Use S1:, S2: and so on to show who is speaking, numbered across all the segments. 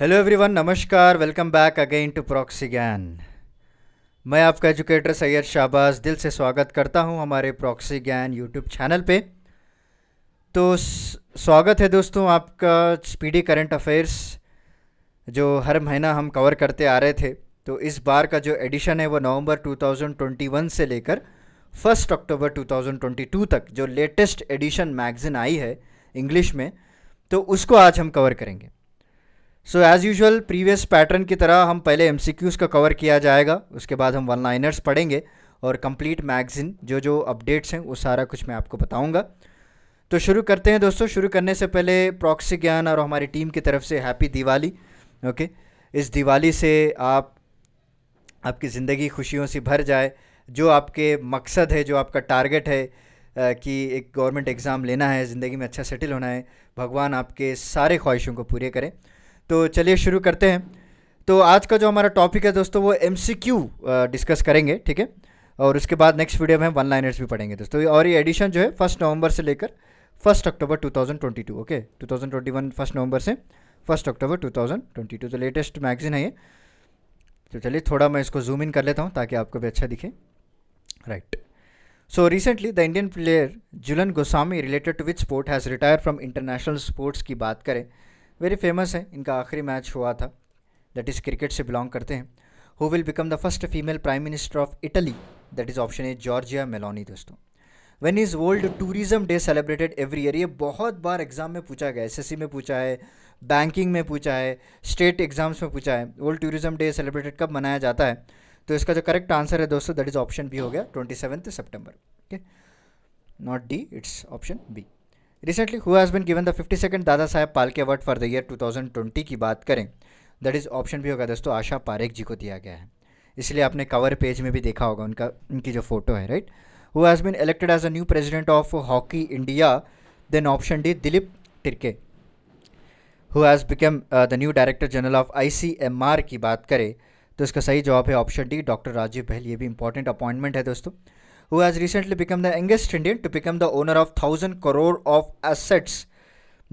S1: Hello everyone नमस्कार welcome back again to प्रॉक्सीगैन मैं आपका एजुकेटर सैयद शाहबाज दिल से स्वागत करता हूं हमारे प्रॉक्सीगैन यूट्यूब चैनल पे तो स्वागत है दोस्तों आपका स्पीडी करंट अफेयर्स जो हर महीना हम कवर करते आ रहे थे तो इस बार का जो एडिशन है वो नवंबर 2021 से लेकर फर्स्ट अक्टूबर 2022 तक जो लेटेस्ट एडिशन मैगज़ीन आई है इंग्लिश में तो उसको आज हम कवर करेंगे so as usual previous pattern की तरह हम पहले एम का कवर किया जाएगा उसके बाद हम वन लाइनर्स पढ़ेंगे और कंप्लीट मैगज़ीन जो जो अपडेट्स हैं वो सारा कुछ मैं आपको बताऊंगा तो शुरू करते हैं दोस्तों शुरू करने से पहले प्रॉक्सी ज्ञान और हमारी टीम की तरफ से हैप्पी दिवाली ओके इस दिवाली से आप आपकी ज़िंदगी खुशियों से भर जाए जो आपके मकसद है जो आपका टारगेट है कि एक गवर्नमेंट एग्ज़ाम लेना है ज़िंदगी में अच्छा सेटल होना है भगवान आपके सारे ख्वाहिशों को पूरे करें तो चलिए शुरू करते हैं तो आज का जो हमारा टॉपिक है दोस्तों वो एम डिस्कस करेंगे ठीक है और उसके बाद नेक्स्ट वीडियो में हम वन लाइनर्स भी पढ़ेंगे दोस्तों और ये एडिशन जो है फर्स्ट नवंबर से लेकर first October 2022 okay 2021 first November से फर्स्ट अक्टूबर 2022 तो लेटेस्ट मैगजीन है ये तो चलिए थोड़ा मैं इसको जूम इन कर लेता हूँ ताकि आपको भी अच्छा दिखे right so recently the Indian player Jhulan Goswami related to which sport has retire from international sports की बात करें वेरी फेमस है इनका आखिरी मैच हुआ था दैट इज़ क्रिकेट से बिलोंग करते हैं who will become the first female prime minister of Italy that is option A Giorgia Meloni दोस्तों when is world tourism day celebrated every year ये बहुत बार एग्ज़ाम में पूछा गया एस में पूछा है बैंकिंग में पूछा है स्टेट एग्ज़ाम्स में पूछा है वर्ल्ड टूरिज़म डे सेलिब्रेटेड कब मनाया जाता है तो इसका जो करेक्ट आंसर है दोस्तों दैट इज़ ऑप्शन बी हो गया twenty seventh September okay not D it's option B recently who has been given the fifty second दादा साहेब Phalke award for the year two thousand twenty की बात करें दैट इज़ ऑप्शन भी होगा दोस्तों आशा पारेख जी को दिया गया है इसलिए आपने कवर पेज में भी देखा होगा उनका उनकी जो फोटो है right who has been elected as a new president of hockey India then option D Dilip Tirkey who has become the new director general of I C M R की बात करें तो इसका सही जवाब है option D doctor Rajiv Bahl ये भी इंपॉर्टेंट अपॉइंटमेंट है दोस्तों who has recently become the youngest Indian to become the owner of thousand crore of assets.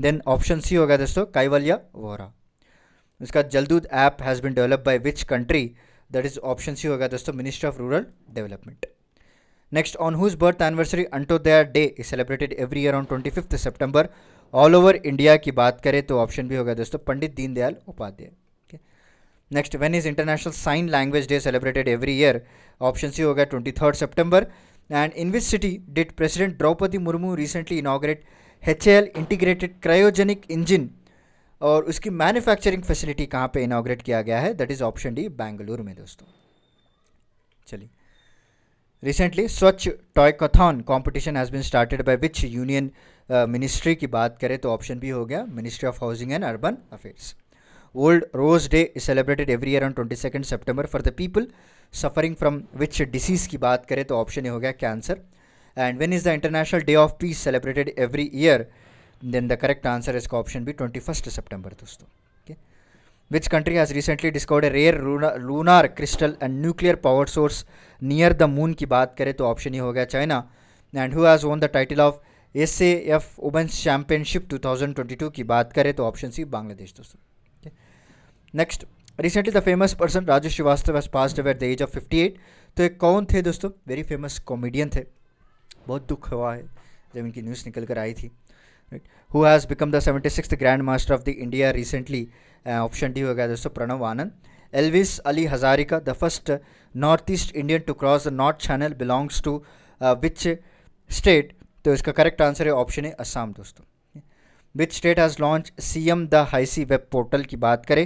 S1: Then option C होगा दोस्तों काइवलिया वोरा उसका Jaldoot app has been develop by which country that is option C होगा दोस्तों ministry of rural development next on whose birth anniversary Antyodaya day is celebrated every year on twenty fifth September all over India की बात करें तो option भी होगा दोस्तों Pandit Deendayal Upadhyaya next when is international sign language day celebrated every year option C हो गया twenty third September and in which city did president Droupadi Murmu recently inaugurate H L integrated cryogenic engine और उसकी मैन्युफैक्चरिंग फैसिलिटी कहाँ पे inaugurate किया गया है that is option D Bengaluru में दोस्तों चलिए recently Swachh toycathon competition has been started by which union ministry की बात करें तो ऑप्शन बी हो गया ministry of housing and urban affairs World Rose Day is celebrated every year on 22nd September. For the people suffering from which disease की बात करें तो ऑप्शन ये हो गया cancer and when is the international day of peace celebrated every year then the correct answer इसका option B twenty first September दोस्तों okay which country has recently discovered rare lunar crystal and nuclear power source near the moon की बात करें तो option ये हो गया China and who has won the title of S A F women's championship 2022 की बात करें तो ऑप्शन सी बांग्लादेश दोस्तों next recently the famous person Raju Srivastava has passed away at the age of fifty eight तो ये कौन थे दोस्तों वेरी फेमस कॉमेडियन थे बहुत दुख हुआ है जब इनकी न्यूज़ निकल कर आई थी who has become the seventy six grand master of the India recently option D हो गया दोस्तों Pranav Anand Elvis Ali Hazarika the first north east Indian to cross the North Channel belongs to which state तो इसका करेक्ट आंसर है option है असम दोस्तों which state has launch C M the हाईसी web portal की बात करें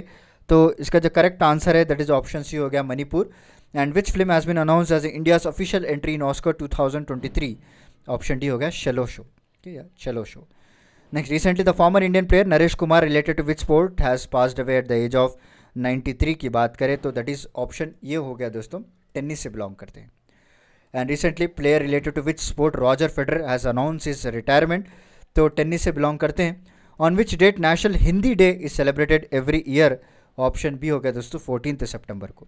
S1: तो इसका जो करेक्ट आंसर है दैट इज ऑप्शन सी हो गया Manipur and which film has been announce as India's official entry in Oscar 2023 option D हो गया शेलो शो ठीक है Chhello show next recently the former Indian player Naresh Kumar related to which sport has passed away at the age of 93 की बात करें तो that is option ये हो गया दोस्तों टेनिस से बिलोंग करते हैं and recently player related to which sport Roger Federer has announce is retirement तो टेनिस से बिलोंग करते हैं on which date national Hindi day is celebrated every year option B हो गया दोस्तों फोर्टीन सेप्टेम्बर को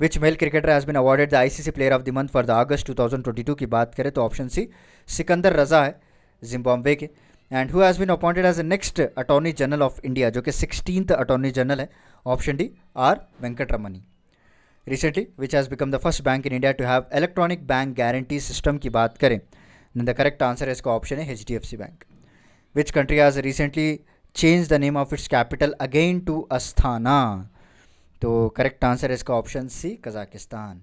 S1: which male cricketer has been awarded the ICC player of the month for the August 2022 की बात करें तो ऑप्शन सी सिकंदर रजा है जिम्बाब्वे के and who has been appointed as a next attorney general of India जो कि sixteen attorney general है option D R Venkataramani recently which has become the first bank in India to have electronic bank guarantee system की बात करें the correct answer है इसका option है H bank which country has recently change the name of its capital again to Astana तो correct answer है इसका option C Kazakhstan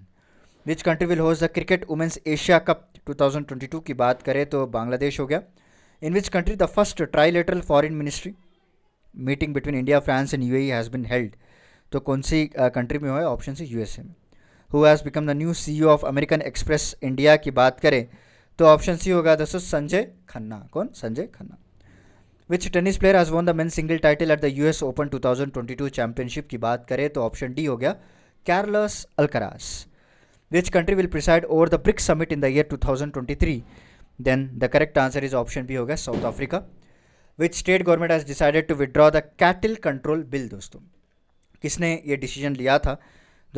S1: which country will host the cricket women's Asia cup 2022 की बात करें तो बांग्लादेश हो गया in which country the first trilateral foreign ministry meeting between India France and U has been held तो कौन सी कंट्री में हो option C U S A में who has become the new C E of American Express India की बात करें तो ऑप्शन सी होगा दोस्तों संजय खन्ना कौन Sanjay Khanna which tennis player has won the men single title at the US Open 2022 championship की बात करें तो ऑप्शन डी हो गया Carlos Alcaraz which country will preside over the BRICS summit in the year 2023 then the correct answer is option B हो गया South Africa which state government has decided to withdraw the cattle control bill दोस्तों किसने ये decision लिया था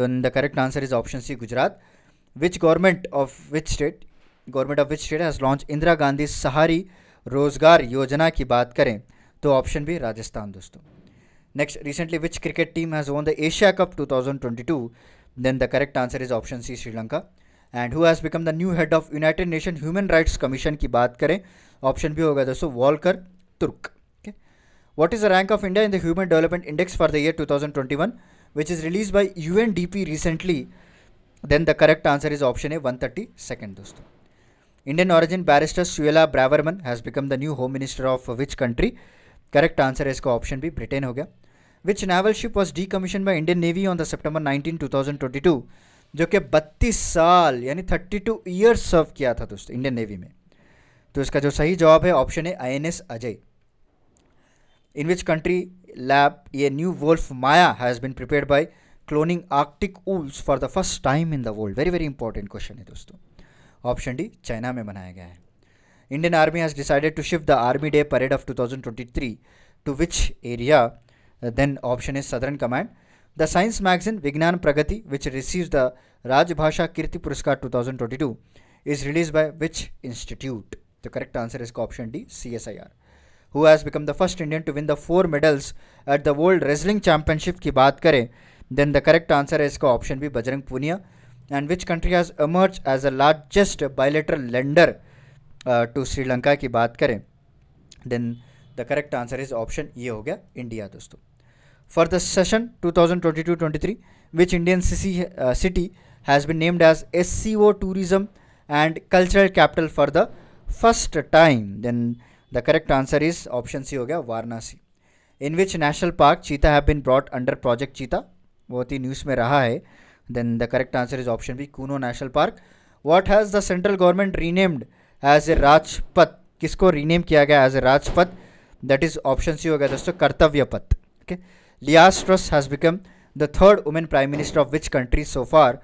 S1: then the correct answer is option C Gujarat which government of which state government of which state has launch Indira Gandhi Shahari Rozgar Yojana की बात करें तो option B Rajasthan दोस्तों next recently which cricket team has won the Asia cup 2022 thousand twenty two then the correct answer is option C Sri Lanka and who's become the new head of United nation human rights commission की बात करें option भी होगा दोस्तों Volker Turk what is the rank of India in the human development index for the year two thousand twenty one which is release by you N D P recently then the correct answer is option A one thirty second दोस्तों Indian origin barrister Suela Braverman has become the new Home Minister of which country? Correct answer है इसका option भी Britain हो गया which naval ship was decommission by Indian navy on the September nineteen two thousand twenty two जो कि बत्तीस साल यानी थर्टी टू ईयर्स सर्व किया था दोस्तों इंडियन नेवी में तो इसका जो सही जवाब है ऑप्शन है I N S Ajay in which country lab ये new wolf Maya has been prepare by cloning arctic wolves for the first time in the world very very important question है दोस्तों ऑप्शन डी चाइना में मनाया गया है Indian army has decided to shift the army day parade of 2023 to which area then option is southern command the science magazine Vigyan Pragati which receive the Rajbhasha Kirti Puraskar 2022 is release by which institute the correct answer इसका option D C S I R who has become the first Indian to win the four medals at the world wrestling championship की बात करें then the correct answer है इसका option B Bajrang Punia and which country has emerged as the largest bilateral lender uh, to Sri Lanka की बात करें then the correct answer is option ये हो गया India दोस्तों for the session 2022-23 which Indian uh, city has been named as SCO tourism and cultural capital for the first time then the correct answer is option C हो गया Varanasi in which national park cheetah have been brought under project cheetah वो ही news में रहा है Then the correct answer is option B, Kuno National Park. What has the central government renamed as a Rajpath? किसको rename किया गया as a Rajpath that is option C हो गया दोस्तों Kartavya Path okay Liz Truss has become the third women prime minister of which country so far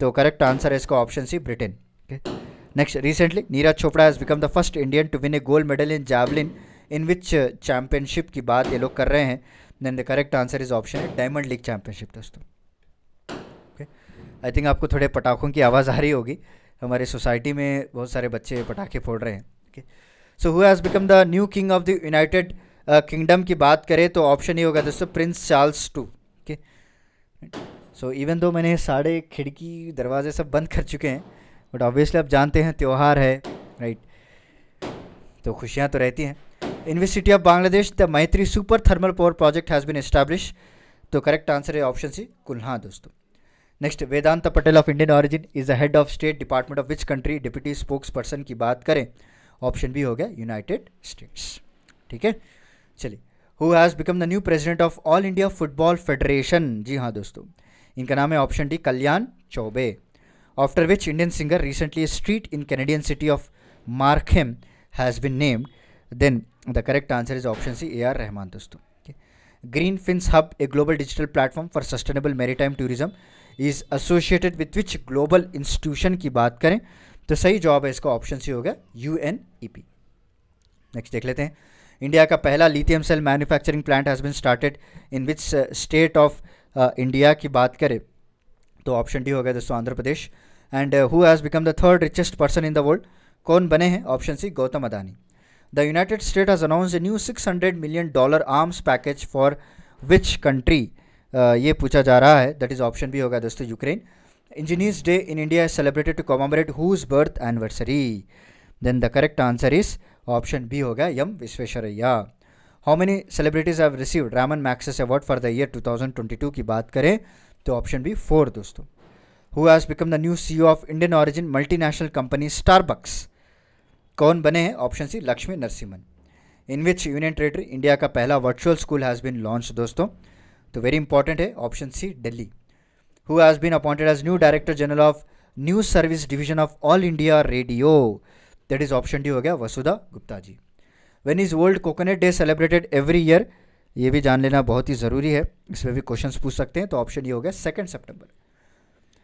S1: तो correct answer है इसका option C Britain okay next recently Neeraj Chopra has become the first Indian to win a gold medal in javelin in which championship की बात ये लोग कर रहे हैं then the correct answer is option है डायमंड लीग चैम्पियनशिप दोस्तों आई थिंक आपको थोड़े पटाखों की आवाज़ आ रही होगी हमारे सोसाइटी में बहुत सारे बच्चे पटाखे फोड़ रहे हैं okay so who has become the new king of the United Kingdom की बात करें तो ऑप्शन ये होगा दोस्तों prince Charles two okay so even though मैंने सारे खिड़की दरवाजे सब बंद कर चुके हैं बट ऑब्वियसली आप जानते हैं त्यौहार है राइट तो खुशियाँ तो रहती हैं university of Bangladesh the Maitree super thermal power project has been establish तो करेक्ट आंसर है ऑप्शन सी कुल्हा दोस्तों next Vedant Patel of Indian origin is the head of state department of which country deputy spokesperson की बात करें ऑप्शन बी हो गया United states ठीक है चलिए who has become the new president of all India football federation जी हाँ दोस्तों इनका नाम है option D Kalyan Chaubey after which Indian singer recently street in Canadian city of Markham has been named then the correct answer is option C A R Rahman दोस्तों green fins hub a global digital platform for sustainable maritime tourism is associated with which global institution की बात करें तो सही जवाब है इसका option C होगा U N E P next देख लेते हैं इंडिया का पहला lithium cell manufacturing plant has been started in which state of India की बात करें तो ऑप्शन डी हो गया दोस्तों Andhra Pradesh and who has become the third richest person in the world कौन बने हैं option C Gautam Adani the United State has announce a new 600 million dollar arms package for which country ये पूछा जा रहा है दैट इज़ ऑप्शन भी होगा दोस्तों Ukraine engineers day in India is celebrated to commemorate whose birth anniversary then the correct answer is option B होगा M Visvesvaraya how many celebrities have received Ramon Magsaysay award for the year 2022 की बात करें तो option B four दोस्तों who has become the new C of Indian origin multinational company Starbucks कौन बने हैं option C Lakshmi Narasimhan in which union territory India का पहला virtual school has been launch दोस्तों तो वेरी इंपॉर्टेंट है option C Delhi who has been appointed as new director general of news service division of all India Radio that is option D हो गया Vasudha Gupta ji when is world coconut day celebrated every year ये भी जान लेना बहुत ही ज़रूरी है इसमें भी क्वेश्चन पूछ सकते हैं तो ऑप्शन ये हो गया second September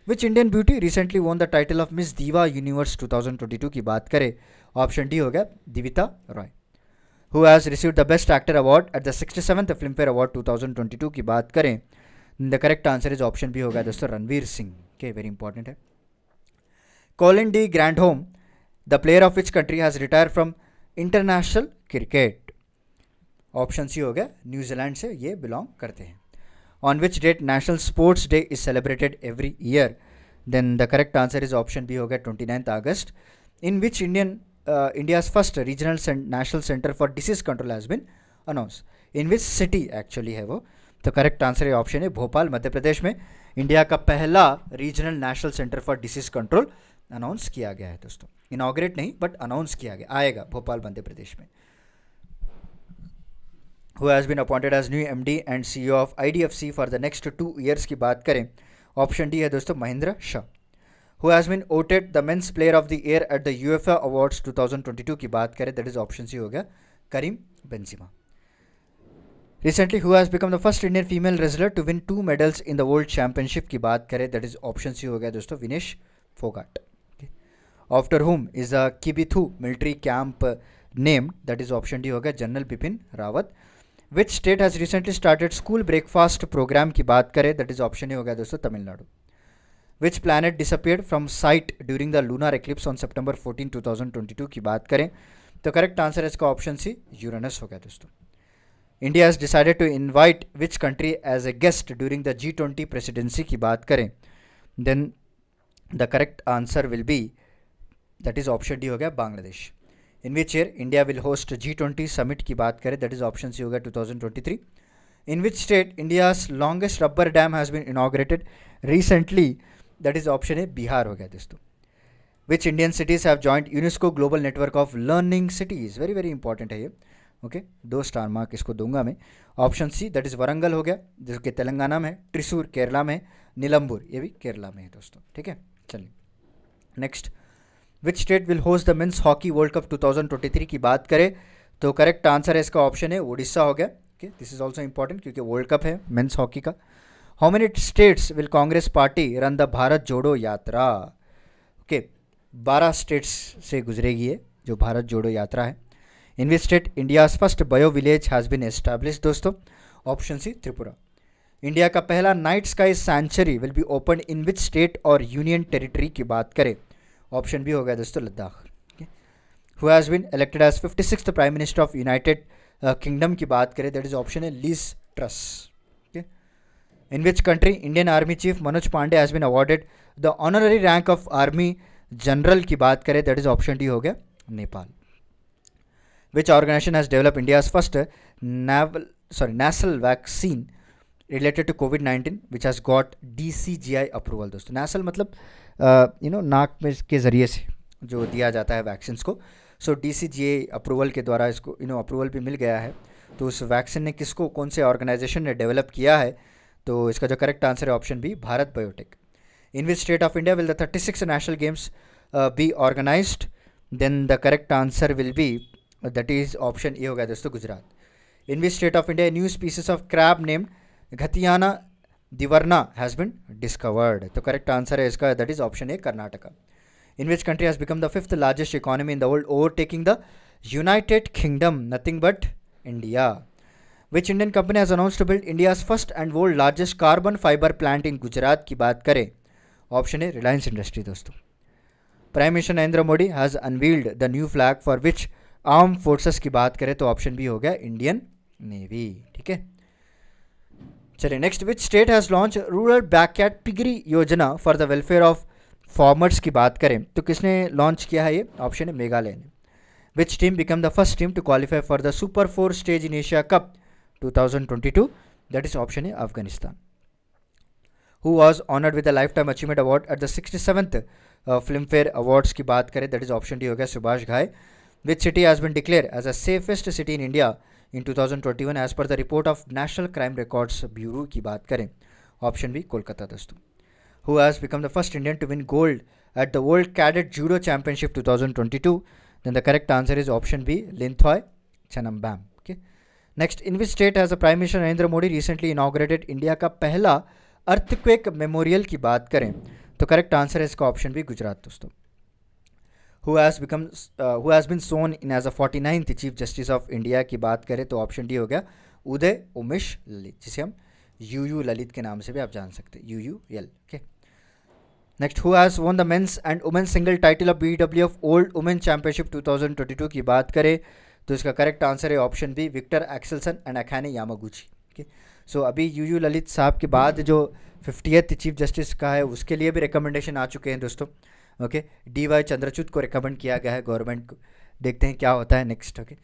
S1: which Indian beauty recently won the title of Miss Diva Universe two thousand twenty two की बात करें ऑप्शन डी हो गया Divita Roy who has receive the best actor award at the sixty seventh Filmfare award two की बात करें the correct answer is option भी होगा दोस्तों रणवीर सिंह के वेरी इंपॉर्टेंट है Colin de Grandhomme the player of which country has retire from international cricket option C हो गया न्यूजीलैंड से ये बिलोंग करते हैं on which date national sports day is celebrated every year then the correct answer is option B हो गया twenty ninth August in which Indian uh, India's first regional cent national center for disease control has been announced. In which city actually है वो तो correct answer ये option है भोपाल मध्य प्रदेश में India का पहला regional national centre for disease control announce किया गया है दोस्तों इनाग्रेट नहीं बट अनाउंस किया गया आएगा भोपाल मध्य प्रदेश में who has been appointed as new M D and C O of I D F C for the next two years की बात करें ऑप्शन डी है दोस्तों Mahendra Shah who has been voted the men's player of the year at the UEFA awards 2022 की बात करें that is option C हो गया Karim Benzema recently who has become the first Indian female wrestler to win two medals in the world championship की बात करें that is option C हो गया दोस्तों Vinesh Phogat after whom is a Kibithu military camp name that is option D हो गया general Bipin Rawat which state has recently started school breakfast programme की बात करें दैट इज ऑप्शन ही हो गया दोस्तों Tamil Nadu which planet disappear from sight during the lunar eclipse on September 14 2022 की बात करें तो करेक्ट आंसर है इसका ऑप्शन सी यूरेनस हो गया दोस्तों India has decided to invite which country as a guest during the G twenty presidency की बात करें then the correct answer will be that is option D हो गया Bangladesh in which year India will host G twenty summit की बात करें that is option C हो गया two thousand twenty three in which state India's longest rubber dam has been inaugurated recently that is option A Bihar हो गया दोस्तों which Indian cities have joint UNESCO global network of learning cities very very important है ये okay okay? दो star mark इसको दूंगा मैं option C that is Warangal हो गया जिसके तेलंगाना में है त्रिशूर केरला में है नीलम्बूर ये भी केरला में है दोस्तों ठीक है चलिए next which state will host the men's hockey world cup 2023 की बात करें तो करेक्ट आंसर है इसका ऑप्शन है उड़ीसा हो गया okay this is also important क्योंकि वर्ल्ड कप है मेन्स हॉकी का how many states will Congress party run the Bharat Jodo Yatra okay बारह स्टेट्स से गुजरेगी ये जो भारत जोड़ो यात्रा है in state India first bio village has been establish दोस्तों ऑप्शन सी त्रिपुरा इंडिया का पहला night sky sanctuary will be open in which state और यूनियन टेरिटरी की बात करें ऑप्शन भी हो गया दोस्तों Ladakh who has been elected as fifty six prime minister of United Kingdom की बात करें दैट इज ऑप्शन है Liz Truss in which country Indian Army Chief Manoj Pandey has been awarded the honorary rank of Army General की बात करें that is option D हो गया Nepal which organisation has develop India's first naval sorry national vaccine related to COVID nineteen which has got D C G I approval दोस्तों national मतलब you know नाक में के ज़रिए से जो दिया जाता है वैक्सीन को सो D C G I approval के द्वारा इसको यू नो अप्रूवल भी मिल गया है तो उस वैक्सीन ने किसको कौन से ऑर्गेनाइजेशन ने डेवलप किया है तो इसका जो करेक्ट आंसर है option B Bharat Biotech in which state of India will the thirty six national games be organise then the correct answer will be that is option A हो गया दोस्तों Gujarat in which state of India new species of crab named Ghatiana Dvivarna has been discovered तो correct answer है इसका that is option A Karnataka which country has become the fifth largest economy in the world overtaking the United Kingdom nothing but India which Indian company has announce to build India's first and world largest carbon fibre plant in Gujarat की बात करें option है Reliance industry दोस्तों prime minister Narendra Modi has unveiled the new flag for which arm forces की बात करें तो option B हो गया इंडियन नेवी ठीक है चलिए next which state has launch rural backyard piggery Yojana for the welfare of farmers की बात करें तो किसने लॉन्च किया है ये ऑप्शन है मेघालय ने which team become the first team to qualify for the super four stage in Asia cup 2022 that is option A Afghanistan who was honored with a lifetime achievement award at the 67th uh, Filmfare Awards ki baat kare that is option D ho gaya subhash ghai which city has been declared as a safest city in India in 2021 as per the report of National Crime Records Bureau ki baat kare option B kolkata dosto who has become the first Indian to win gold at the World Cadet Judo Championship 2022 then the correct answer is option B Linthoi Chanambam next in which state has a prime minister Narendra Modi recently inaugurated India का पहला earthquake memorial की बात करें तो correct answer है इसका option B Gujarat दोस्तों who has become who has been sworn in as a forty ninth chief justice of India की बात करें तो ऑप्शन डी हो गया उदय उमेश ललित जिसे हम यू यू ललित के नाम से भी आप जान सकते हैं U U L okay next who has won the men's and women's single title of B W F world women championship two की बात करें तो इसका करेक्ट आंसर है option B Viktor Axelsen and Akane Yamaguchi okay so अभी U U Lalit साहब के बाद जो फिफ्टियथ चीफ जस्टिस का है उसके लिए भी रिकमेंडेशन आ चुके हैं दोस्तों ओके डी वाई चंद्रचूत को रिकमेंड किया गया है गवर्नमेंट को देखते हैं क्या होता है next okay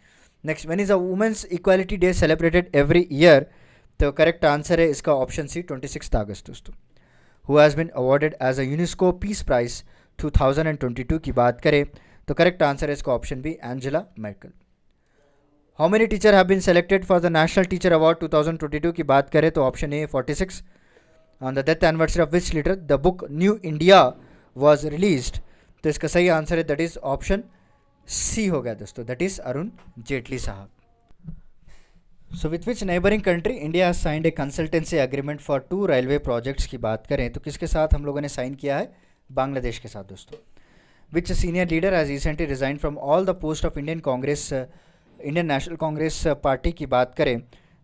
S1: next when is a women's equality day celebrated every year तो करेक्ट आंसर है इसका option C twenty six August दोस्तों who has been awarded as a UNESCO peace prize 2022 की बात करें तो करेक्ट आंसर है इसका option B Angela Merkel how many teacher have been selected for the national teacher award 2022 की बात करें तो option A 46 on the death anniversary of which leader the book New India was released तो इसका सही answer है that is option C हो गया दोस्तों दैट इज अरुण जेटली साहब so with which neighbouring country India signed a consultancy agreement for two railway projects की बात करें तो किसके साथ हम लोगों ने साइन किया है बांग्लादेश के साथ दोस्तों which senior leader has recently resign from all the post of Indian Congress Indian National Congress party की बात करें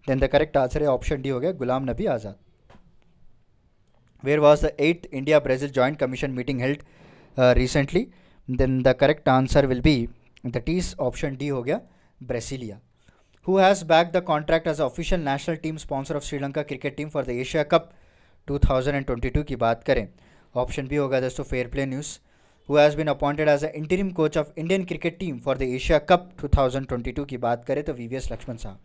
S1: देन द करेक्ट आंसर है ऑप्शन डी हो गया Ghulam Nabi Azad where was the eight India Brazil joint commission meeting held recently then the correct answer will be that is option D हो गया Brasilia who has back the contract as official national team sponsor of Sri Lanka cricket team for the Asia cup two thousand and twenty two की बात करें option B होगा दोस्तों fair play news who has been appointed as of interim coach of Indian cricket team for the Asia Cup 2022 की बात करें तो VVS Lakshman साहब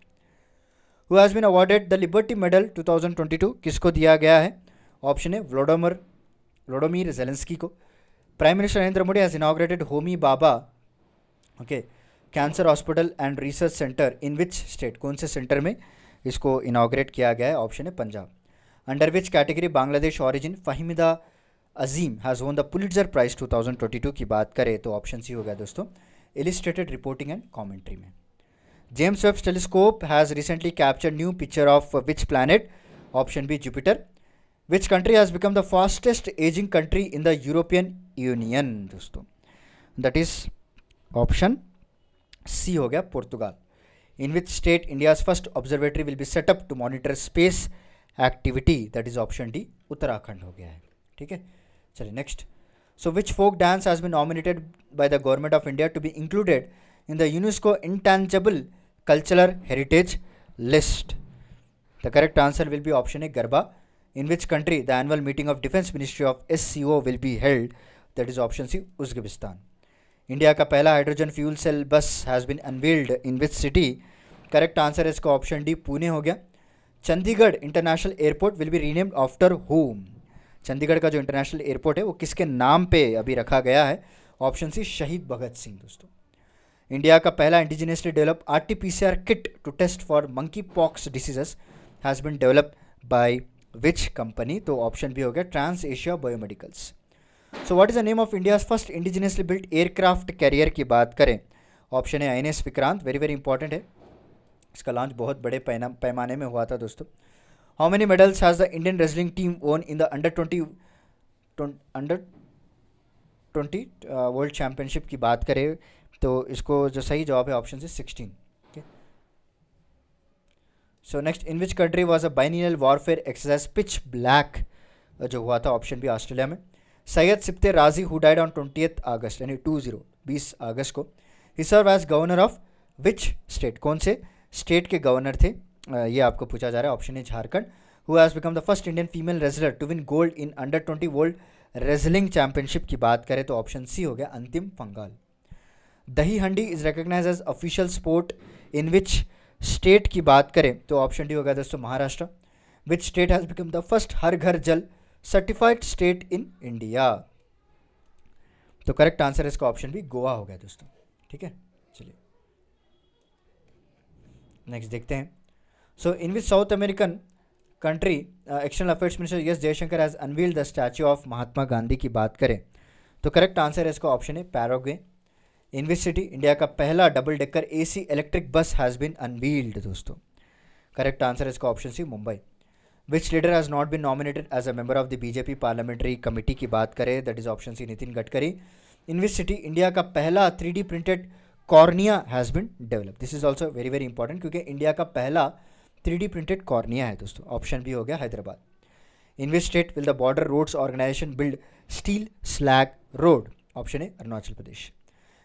S1: who has been awarded the Liberty Medal 2022 किसको दिया गया है ऑप्शन है व्लोडोमर व्लोडोमीर जेलेंस्की को prime minister Narendra Modi has inaugurated Homi Bhabha okay cancer hospital and research centre in which state कौन से सेंटर में इसको इनाग्रेट किया गया है ऑप्शन है Punjab under which category Bangladesh origin Fahmida Azim has won the Pulitzer prize टू की बात करें तो ऑप्शन सी हो गया दोस्तों इलिस्ट्रेटेड रिपोर्टिंग एंड कॉमेंट्री में James Webb's telescope has recently capture new picture of which planet option B Jupiter which country has become the fastest ageing country in the European Union दोस्तों that is option C हो गया पुर्तगाल in which state India's first observatory will be set up to monitor space activity that is option D Uttarakhand हो गया है ठीक है चलिए next so which folk dance has been nominated by the government of India to be included in the UNESCO intangible cultural heritage list the correct answer will be option A Garba in which country the annual meeting of defence ministry of S C O will be held that is option C Uzbekistan India का पहला hydrogen fuel cell bus has been unveiled in which city correct answer इसका option D Pune हो गया Chandigarh international airport will be renamed after whom Chandigarh का जो international airport है वो किसके नाम पे अभी रखा गया है ऑप्शन सी शहीद भगत सिंह दोस्तों इंडिया का पहला indigenously develop R T P C R kit to test for monkey pox diseases has been develop by which company तो ऑप्शन भी हो गया trans Asia biomedicals so what is the name of India's first indigenously built aircraft carrier की बात करें option है I N S Vikrant very very important है इसका launch बहुत बड़े पैमाने में हुआ था दोस्तों How many medals has the Indian wrestling team won in the under 20 under twenty world championship की बात करें तो इसको जो सही जवाब है ऑप्शन से sixteen so next in which country was a biennial warfare exercise pitch black जो हुआ था ऑप्शन भी ऑस्ट्रेलिया में Syed Sibtey Razi who died on twenty August यानी टू जीरो बीस अगस्त को ही serve as governor of which state कौन से स्टेट के गवर्नर थे ये आपको पूछा जा रहा है ऑप्शन है Jharkhand who has become the first Indian female wrestler to win gold in under twenty world wrestling championship की बात करें तो ऑप्शन सी हो गया अंतिम फंगाल Dahi Handi is recognise as official sport in which state की बात करें तो ऑप्शन डी हो गया दोस्तों Maharashtra which state has become the first Har Ghar Jal certified state in India तो करेक्ट आंसर इसका ऑप्शन भी गोवा हो गया दोस्तों ठीक है चलिए नेक्स्ट देखते हैं so in which South American country external affairs minister Minister Jaishankar has has the the of Mahatma Gandhi की बात करें तो करेक्ट आंसर है इसका ऑप्शन है पैरोगे इन विच सिटी इंडिया का पहला double decker C electric bus has been unveiled दोस्तों करेक्ट आंसर इसका option C Mumbai which leader has not been nominated as a member of the BJP parliamentary committee की बात करें that is option C Nitin Gadkari in which city India का पहला three D printed cornea has been develop this is also very very important क्योंकि India का पहला three printed cornea है दोस्तों ऑप्शन भी हो गया Hyderabad in which state will the border roads organisation build steel slag road option है Arunachal Pradesh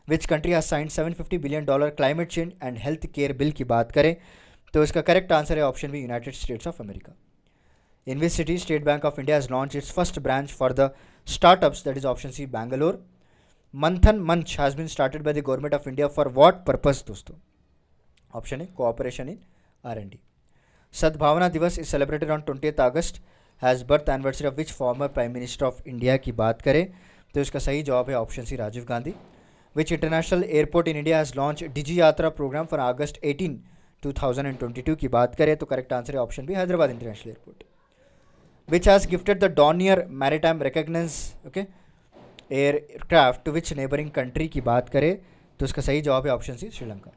S1: which country has signed 750 billion dollar climate change and health care bill की बात करें तो इसका करेक्ट आंसर है option B United States of America in which city State Bank of India has launch its first branch for the startups that is option C Bangalore मंथन मंच has been started by the government of India for what purpose दोस्तों option है cooperation in R and D Sadbhavana Diwas is celebrated on twenty August has birth anniversary of which former prime minister of India की बात करें तो इसका सही जवाब है option C Rajiv Gandhi which international airport in India has launch DigiYatra programme for August eighteen 2022 की बात करें तो करेक्ट आंसर है option B Hyderabad international airport which has gifted the Dornier maritime reconnaissance okay aircraft to which neighbouring country की बात करें तो उसका सही जवाब है option C Sri Lanka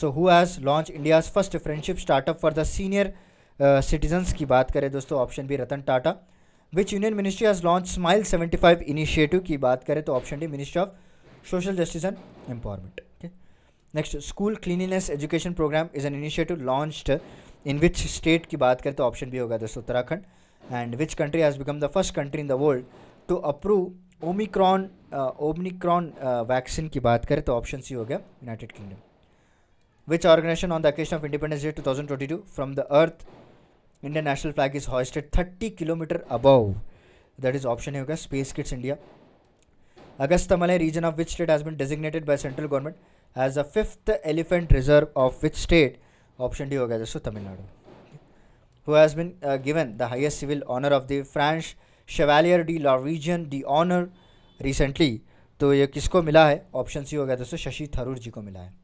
S1: so who has launch India's first friendship startup for the senior citizens की बात करें दोस्तों option B Ratan Tata which union ministry has launch smile seventy five initiative की बात करें तो option D ministry of social justice and empowerment next school cleanliness education programme is an initiative launched in which state की बात करें तो option B होगा दोस्तों Uttarakhand and which country has become the first country in the world to approve Omicron Omicron vaccine की बात करें तो ऑप्शन सी हो गया United Kingdom Which organization on the occasion of Independence Day 2022 from the Earth Indian national flag is hoisted 30 kilometer above? That is option A होगा Space Kids India. Agasthamalai region of which state has been designated by central government as the fifth elephant reserve of which state? Option D होगा दोस्तों Tamil Nadu. Who has been uh, given the highest civil honor of the French Chevalier de la Legion de honor recently? तो ये किसको मिला है option C हो गया दोस्तों शशि थरूर जी को मिला है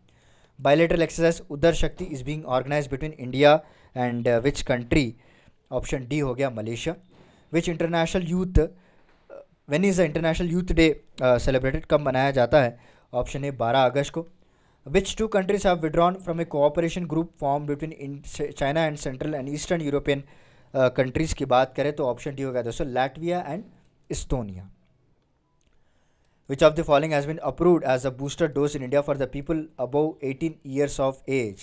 S1: bilateral exercise udar shakti is being organized between india and uh, which country option d ho gaya malaysia which international youth Uh, when is the international youth day uh, celebrated कब मनाया जाता है Option A 12 अगस्त को which two countries have withdrawn from a cooperation group formed between in China and Central and Eastern European uh, countries की बात करें तो D डी होगा दोस्तों Latvia and Estonia. which of the following has been approved as a booster dose in India for the people above 18 years of age?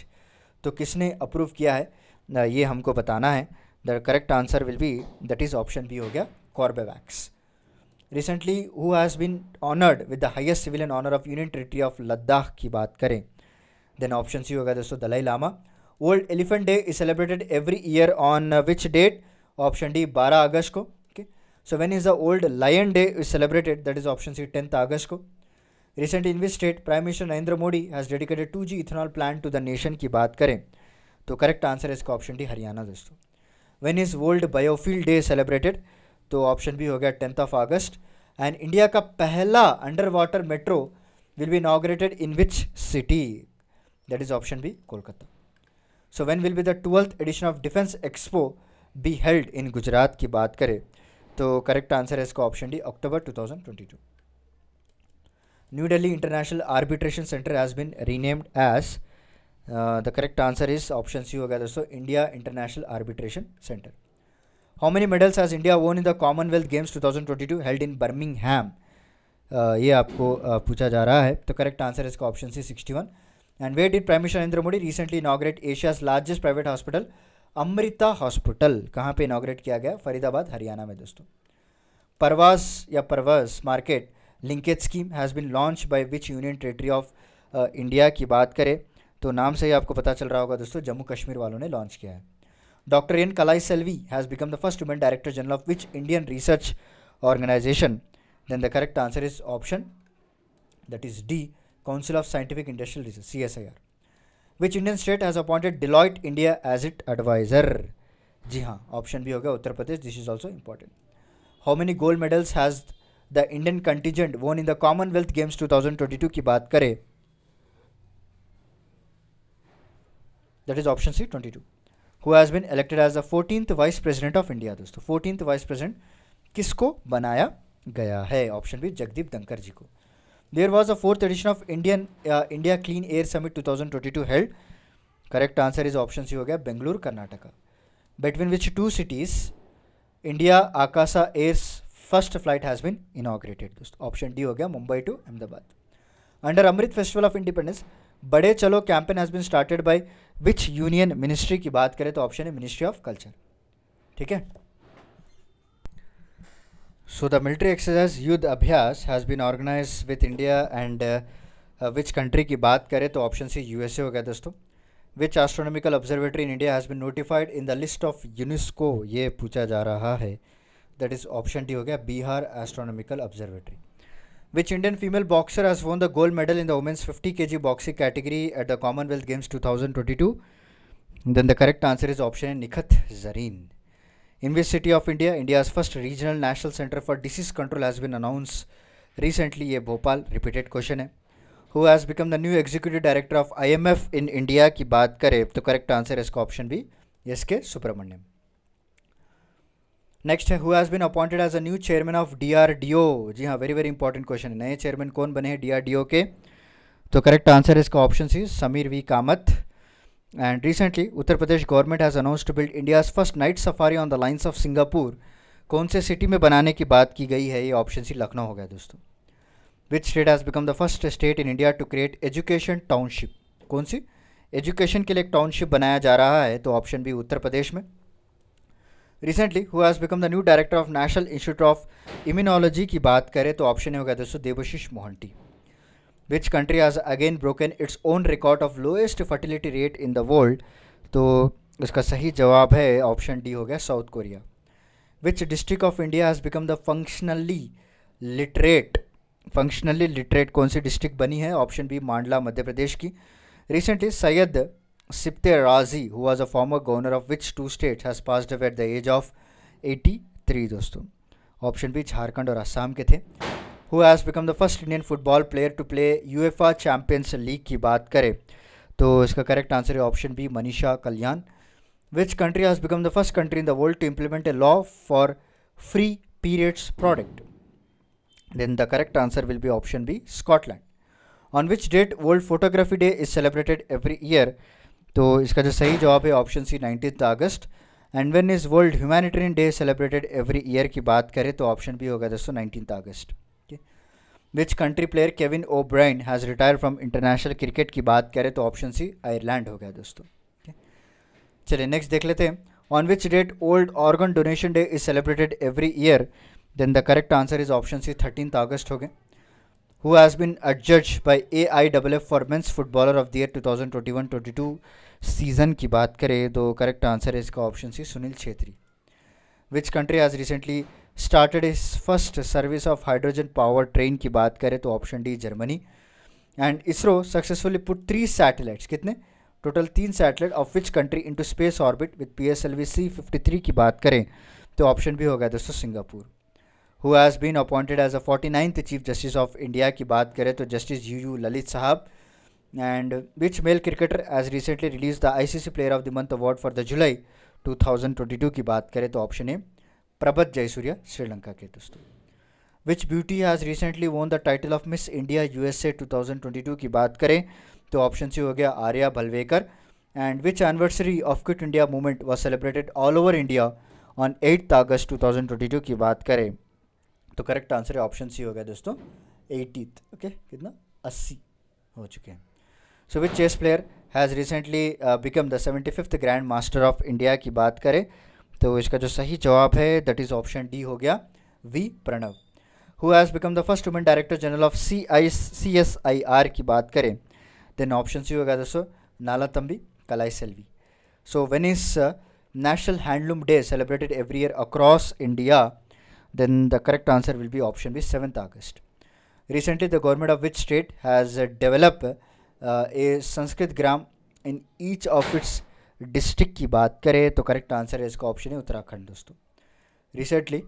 S1: तो किसने approve किया है ये हमको बताना है the correct answer will be that is option B हो गया Corbevax recently who has been honoured with the highest civilian honour of union territory of Ladakh की बात करें देन ऑप्शन सी होगा दोस्तों Dalai Lama world elephant day is celebrated every year on which date option D 12 अगस्त को so when is the world lion day is celebrated that is option C tenth August को recently in which state prime minister Narendra Modi has dedicated two G ethanol plant to the nation की बात करें तो correct answer है इसका option D Haryana दोस्तों when is world biofuel day celebrated तो option B हो गया tenth of August and India का पहला under water metro will be inaugurated in which city that is option B Kolkata so when will be the twelfth edition of defence expo be held in Gujarat की बात करें तो correct answer है इसका option D October 2022 New Delhi international arbitration centre has been renamed as the correct answer is option C हो गया दोस्तों India international arbitration centre how many medals has India won in the Commonwealth Games 2022 held in Birmingham ये आपको uh, पूछा जा रहा है तो करेक्ट आंसर इसका option C sixty one and what did prime minister Narendra Modi recently inaugurate Asia's largest private hospital Amrita hospital कहाँ पे इनाग्रेट किया गया फरीदाबाद हरियाणा में दोस्तों परवास या Parvaaz market linkage scheme has been launch by which union territory of India की बात करें तो नाम से ही आपको पता चल रहा होगा दोस्तों जम्मू कश्मीर वालों ने लॉन्च किया है doctor N Kalai Selvi has become the first women director general of which Indian research organisation then the correct answer is option council of scientific industrial research C S I R which Indian state has appointed Deloitte India as it advisor जी हाँ option B हो गया Uttar Pradesh this is also important how many gold medals has the Indian contingent won in the Commonwealth Games two thousand twenty two की बात करें that is option C twenty two who has been elected as the fourteenth vice president of India दोस्तों fourteenth vice president किसको बनाया गया है option B Jagdeep धनकर जी को There was a fourth edition of Indian uh, India Clean Air Summit 2022 held. Correct answer is option C हो गया Bengaluru Karnataka between which two cities India Akasa Air's first flight has been inaugurated. दोस्तों option D हो गया Mumbai to Ahmedabad under Amrit festival of independence Badhe Chalo campaign has been started by which union ministry की बात करें तो option है मिनिस्ट्री ऑफ कल्चर ठीक है So the military exercise Yudh Abhyas has been organized with India and uh, uh, which country की बात करें तो ऑप्शन सी यूएसए हो गया दोस्तों which astronomical observatory in India has been notified in the list of UNESCO ये पूछा जा रहा है दैट इज़ ऑप्शन डी हो गया Bihar astronomical observatory which Indian female boxer has won the gold medal in the women's fifty K G boxing category at the Commonwealth Games two thousand twenty two then the correct answer is option Nikhat Zareen university of India of first regional national centre for disease control disease control has been ये Bhopal repeated question है who has become the new executive director of IMF in India की बात करें तो correct answer है इसका option B S K Subrahmanyam next है who has been appointed as a new chairman of DRDO जी हाँ वेरी वेरी इंपॉर्टेंट क्वेश्चन है नए चेयरमैन कौन बने हैं डीआरडीओ के तो करेक्ट आंसर है इसका option C Sameer V Kamath And recently, Uttar Pradesh government has announced to build India's first night safari on the lines of Singapore. कौन से सिटी में बनाने की बात की गई है ये ऑप्शन सी लखनऊ हो गया दोस्तों which state has become the first state in India to create education township कौन सी एजुकेशन के लिए एक टाउनशिप बनाया जा रहा है तो ऑप्शन बी उत्तर प्रदेश में recently who has become the new director of national institute of immunology की बात करें तो ऑप्शन हो गया दोस्तों Debasish Mohanty which country has again broken its own record of lowest fertility rate in the world तो इसका सही जवाब है ऑप्शन डी हो गया South Korea which district of India has become the functionally literate functionally literate कौन सी डिस्ट्रिक्ट बनी है ऑप्शन बी मांडला मध्य प्रदेश की recently Syed Sibtey Razi who was a former governor of which two state has passed at the age of eighty three दोस्तों option B Jharkhand और आसाम के थे who has become the first Indian football player to play UEFA champions league की बात करें तो इसका correct answer है option B Manisha Kalyan which country has become the first country in the world to implement a law for free periods product then the correct answer will be option B Scotland on which date world photography day is celebrated every year तो इसका जो सही जवाब है option C nineteen August and when is world humanitarian day celebrated every year की बात करें तो ऑप्शन बी होगा दोस्तों nineteen August which country player Kevin O'Brien has retire from international cricket की बात करें तो ऑप्शन सी आयरलैंड हो गया दोस्तों चलिए नेक्स्ट देख लेते हैं on which date world organ donation day is celebrated every year then the correct answer is option C thirteen August हो गए who has been adjudged by A I double F for men's footballer of the year two thousand twenty one twenty two season की बात करें तो correct answer है इसका option C Sunil Chhetri which country has recently started is first service of hydrogen power train की बात करें तो option D Germany and ISRO successfully put three satellites कितने टोटल तीन satellite of which country into space orbit with P S L V C fifty three की बात करें तो ऑप्शन भी होगा दोस्तों Singapore who has been appointed as a forty ninth chief justice of India की बात करें तो जस्टिस यू यू ललित साहब and which male cricketer has recently release the I C C player of the month award for the July two thousand twenty two की बात करें तो option A Prabhat Jaisuria, Sri Lanka के दोस्तों which beauty has recently won the title of miss India USA 2022 की बात करें तो ऑप्शन सी हो गया Arya Bhalwekar and which anniversary of quit India movement was celebrated all over India on eighth August 2022 की बात करें तो करेक्ट आंसर है ऑप्शन सी हो गया दोस्तों एटीथ ओके okay? कितना अस्सी हो चुके हैं so which chess player has recently become the seventy fifth grand master of India की बात करें तो इसका जो सही जवाब है दैट इज ऑप्शन डी हो गया V Pranav who has become the first women director general of C I C S I R की बात करें देन ऑप्शन सी होगा दोस्तों Nallathambi Kalaiselvi so when is national handloom day celebrated every year across India then the correct answer will be option B seventh August recently the government of which state has develop a Sanskrit gram in each of its district की बात करें तो correct answer है इसका option है उत्तराखंड दोस्तों recently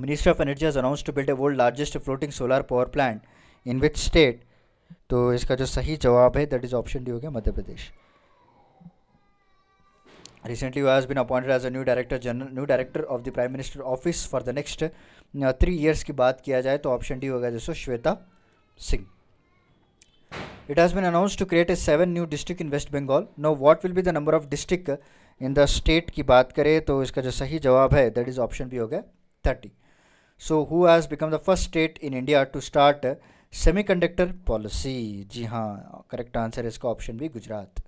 S1: ministry of energy announce to build a world largest floating solar power plant in which state तो इसका जो सही जवाब है दैट इज़ ऑप्शन डी हो गया मध्य प्रदेश recently who has been appointed as a new director general new director of the prime minister office for the next uh, three years की बात किया जाए तो ऑप्शन डी होगा जैसे Shweta Singh It has been announced to create a seven new district in West Bengal. Now what will be the number of district in the state की बात करें तो इसका जो सही जवाब है दैट इज़ ऑप्शन बी हो गया thirty so who has become the first state in India to start semiconductor policy जी हाँ करेक्ट आंसर है इसका option B Gujarat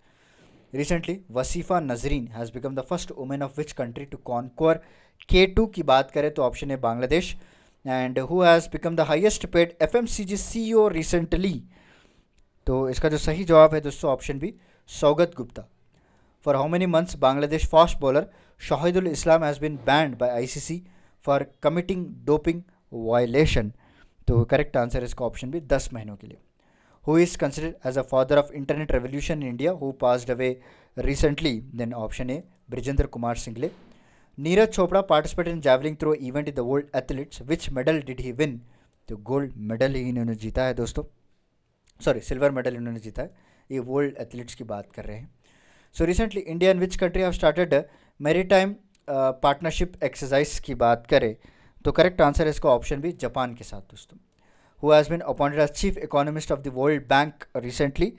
S1: recently Wasfia Nazreen has become the first women of which country to conquer K two की बात करें तो option है Bangladesh and who has become the highest paid F M C G CEO recently तो इसका जो सही जवाब है दोस्तों option B Saugata Gupta for how many months Bangladesh fast bowler Shahidul Islam has been banned by ICC for committing doping violation तो correct answer इसका option B दस महीनों के लिए who is considered as a father of internet revolution in India who passed away recently then option A Brijendra Kumar Singhal Neeraj Chopra participate in javelin throw event in the world athletics which medal did he win तो gold medal ही इन्होंने जीता है दोस्तों sorry silver medal इन्होंने जीता है ये वर्ल्ड एथलीट्स की बात कर रहे हैं so recently India and which country have started maritime partnership exercise की बात करें तो करेक्ट आंसर है इसका ऑप्शन भी जापान के साथ दोस्तों who has been appointed as chief economist of the world bank recently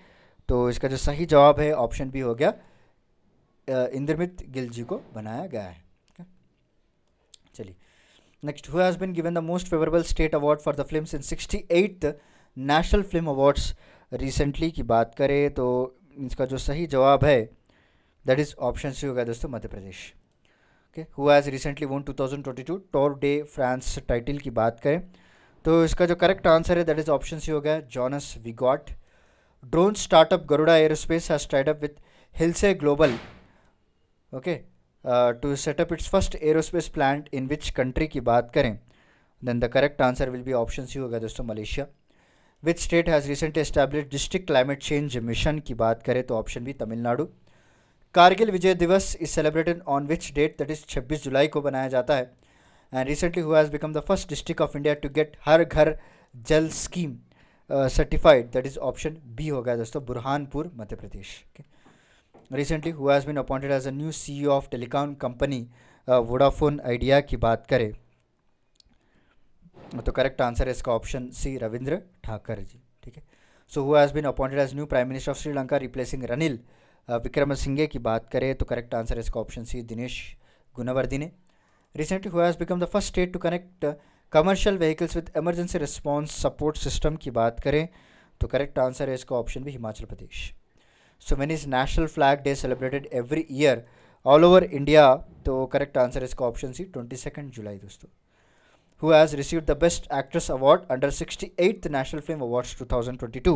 S1: तो इसका जो सही जवाब है ऑप्शन भी हो गया uh, इंद्रमित गिल जी को बनाया गया है चलिए next who has been given the most favourable state award for the film in sixty eighth national film awards recently की बात करें तो इसका जो सही जवाब है दैट इज़ ऑप्शन सी होगा दोस्तों मध्य प्रदेश ओके हुआ as recently won two thousand twenty two Tour de France title की बात करें तो इसका जो करेक्ट आंसर है दैट इज़ ऑप्शन सी होगा जॉनस विगॉट drone startup Garuda aerospace has tied up with Hilse global okay to set up its first aerospace plant in which country की बात करें then the correct answer will be option C होगा दोस्तों Malaysia which state has recently establish district climate change mission की बात करें तो option B Tamil Nadu Kargil Vijay Diwas is celebrated on which date that is छब्बीस जुलाई को बनाया जाता है and recently who has become the first district of India to get Har Ghar Jal scheme certified that is option B हो गया दोस्तों Burhanpur Madhya Pradesh recently who has been appointed as a new C of telecom company Vodafone idea की बात करें तो correct answer है इसका option C Ravinder Thakkar ji ठीक है so who has been appointed as new prime minister of Sri Lanka replacing Ranil Wickremesinghe की बात करें तो करेक्ट आंसर है इसका ऑप्शन सी दिनेश ने recently who has become the first state to connect commercial vehicles with emergency response support system की बात करें तो करेक्ट आंसर है इसका option B Himachal Pradesh so when is national flag day celebrated every year all over India तो correct answer इसका option C twenty second July दोस्तों who has received the Best Actress Award under 68th National Film Awards 2022.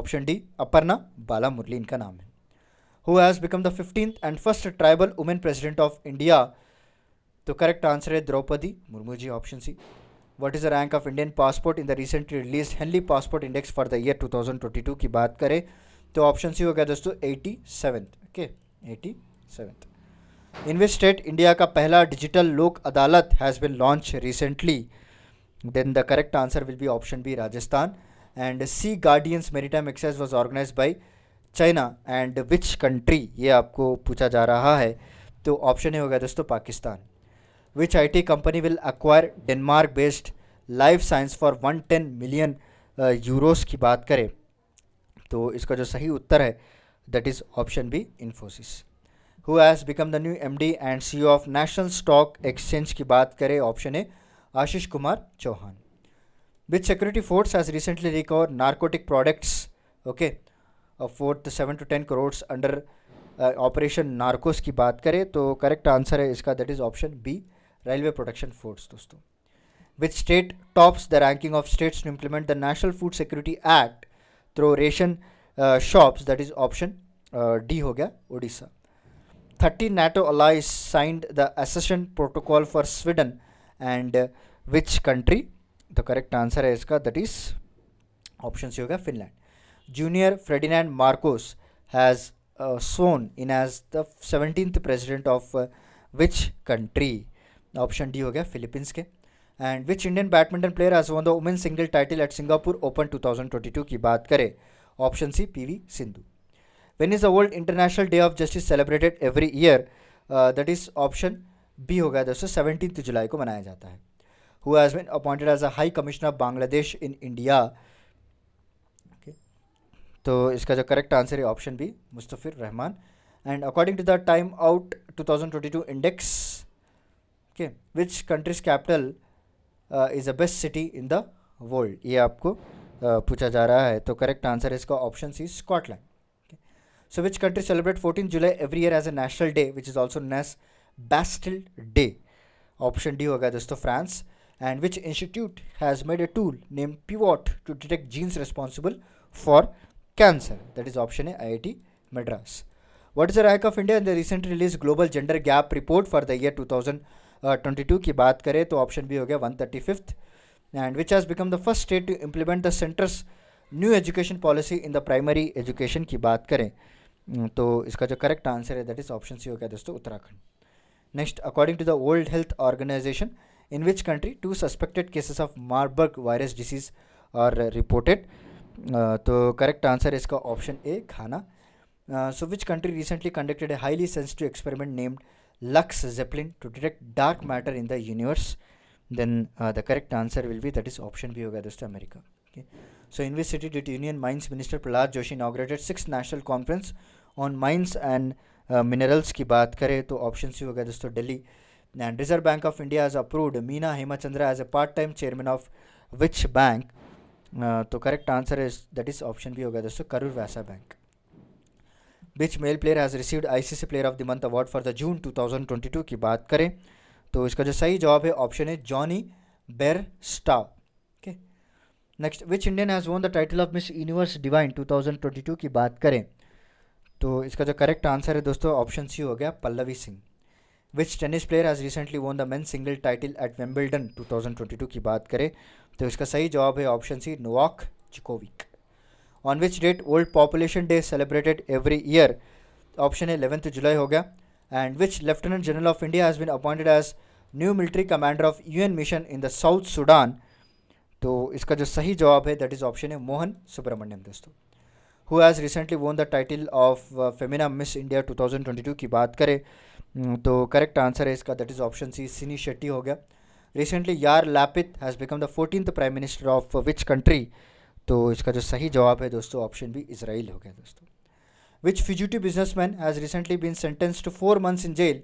S1: Option D, Aparna bala murli inka naam hai who has become the 15th and first tribal woman president of India. तो correct answer is draupadi murmu ji option c what is the rank of indian passport in the recently released henley passport index for the year 2022 ki baat kare तो option C हो गया दोस्तों eighty seven okay eighty seven invested India का पहला digital Lok Adalat has been launch recently then the correct answer will be option B Rajasthan and sea guardians maritime exercise was organise by China and which country ये आपको पूछा जा रहा है तो option ये हो गया दोस्तों Pakistan which I T company will acquire Denmark based life science for one ten million euros की बात करें तो इसका जो सही उत्तर है that is option B Infosys who has become the new MD and CEO of national stock exchange की बात करें option A Ashish Kumar Chauhan with security force has recently record narcotic products okay fourth seven two ten crores under operation Narcos की बात करें तो correct answer है इसका that is option B railway protection force दोस्तों which state tops the ranking of states to implement the national food security act through ration shops that is option D हो गया Orissa 30 NATO allies signed the accession protocol for Sweden and uh, which country? The correct answer is ka, that is option C Finland. Junior Ferdinand Marcos has uh, sworn in as the 17th president of uh, which country? Option D हो Philippines Ke. And which Indian badminton player has won the women's single title at Singapore Open 2022 Ki baat kare. Option C PV Sindhu. when is the world international day of justice celebrated every year that is option B हो गया दोस्तों seventeen July को मनाया जाता है who has been appointed as a high commissioner of Bangladesh in India तो इसका जो करेक्ट आंसर है option B Mustafizur Rahman and according to the time out 2022 index okay which country's capital is the best city in the world ये आपको uh, पूछा जा रहा है तो करेक्ट आंसर है इसका option C Scotland So which country celebrate 14th July every year as a national day, which is also known as Bastille Day? Option D होगा दोस्तों France and which institute has made a tool named pivot to detect genes responsible for cancer that is option a iit madras what is the rank of india in the recently released global gender gap report for the year 2022 uh, की बात करें तो option B हो गया 135th and which has become the first state to implement the center's new education policy in the primary education की बात करें Mm, तो इसका जो करेक्ट आंसर है दैट इज ऑप्शन सी हो गया दोस्तों Uttarakhand next according to the world health organisation in which country two suspected cases of Marburg virus disease are reported तो करेक्ट आंसर है इसका option A Ghana so which country recently conducted a highly sensitive experiment named LUX ZEPLIN to detect dark matter in the universe then the correct answer will be that is option B गया दोस्तों America okay so in which city did union mines minister Prahlad Joshi inaugurated six national conference on mines and minerals की बात करें तो option सी uh, तो हो गया दोस्तों Delhi and Reserve bank of India as approved Meena Hemachandra as a part time chairman of which bank तो correct answer is that is option B गया दोस्तों Karur Vysya bank which male player has received ICC player of the month award for the June 2022 की बात करें तो इसका जो सही जवाब है ऑप्शन है Jonny Bairstow okay next which Indian has won the title of Miss Universe divine 2022 की बात करें तो इसका जो करेक्ट आंसर है दोस्तों ऑप्शन सी हो गया Pallavi Singh which tennis player has recently won the men single title at Wimbledon 2022 की बात करें तो इसका सही जवाब है option C Novak Djokovic on which date world population day celebrated every year option है इलेवेंथ जुलाई हो गया and which lieutenant general of India has been appointed as new military commander of UN mission in the South Sudan तो इसका जो सही जवाब है that is option है मोहन सुब्रमण्यम दोस्तों who has recently won the title of Femina Miss India 2022 की बात करें हम्म, तो करेक्ट आंसर है इसका दैट इज़ ऑप्शन सी सिनी शेट्टी हो गया recently Yair Lapid has become the fourteen prime minister of which country तो इसका जो सही जवाब है दोस्तों ऑप्शन बी इसराइल हो गया दोस्तों which fugitive businessman has recently been four months in jail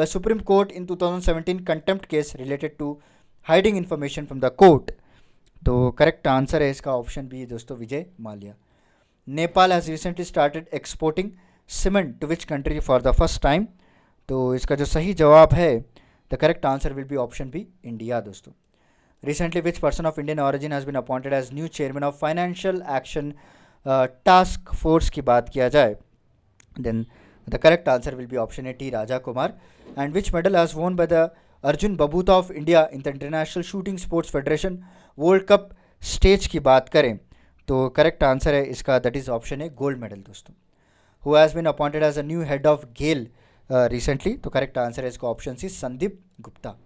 S1: in supreme court in two thousand 2017 contempt case related to hiding information from the court तो करेक्ट आंसर है इसका ऑप्शन बी दोस्तों Vijay Mallya Nepal has recently started exporting cement to which country for the first time तो इसका जो सही जवाब है the correct answer will be option B India दोस्तों recently which person of Indian origin has been appointed as new chairman of Financial Action Task Force की बात किया जाए then the correct answer will be option A T Raja Kumar and which medal has won by the Arjun Babuta of India in the International Shooting Sports Federation World Cup stage की बात करें तो correct answer है इसका दैट इज़ ऑप्शन है gold medal दोस्तों who has been appointed as a new head of GAIL recently तो correct answer है इसका option C Sandeep Gupta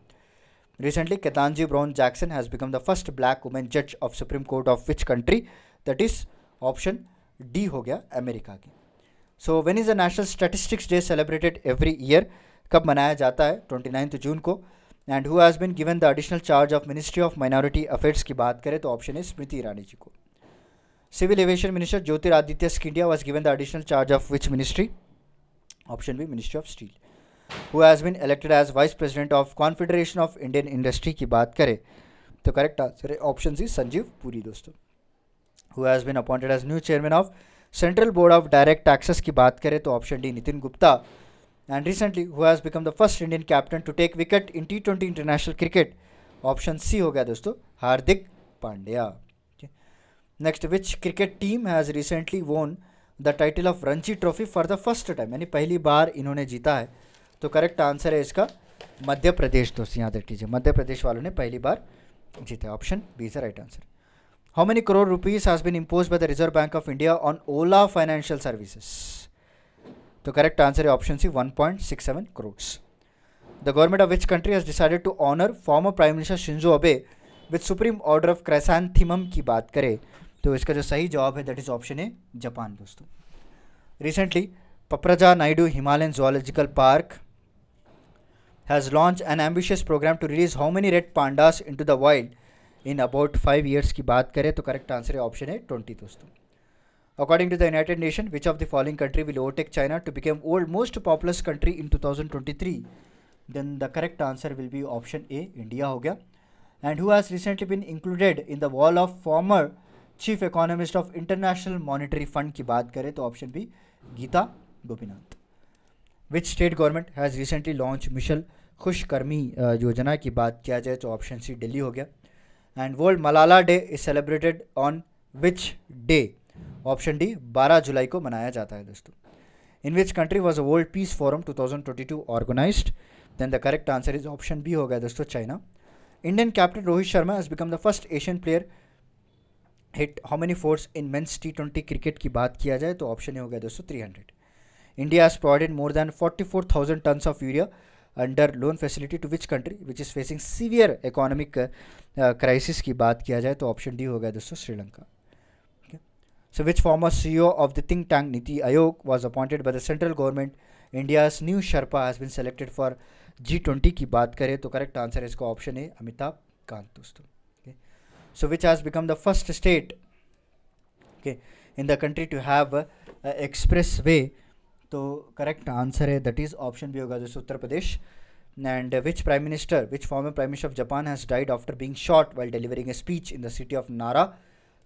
S1: recently Ketanji Brown Jackson has become the first black women जज of supreme court of which country that is option D हो गया America की so when is the national statistics day celebrated every year कब मनाया जाता है twenty ninth June को and who has been given the additional charge of ministry of minority affairs की बात करें तो ऑप्शन है स्मृति ईरानी जी को civil aviation minister Jyotiraditya Scindia was given the additional charge of which ministry option B ministry of steel who has been elected as vice president of Confederation of Indian Industry की बात करें तो करेक्ट आंसर है option C Sanjiv Puri दोस्तों who has been appointed as new chairman of Central board of Direct Taxes की बात करें तो option D Nitin Gupta and recently who has become the first Indian captain to take wicket in T twenty international cricket option C हो गया दोस्तों Hardik Pandya next which cricket team has recently won the title of Ranji trophy for the first time यानी पहली बार इन्होंने जीता है तो correct answer है इसका मध्य प्रदेश दोस्त याद रख लीजिए मध्य प्रदेश वालों ने पहली बार जीता option B is right answer how many crore rupees has been impose by the Reserve bank of India on Ola financial services तो करेक्ट आंसर है option C 1.67 crore the government of which country has decided to honour former prime minister shinzo Abe with supreme order of chrysanthemum की बात करें तो इसका जो सही जवाब है that is option A Japan दोस्तों recently Padmaja Naidu Himalayan zoological park has launch an ambitious programme to release how many red pandas into the world in about five years की बात करें तो करेक्ट आंसर है ऑप्शन है twenty दोस्तों according to the United Nation which of the following country will overtake China to become world most populous country in two thousand twenty three then the correct answer will be option A India हो गया and who has recently been included in the wall of former chief economist of International Monetary Fund की बात करें तो option B Gita Gopinath which state government has recently launch mission खुशकर्मी योजना की बात किया जाए तो ऑप्शन सी दिल्ली हो गया and world Malala day is celebrated on which day option D 12 जुलाई को मनाया जाता है दोस्तों in which country was a world peace forum 2022 organise then the correct answer is option B हो गया दोस्तों China Indian captain Rohit Sharma has become the first Asian player hit how many fours in men's T twenty cricket की बात किया जाए तो option ये हो गया दोस्तों three hundred India has provided more than forty four thousand tonnes of urea under loan facility to which country which is facing severe economic crisis की बात किया जाए तो ऑप्शन डी हो गया दोस्तों Sri Lanka so which former C O of the think tank NITI Aayog was appointed by the central government India's new sherpa has been selected for G twenty की बात करें तो करेक्ट आंसर है इसका ऑप्शन है अमिताभ कांत दोस्तों so which has become the first state okay in the country to have a, a expressway तो correct answer है दैट इज़ ऑप्शन बी होगा जैसे Uttar Pradesh and which prime minister which former prime minister of Japan has died after being shot while delivering a speech in the city of Nara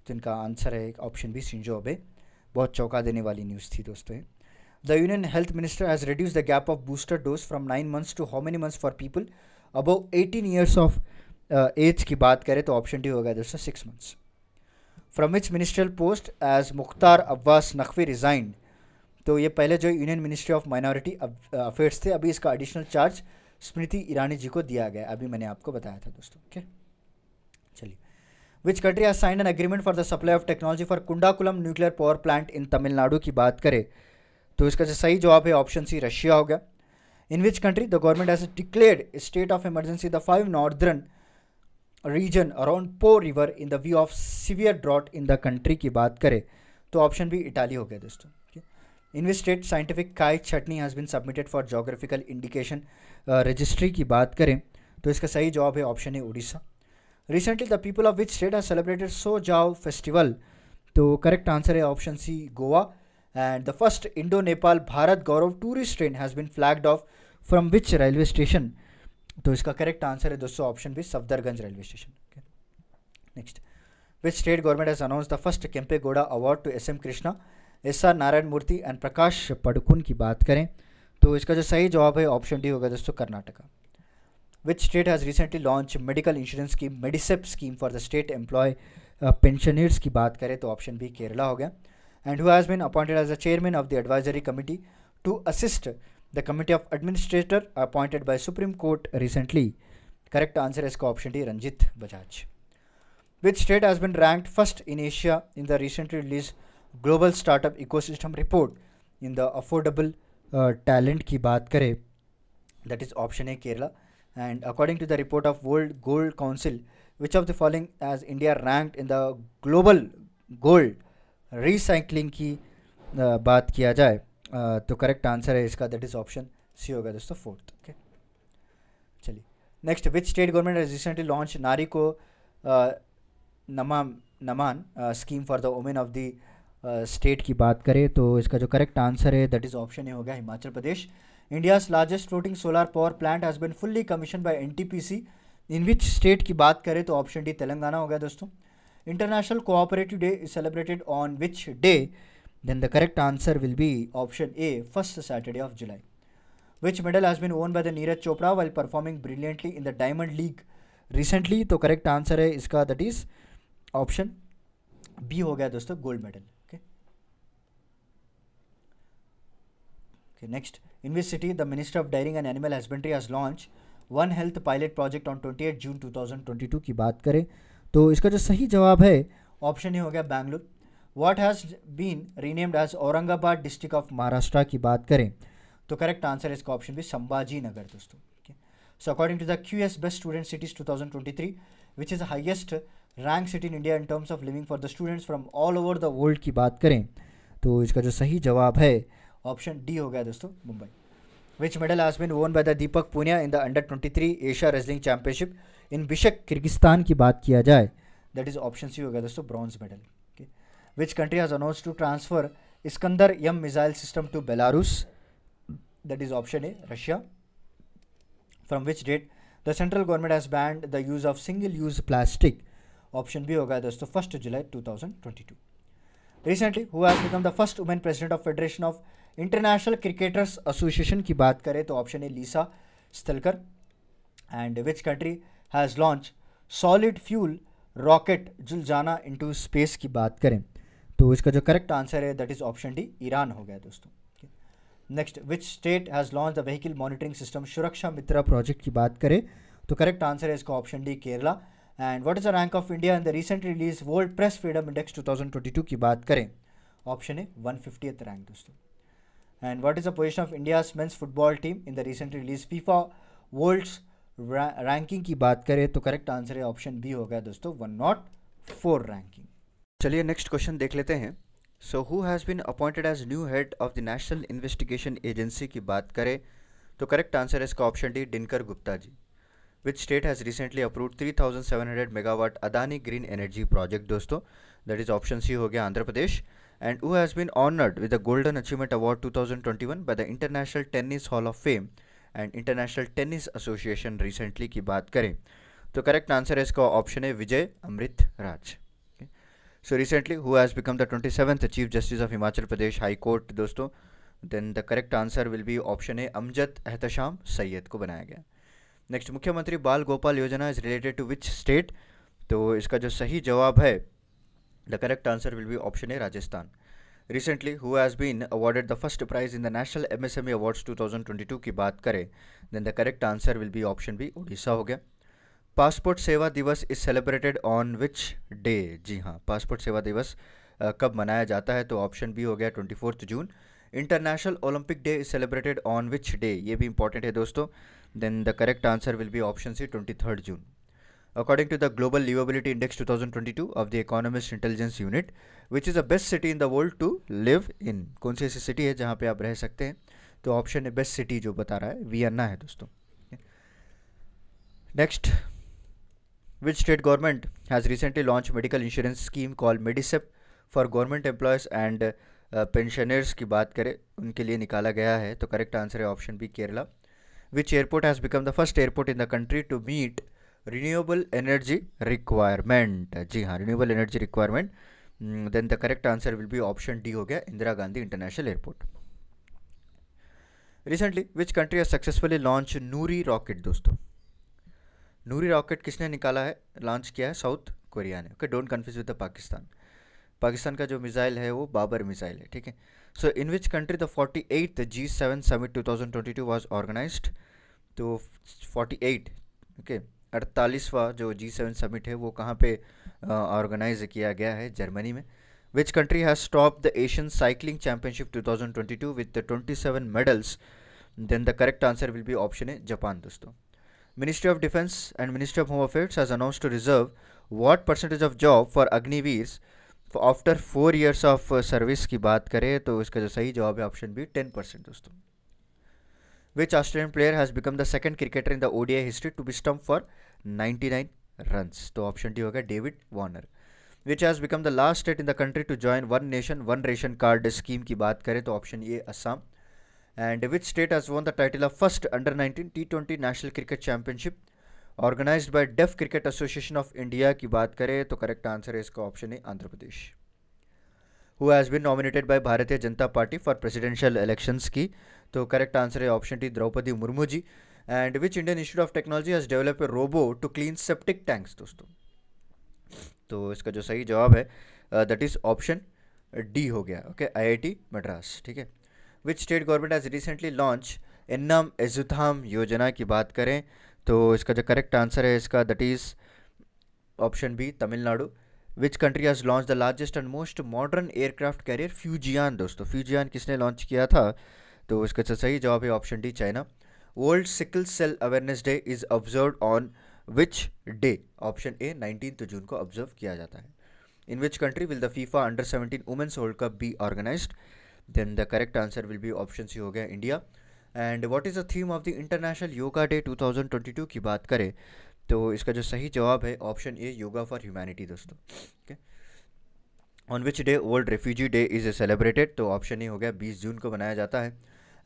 S1: तो इनका answer है option B सिंजो अबे बहुत चौंका देने वाली न्यूज़ थी दोस्तों the union health minister has reduce the gap of booster dose from nine months to how many months for people above eighteen years of age uh, की बात करें तो ऑप्शन डी होगा दोस्तों six months from which ministerial post as Mukhtar Abbas Naqvi resigned तो ये पहले जो union ministry of minority affairs थे अभी इसका एडिशनल चार्ज स्मृति ईरानी जी को दिया गया अभी मैंने आपको बताया था दोस्तों ओके चलिए which country has signed an agreement for the supply of technology for Kudankulam nuclear power plant in Tamil Nadu की बात करें तो इसका जो सही जवाब है ऑप्शन सी रशिया हो गया in which country the government has declared state of emergency the five northern region around Po river in the view of severe drought in the country की बात करें तो ऑप्शन भी इटाली हो गया दोस्तों in which state scientific Kai chutney has been submitted for geographical indication registry की बात करें तो इसका सही जवाब है ऑप्शन तो है Orissa recently the people of which state has celebrated Sao Joao festival तो करेक्ट आंसर है option C Goa and the first Indo Nepal Bharat Gaurav tourist train has been flagged off from which railway station तो इसका करेक्ट आंसर है दोस्तों option B Safdarjung railway station next which state government has announce the first Kempe Gowda award to S M Krishna S R Narayana Murthy and Prakash Padukone की बात करें तो इसका जो सही जवाब है ऑप्शन डी होगा दोस्तों Karnataka which state has recently launch medical insurance scheme Medisep scheme for the state employ pensioners की बात करें तो ऑप्शन बी केरला हो गया and who has been appointed as a chairman of the advisory committee to assist The committee of administrator appointed by Supreme Court recently. Correct answer is option D, Ranjit Bajaj. Which state has been ranked first in Asia in the recently released Global Startup Ecosystem Report? In the affordable uh, talent ki baat kare, that is option A, Kerala. And according to the report of World Gold Council, which of the following has India ranked in the global gold recycling की uh, baat kiya जाए Uh, तो correct answer है इसका that is option C होगा दोस्तों fourth okay चलिए next which state government recently launch Nari Ko uh, नमा Naman scheme for the women of the state की बात करें तो इसका जो करेक्ट आंसर है दैट इज़ ऑप्शन ए गया Himachal Pradesh India's largest floating solar power plant has been fully commission by an in which state की बात करें तो ऑप्शन डी तेलंगाना हो गया दोस्तों international cooperative day is celebrated on which day Then the correct answer will be option A, first Saturday of July. Which medal has been won by the Neeraj Chopra while performing brilliantly in the Diamond League recently? तो correct answer है इसका that is option B हो गया दोस्तों gold medal. Okay. Okay. Next, in which city the Minister of Dairying and Animal Husbandry has launched One Health Pilot Project on 28 June 2022 की बात करें तो इसका जो सही जवाब है ऑप्शन ही हो गया Bangalore what has been renamed as Aurangabad district of Maharashtra की बात करें तो करेक्ट आंसर इसका ऑप्शन भी संभाजी नगर दोस्तों so according to the Q S best student cities two thousand twenty three which is highest rank city in India in terms of living for the students from all over the world की बात करें तो इसका जो सही जवाब है option D हो गया दोस्तों Mumbai which medal has been won by the Deepak Punia in the under twenty three Asia wrestling championship in Bishkek Kyrgyzstan की बात किया जाए दैट इज़ ऑप्शन सी हो गया दोस्तों bronze medal which country has announced to transfer Iskander M missile system to Belarus? That is option A, Russia. From which date the central government has banned the use of single-use plastic? Option B hoga dosto 1st july 2022. recently who has become the first woman president of federation of international cricketers association ki baat kare to option a lisa stelkar and which country has launched solid fuel rocket juljana into space ki baat kare तो इसका जो correct answer है that is option D Iran हो गया दोस्तों next which state has launch the vehicle monitoring system Suraksha Mitra project की बात करें तो करेक्ट आंसर है इसका option D Kerala and what is the rank of India in the recent release world press freedom index 2022 की बात करें ऑप्शन है वन रैंक दोस्तों and what is the position of India men's football team in the recent release FIFA world's ranking की बात करें तो correct answer है ऑप्शन बी हो गया दोस्तों वन नॉट फोर रैंकिंग चलिए नेक्स्ट क्वेश्चन देख लेते हैं सो who has been appointed as new head of the national investigation agency की बात करें तो करेक्ट आंसर इसका option D Dinkar Gupta ji which state has recently approve 3700 megawatt Adani green energy project दोस्तों दैट इज ऑप्शन सी हो गया Andhra Pradesh and who has been honoured with the golden achievement award 2021 by the international tennis hall of fame and international tennis association recently की बात करें तो correct answer है इसका option है Vijay Amrit Raj recently who has become the twenty seventh chief justice of Himachal Pradesh high court दोस्तों then the correct answer will be option A Amjad Ehtesham Syed को बनाया गया next Mukhyamantri Bal Gopal Yojana is related to which state तो इसका जो सही जवाब है the correct answer will be option A Rajasthan recently who has been awarded the first prize in the national MSME awards two की बात करें then the correct answer will be option B Orissa हो गया passport Seva Diwas is celebrated on which day जी हाँ passport Seva दिवस कब मनाया जाता है तो ऑप्शन बी हो गया twenty fourth June international Olympic day is celebrated on which day ये भी इंपॉर्टेंट है दोस्तों then the correct answer will be option C twenty third June according to the Global Livability Index 2022 of the Economist Intelligence Unit which is the best city in the world to live in कौन सी ऐसी city है जहाँ पे आप रह सकते हैं तो ऑप्शन है बेस्ट सिटी जो बता रहा है वियना है दोस्तों next okay. Which state government has recently launched medical insurance scheme called Medicep for government employees and pensioners uh, की बात करें उनके लिए निकाला गया है तो करेक्ट आंसर है option B Kerala which airport has become the first airport in the country to meet renewable energy requirement जी हाँ renewable energy requirement then the correct answer will be option D हो गया Indira Gandhi international airport recently which country has successfully launch Nuri rocket दोस्तों Nuri rocket किसने निकाला है launch किया है साउथ कोरिया ने okay don't confuse with the Pakistan Pakistan का जो मिसाइल है वो बाबर मिसाइल है ठीक है so in which country the forty eight G seven summit two thousand twenty two was organise तो फोर्टी एट ओके अड़तालीसवा जो जी सेवन समिट है वो कहाँ पे ऑर्गेनाइज uh, किया गया है जर्मनी में which country has stop the Asian cycling championship two thousand twenty two with twenty seven medals then the correct answer will be option है जापान दोस्तों Ministry of Defence and Ministry of Home Affairs has announced to reserve what percentage of job for Agniveers after four years of service की बात करें तो इसका जो सही जवाब है ऑप्शन बी टेन परसेंट दोस्तों which Australian player has become the second cricketer in the ODI history to be stump for 99 runs तो ऑप्शन डी होगा David Warner which has become the last state in the country to join one nation one ration card scheme की बात करें तो option A Assam and which state has won the title of first under 19 T20 national cricket championship organised by deaf cricket association of India की बात करें तो correct answer है इसका ऑप्शन है Andhra Pradesh who has been nominated by Bharatiya Janata party for presidential elections की तो correct answer है option D Droupadi Murmu ji and which Indian institute of technology has develop a robo to clean septic tanks दोस्तों तो इसका जो सही जवाब है दैट इज़ ऑप्शन डी हो गया ओके आईआईटी मद्रास ठीक है which state government has recently launch Ennum Ezhuthum Yojana की बात करें तो इसका जो करेक्ट आंसर है इसका that is option B Tamil Nadu which country has launch the largest and most modern aircraft carrier Fujian दोस्तों फ्यूजियान किसने लॉन्च किया था तो इसका सही जवाब है option D China world sickle cell awareness day is observe on which day option A nineteen June को ऑब्जर्व किया जाता है in which country will the FIFA under seventeen women's world cup be organised then the correct answer will be option C हो गया India and what is the theme of the international yoga day 2022 की बात करें तो इसका जो सही जवाब है option A yoga for humanity दोस्तों ठीक है on which day world refugee day is celebrated तो ऑप्शन ए हो गया बीस जून को मनाया जाता है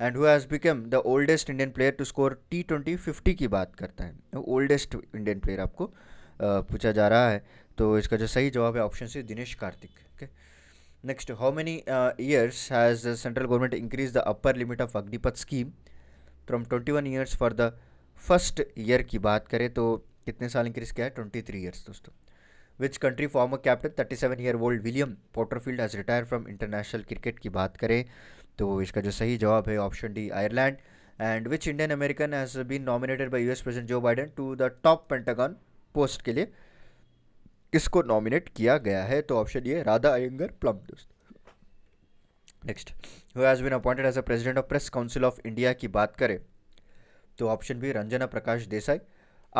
S1: and who has become the oldest Indian player to score T twenty fifty की बात करता है ओल्डेस्ट इंडियन प्लेयर आपको पूछा जा रहा है तो इसका जो सही जवाब है option C Dinesh Karthik next how many years has central government increase the upper limit of Agnipath scheme from twenty one years for the first year की बात करें तो कितने साल इंक्रीज़ किया है ट्वेंटी थ्री ईयर्स दोस्तों which country former captain thirty seven year old William Porterfield has retire from international cricket की बात करें तो इसका जो सही जवाब है option D Ireland and which Indian American has been nominated by U S president Joe Biden to the top Pentagon post के लिए किसको नॉमिनेट किया गया है तो ऑप्शन ये राधा अयंगर प्लम दोस्त next who has been appointed as a president of press council of India की बात करें तो option B Ranjana Prakash Desai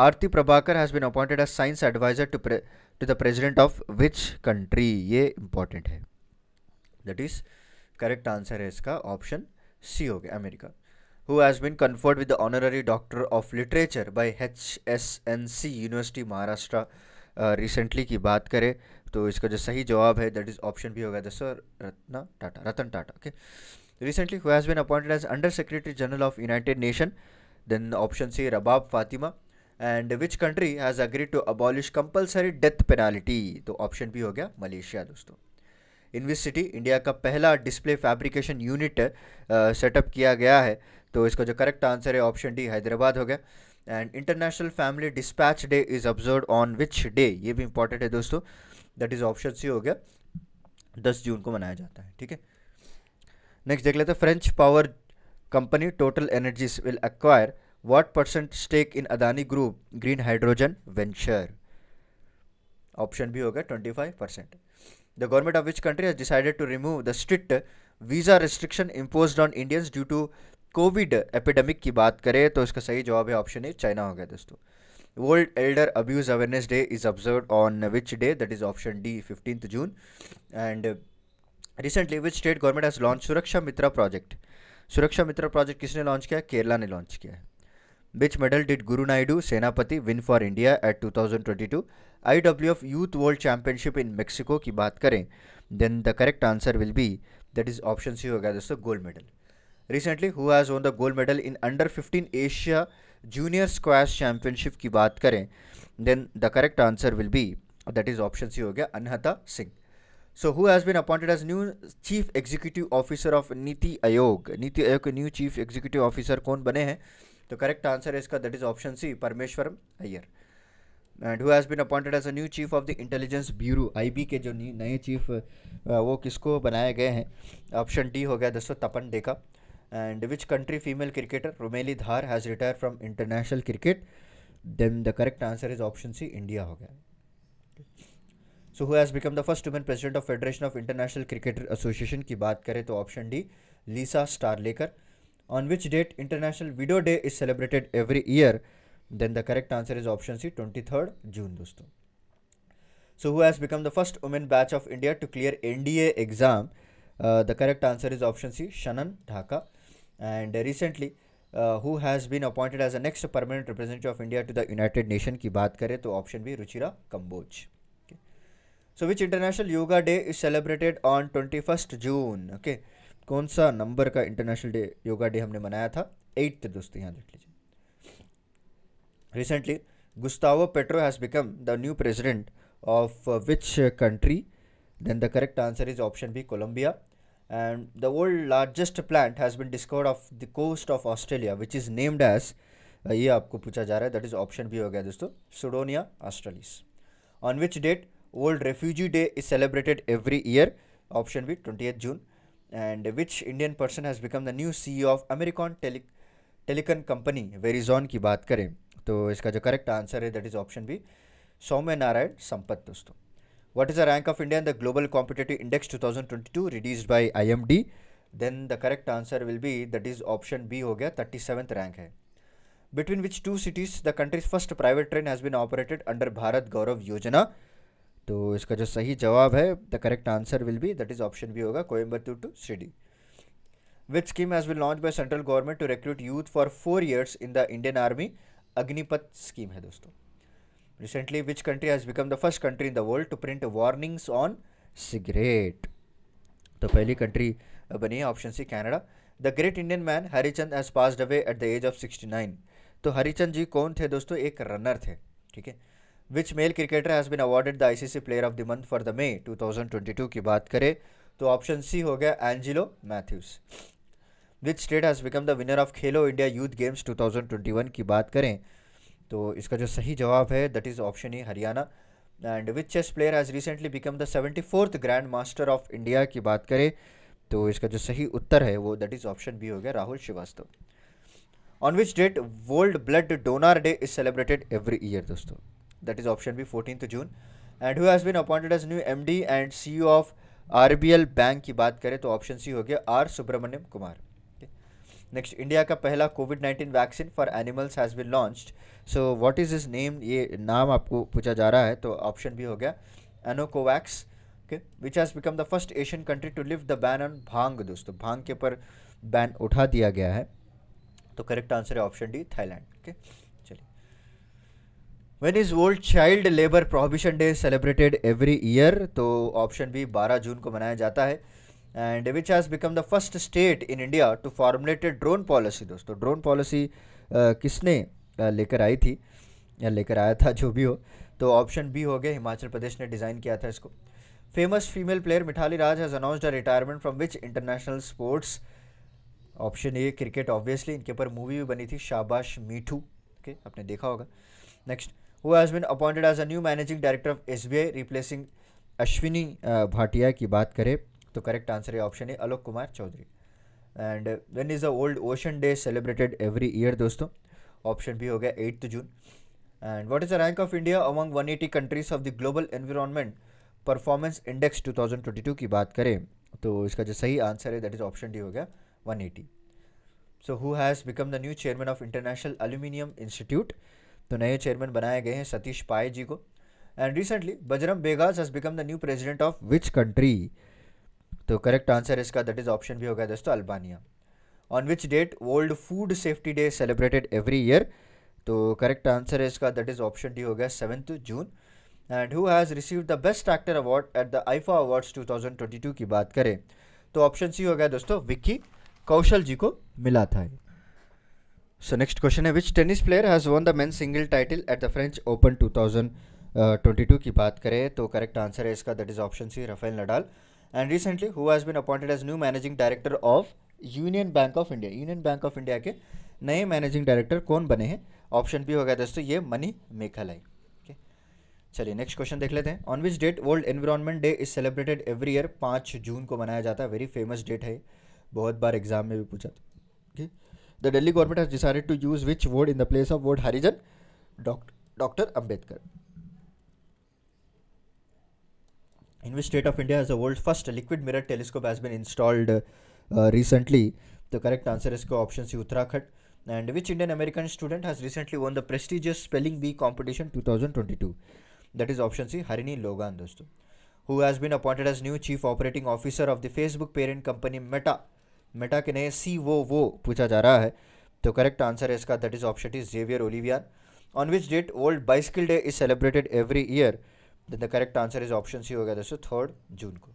S1: Aarti Prabhakar has been appointed as science adviser to to the president of which country ये इंपॉर्टेंट है that is correct answer है इसका option C हो गया America who has been conferred with the honorary doctor of literature by H S N C university Maharashtra recently की बात करें तो इसका जो सही जवाब है दैट इज ऑप्शन भी होगा the sir Ratna Tata Ratan Tata okay recently who has been appointed as under secretary general of United Nation then option C Rabab Fatima and which country has agreed to abolish compulsory death penalty तो option B हो गया Malaysia दोस्तों इनविस city India का पहला display fabrication unit setup किया गया है तो इसका जो करेक्ट आंसर है ऑप्शन डी हैदराबाद हो गया and international family dispatch day is observe on which day ये भी इंपॉर्टेंट है दोस्तों दैट इज़ ऑप्शन सी हो गया दस जून को मनाया जाता है ठीक है नेक्स्ट देख लेते हैं French power company Total Energies will acquire what percent stake in Adani group green hydrogen venture option भी होगा twenty five percent the government of which country has decided to remove the strict visa restriction imposed on Indians due to covid epidemic की बात करें तो इसका सही जवाब है ऑप्शन ए चाइना हो गया दोस्तों world elder abuse awareness day is observe on which day that is option D fifteenth June and recently which state government has launch Suraksha Mitra project सुरक्षा मित्रा प्रोजेक्ट किसने लॉन्च किया केरला ने लॉन्च किया है विच medal did Guru Naidu Senapati win for India at 2022 F youth world championship in Mexico की बात करें then the correct answer will be that is option C होगा दोस्तों gold medal recently who has won the gold medal in under 15 Asia junior squash championship की बात करें then the correct answer will be that is option C हो गया Anahat Singh so who has been appointed as new chief executive officer of NITI Aayog नीति आयोग के new chief executive officer कौन बने हैं तो करेक्ट आंसर है इसका that is option C Parameswaran Iyer and who has been appointed as a new chief of the intelligence bureau IB के जो नए चीफ वो किसको बनाए गए हैं ऑप्शन डी हो गया दोस्तों Tapan Deka and which country female cricketer Rumeli Dhar has retire from international cricket then the correct answer is option C India हो गया so who has become the first women president of federation of international cricketer association की बात करें तो option D Lisa Sthalekar on which date international widow day is celebrated every year then the correct answer is option C twenty third June दोस्तों so who has become the first women batch of India to clear N D A exam the correct answer is option C Shanan Dhaka and recently who has been appointed as a next permanent representative of India to the United Nation की बात करें तो option B Ruchira Kamboj so which international yoga day is celebrated on twenty first June okay कौन सा number का international day yoga day हमने मनाया था एट्थ दोस्तों यहाँ देख लीजिए recently Gustavo Petro has become the new president of which country then the correct answer is option B Colombia and the world largest plant has been discovered off the coast of Australia which is named as uh, ये आपको पूछा जा रहा है that is option B हो गया दोस्तों सुडोनिया ऑस्ट्रेलिस on which date world refugee day is celebrated every year option B twentieth June and which Indian person has become the new C of American tele telecom company Verizon की बात करें तो इसका जो करेक्ट आंसर है that is option B Soumya Narayan Sampat दोस्तों what is the rank of India in the Global Competitive Index 2022 released by IMD? Then the correct answer will be that is option B ho gaya 37th rank hai Between which two cities the country's first private train has been operated under Bharat Gaurav yojana to iska jo sahi jawab hai the correct answer will be that is option b hoga coimbatore to shirdi which scheme has been launched by central government to recruit youth for 4 years in the indian army Agnipath scheme है दोस्तों Recently, which country has become the first country in the world to print warnings on cigarette? तो पहली country बनी है option C Canada the great Indian man Harichand has passed away at the age of 69 तो हरिचंद जी कौन थे दोस्तों एक runner थे ठीक है which male cricketer has been awarded the ICC player of the month for the May 2022 की बात करें तो ऑप्शन सी हो गया Angelo Mathews which state has become the winner of Khelo India youth games 2021 की बात करें तो इसका जो सही जवाब है that is option A Haryana and which chess player has recently become the seventy fourth grand master of India की बात करें तो इसका जो सही उत्तर है वो दैट इज़ ऑप्शन बी हो गया Rahul Srivastava on which date world blood donor day is celebrated every year दोस्तों that is option B fourteen June and who has been appointed as new M D and C of R B L bank की बात करें तो option C हो गया R Subramaniam Kumar next India का पहला covid nineteen vaccine for animals has been launched so what is is name ये नाम आपको पूछा जा रहा है तो ऑप्शन भी हो गया Anocovax okay which has become the first Asian country to lift the ban on bhang दोस्तों भांग के ऊपर बैन उठा दिया गया है तो करेक्ट आंसर है ऑप्शन डी थाईलैंड ओके चलिए when is world child labour prohibition day celebrated every year तो ऑप्शन बी 12 जून को मनाया जाता है and which has become the first state in India to formulated drone policy दोस्तों drone policy किसने लेकर आई थी या लेकर आया था जो भी हो तो ऑप्शन बी हो गया हिमाचल प्रदेश ने डिज़ाइन किया था इसको famous female player Mithali Raj has announced the retirement from which international sports option A cricket obviously इनके ऊपर मूवी भी बनी थी शाबाश मीठू ओके okay, आपने देखा होगा next who has been appointed as a new managing director of S B I replacing Ashwini Bhatia की बात करें तो करेक्ट आंसर है option A Alok Kumar Chaudhary and when is the world ocean day celebrated every year दोस्तों option B हो गया eighth June and what is the rank of India among eighty countries of the global environment performance index two thousand twenty two की बात करें तो इसका जो सही आंसर है दैट इज़ ऑप्शन डी हो गया one eighty so who has become the new chairman of international aluminium institute तो नए चेयरमैन बनाए गए हैं सतीश पाए जी को and recently Bajram Begaj has become the new president of which country तो करेक्ट आंसर इसका दैट इज ऑप्शन भी होगा दोस्तों Albania on which date world food safety day celebrated every year तो करेक्ट आंसर है इसका दैट इज ऑप्शन डी हो गया seventh June and who has receive the best actor award at the IIFA awards 2022 की बात करें तो option C हो गया दोस्तों विक्की कौशल जी को मिला था सो नेक्स्ट क्वेश्चन है which tennis player has won the men single title at the French Open 2022 की बात करें तो करेक्ट आंसर है इसका that is option C Rafael Nadal and recently who has been appointed as new managing director of Union Bank of India Union Bank of India के नए managing director कौन बने हैं ऑप्शन भी हो गया दोस्तों ये मनी मेघालय okay. चलिए नेक्स्ट क्वेश्चन देख लेते हैं on which date world environment day is celebrated every year पाँच जून को मनाया जाता है वेरी फेमस डेट है बहुत बार एग्जाम में भी पूछा था the Delhi government has decided to use which word in the place of word Harijan doctor Ambedkar in which state of India has the world's first liquid mirror telescope has been installed uh, recently? The correct answer is option C Uttarakhand. And which Indian American student has recently won the prestigious Spelling Bee competition 2022? That is option C Harini Logan, dosto, who has been appointed as new chief operating officer of the Facebook parent company Meta. Meta के नए सी वो वो पूछा जा रहा है तो is that is option इसका Xavier is On which date ओलिवियर Bicycle Day is celebrated every year? The correct answer is option C हो गया दोस्तों थर्ड जून को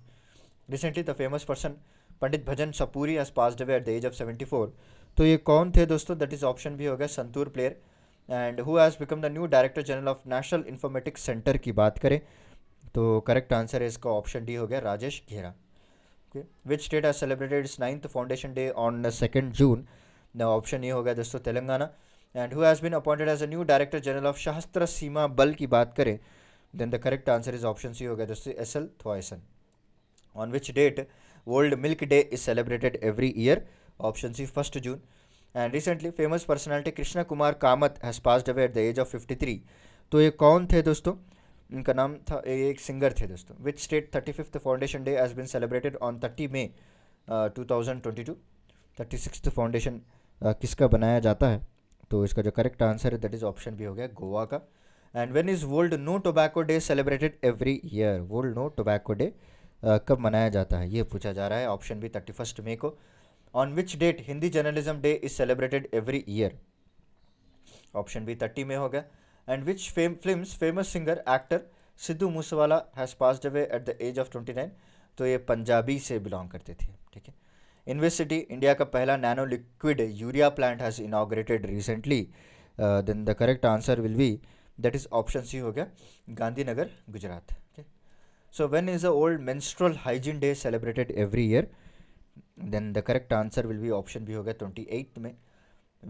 S1: recently the famous person Pandit Bhajan Sopori has pass away at the age of seventy four तो ये कौन थे दोस्तों दैट इज ऑप्शन भी हो गया santoor player and who has become the new director general of national informatics centre की बात करें तो करेक्ट आंसर है इसका ऑप्शन डी हो गया Rajesh Gera okay which state has celebrated ninth foundation day on second June the option ये हो गया दोस्तों Telangana and who has been appointed as a new director general of Sashastra Seema बल की बात करें then the correct answer is option C okay this is sl थॉयसन on which date world milk day is celebrated every year option c 1st june and recently famous personality krishna kumar kamath has passed away at the age of 53 तो ये कौन थे दोस्तों इनका नाम था ये एक सिंगर थे दोस्तों which state thirty fifth foundation day has been celebrated on thirty 2022 36th foundation twenty two thirty six foundation किसका बनाया जाता है तो इसका जो करेक्ट आंसर है दैट इज़ ऑप्शन भी हो गया गोवा का and when is world no tobacco day celebrated every year world no tobacco day कब मनाया जाता है ये पूछा जा रहा है option B thirty first May को on which date Hindi journalism day is celebrated every year option B thirty May हो गया and which fame film famous singer actor Sidhu Moosewala has passed away at the age of twenty nine तो ये पंजाबी से belong करते थे ठीक है इन्वेस्टिटी इंडिया का पहला nano liquid urea plant has inaugurated recently then the correct answer will be that is option C हो गया Gandhinagar Gujarat so when is a world menstrual hygiene day celebrated every year then the correct answer will be option B हो गया twenty eight May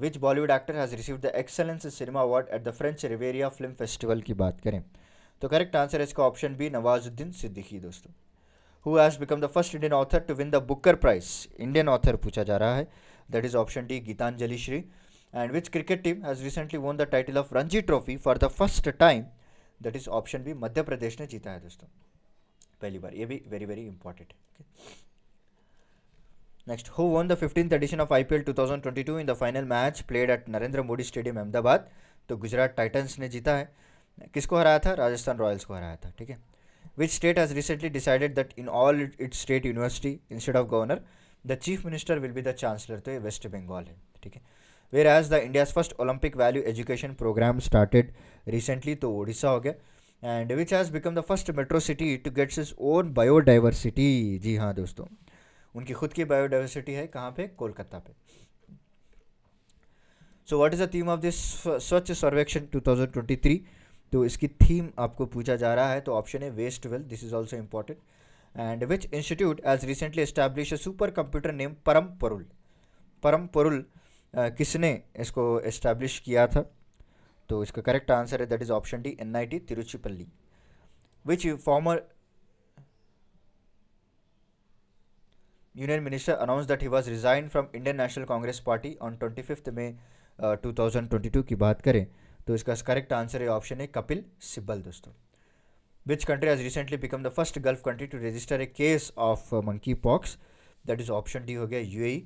S1: which Bollywood actor has receive the excellence cinema award at the French Riviera film festival की बात करें तो correct answer है इसका option B Nawazuddin Siddiqui दोस्तों who has become the first Indian author to win the Booker prize Indian author पूछा जा रहा है that is option D Geetanjali Shree and which cricket team has recently won the title of Ranji trophy for the first time that is option B Madhya प्रदेश ने जीता है दोस्तों पहली बार ये भी वेरी वेरी इंपॉर्टेंट है next who won the fifteenth edition of I P L two thousand twenty two in the final match played at Narendra Modi stadium Ahmedabad तो गुजरात टाइटन्स ने जीता है किसको हराया था राजस्थान रॉयल्स को हराया था ठीक है which state has recently decided that in all its state university instead of governor the chief minister will be the chancellor तो ये वेस्ट बंगाल है ठीक है whereas the India's first Olympic value education program started recently to Odisha ho gaya and which has become the first metro city to get its own biodiversity जी हाँ दोस्तों उनकी खुद की बायोडाइवर्सिटी है कहाँ पे कोलकाता पे so what is the theme of this Swachh Survekshan 2023 तो इसकी थीम आपको पूछा जा रहा है तो ऑप्शन है west well this is also important and which institute has recently establish super computer name Param Parul परम परुल किसने इसको इस्टेब्लिश किया था तो इसका करेक्ट आंसर है that is option D N I T Tiruchirappalli which former union minister announce that he was resign from Indian National Congress party on twenty fifth May two thousand twenty two की बात करें तो इसका करेक्ट आंसर है option है कपिल सिब्बल दोस्तों which country has recently become the first gulf country to register a case of monkey pox that is option D हो गया ए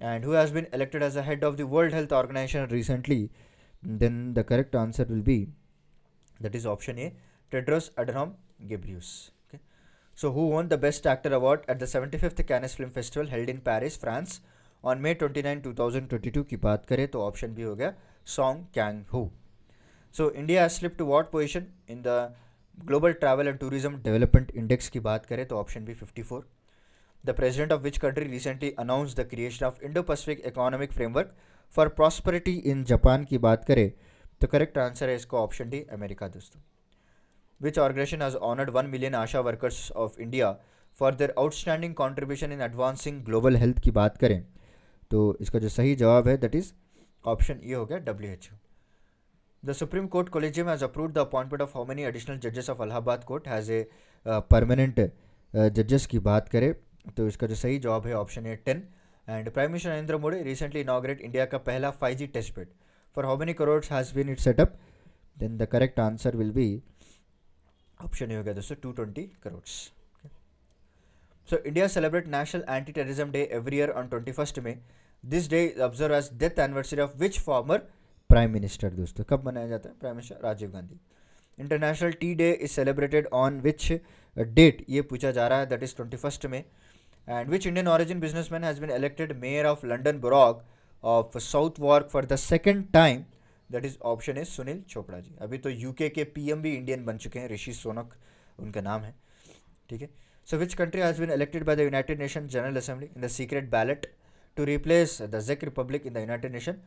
S1: and who has been elected as the head of the World Health Organization recently, then the correct answer will be that is option A, Tedros Adhanom Ghebreyesus. So who won the Best Actor award at the 75th Cannes Film Festival held in Paris, France on May 29, 2022 की बात करें तो option B हो गया सॉन्ग कैंग हो so India slip to what position in the global travel and tourism development index की बात करें तो 54 The president of which country recently announced the creation of Indo-Pacific Economic Framework for Prosperity in Japan की बात करें तो correct answer है इसका ऑप्शन डी अमेरिका दोस्तों which organization has honored 1 million Asha workers of India for their outstanding contribution in advancing global health की बात करें तो इसका जो सही जवाब है दैट इज़ ऑप्शन ये हो गया W H the supreme court collegium has approve the appointment of how many additional जजेस of Allahabad court has a permanent जजेस की बात करें तो इसका जो सही जवाब है ऑप्शन है ten and prime minister Narendra Modi recently inaugurate India का पहला five G test bed for how many crores has been it setup then the correct answer will be option ये हो गया दोस्तों two twenty crores so India celebrate national anti terrorism day every year on twenty first May this day observe as death anniversary of which former prime minister दोस्तों कब मनाया जाता है prime minister Rajiv Gandhi international tea day is celebrated on which date ये पूछा जा रहा है that is twenty first May And which Indian origin businessman has been elected mayor of London Borough of South Wark for the second time? That is option is Sunil Chopra ji अभी तो UK के PM भी Indian बन चुके हैं ऋषि सोनक उनका नाम है ठीक है so which country has been elected by the United nation general assembly in the secret ballot to replace the जेक republic in the United nation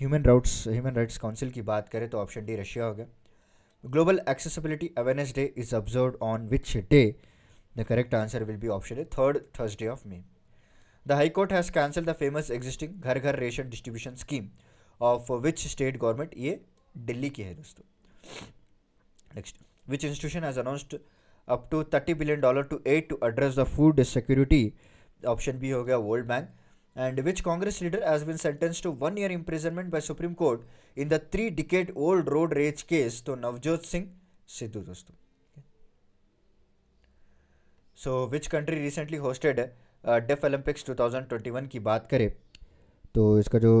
S1: human rights human rights council की बात करें तो ऑप्शन डी रशिया हो गया global accessibility awareness day is observe on which day The correct answer will be option A, third Thursday of May. The High Court has cancelled the famous existing Ghar Ghar ration distribution scheme of which state government? ये दिल्ली की है दोस्तों Next, which institution has announced up to 30 billion dollar to aid to address the food security? Option B हो गया World Bank. And which Congress leader has been sentenced to one year imprisonment by Supreme Court in the three decade old road rage case? तो नवजोत सिंह सिद्धू दोस्तों so which country recently hosted deaf olympics 2021 की बात करें तो इसका जो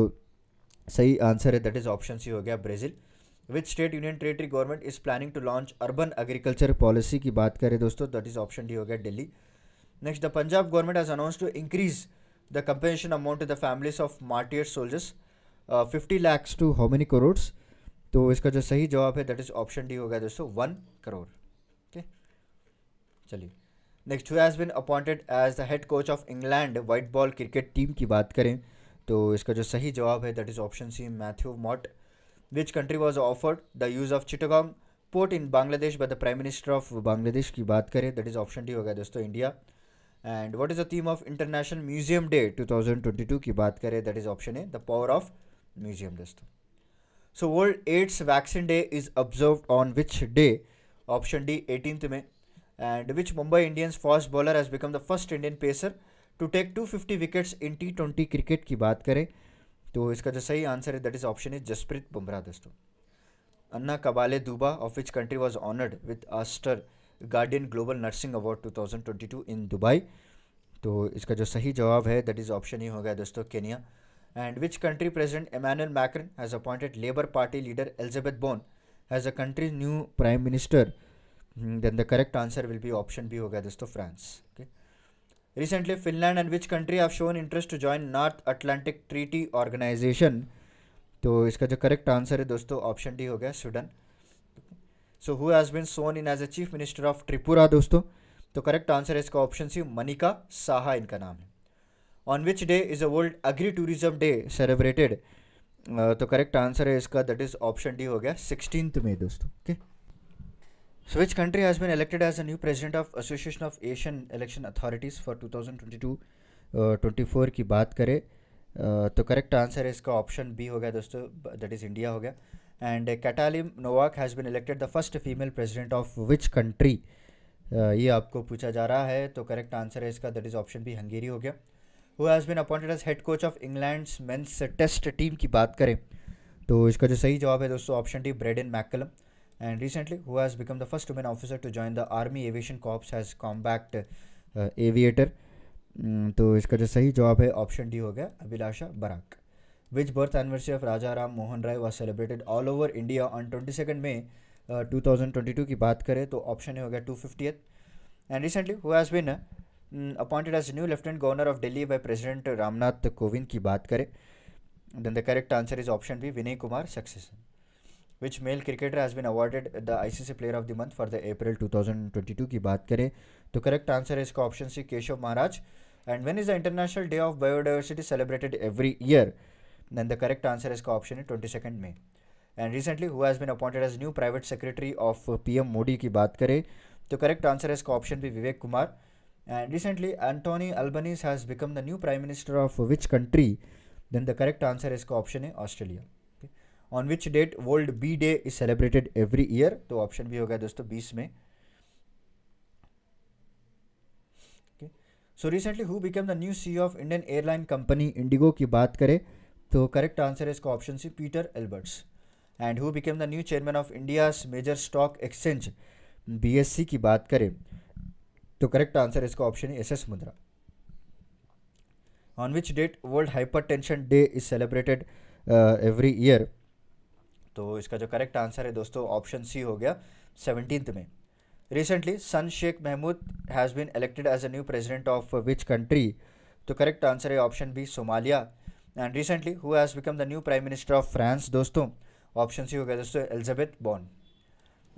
S1: सही answer है दैट इज़ ऑप्शन सी हो गया Brazil which state union territory government is planning to launch urban agriculture policy की बात करें दोस्तों दैट इज़ ऑप्शन डी हो गया Delhi next the Punjab government has announce to increase the compensation amount to the families of martyr soldiers fifty lakhs to how many crores तो इसका जो सही जवाब है दैट इज़ ऑप्शन डी हो गया दोस्तों वन करोड़ ओके चलिए next who's been appointed as the head coach of England white ball cricket team की बात करें तो इसका जो सही जवाब है that is option C Matthew Mott which country was offered the use of Chittagong port in Bangladesh by the prime minister of Bangladesh की बात करें दैट इज़ ऑप्शन डी हो गया दोस्तों India and what is the theme of international museum day 2022 की बात करें that is option A the power of museum दोस्तों so world AIDS vaccine day is observe on which day option D eighteenth May and which Mumbai Indians fast bowler has become the first Indian pacer to take 250 wickets in T20 cricket की बात करें तो इसका जो सही answer है that is option is Jasprit Bumrah दोस्तों Anna Qabale Duba of which country was honoured with Aster guardian global nursing award 2022 in Dubai तो इसका जो सही जवाब है दैट इज़ ऑप्शन ही हो गया दोस्तों Kenya and which country president Emmanuel Macron has appointed labour party leader Elizabeth Borne has a country new prime minister then the correct answer will be option B हो गया दोस्तों France okay recently Finland and which country have shown interest to join north atlantic treaty organisation तो इसका जो correct answer है दोस्तों option D हो गया Sweden so who has been sworn in as a chief minister of Tripura दोस्तों तो correct answer है इसका ऑप्शन सी मनिका साहा इनका नाम है on which day is a world agri tourism day celebrated तो करेक्ट आंसर है इसका दैट इज़ ऑप्शन डी हो गया सिक्सटीन में दोस्तों okay okay? So which country has been elected as a new president of Association of Asian Election Authorities for 2022-24 uh, की बात करें uh, तो करेक्ट आंसर है इसका ऑप्शन बी हो गया दोस्तों दैट इज़ इंडिया हो गया and Katalin Novak has been elected the first female president of which country ये आपको पूछा जा रहा है तो करेक्ट आंसर है इसका that is option B Hungary हो गया who has been appointed as head coach of England men's test team की बात करें तो इसका जो सही जवाब है दोस्तों option D Brendon McCullum and recently who has become the first woman officer to join the Army Aviation Corps as combat uh, aviator. Hmm, तो इसका जो सही जवाब है ऑप्शन डी हो गया Abhilasha Barak which birth anniversary of Raja Ram Mohan Roy was celebrated all over India on twenty second May two thousand twenty two की बात करें तो ऑप्शन ए हो गया two fifty eighth and recently who has been appointed as new lieutenant governor of Delhi by president Ramnath Kovind की बात करें then the correct answer is option B Vinay Kumar Saxena which male cricketer has been awarded the ICC Player of the Month for the April 2022 की बात करें तो correct answer is इसका option C Keshav Maharaj. and when is the International Day of Biodiversity celebrated every year then the correct answer is इसका option है 22nd May. and recently who has been appointed as new private secretary of PM Modi की बात करें तो correct answer is इसका option B Vivek Kumar and recently Anthony Albanese has become the new prime minister of which country then the correct answer is इसका option है Australia. On which date world bee day is celebrated every year तो option B हो गया दोस्तों बीस में so recently who become the new C of Indian airline company IndiGo की बात करें तो करेक्ट आंसर है इसका option C Peter Elbers and who became the new chairman of India major stock exchange B S C की बात करें तो करेक्ट आंसर इसका ऑप्शन है S S Mundra on which date world hypertension day is celebrated every year तो इसका जो correct answer है दोस्तों ऑप्शन सी हो गया seventeen May recently Hassan Sheikh Mohamud has been elected as a new president of which country तो correct answer है option B Somalia and recently who has become the new prime minister of France दोस्तों option C हो गया दोस्तों Elizabeth बॉन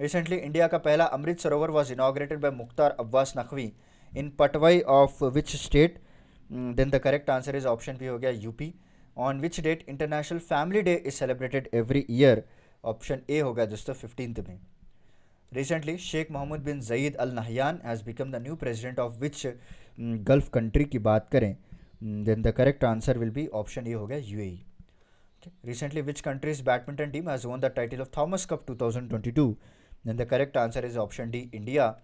S1: recently India का पहला Amrit Sarovar was inaugurated by Mukhtar Abbas Naqvi in Patwai of which state then the correct answer is option B हो गया UP on which date International Family Day is celebrated every year? Option A होगा दोस्तों 15th में Recently, Sheikh Mohammed bin Zayed Al Nahyan has become the new president of which mm, Gulf country की बात करें mm, then the correct answer will be option A होगा UAE. Okay. Recently, which country's badminton team has won the title of Thomas Cup 2022? Then the correct answer is option D, India.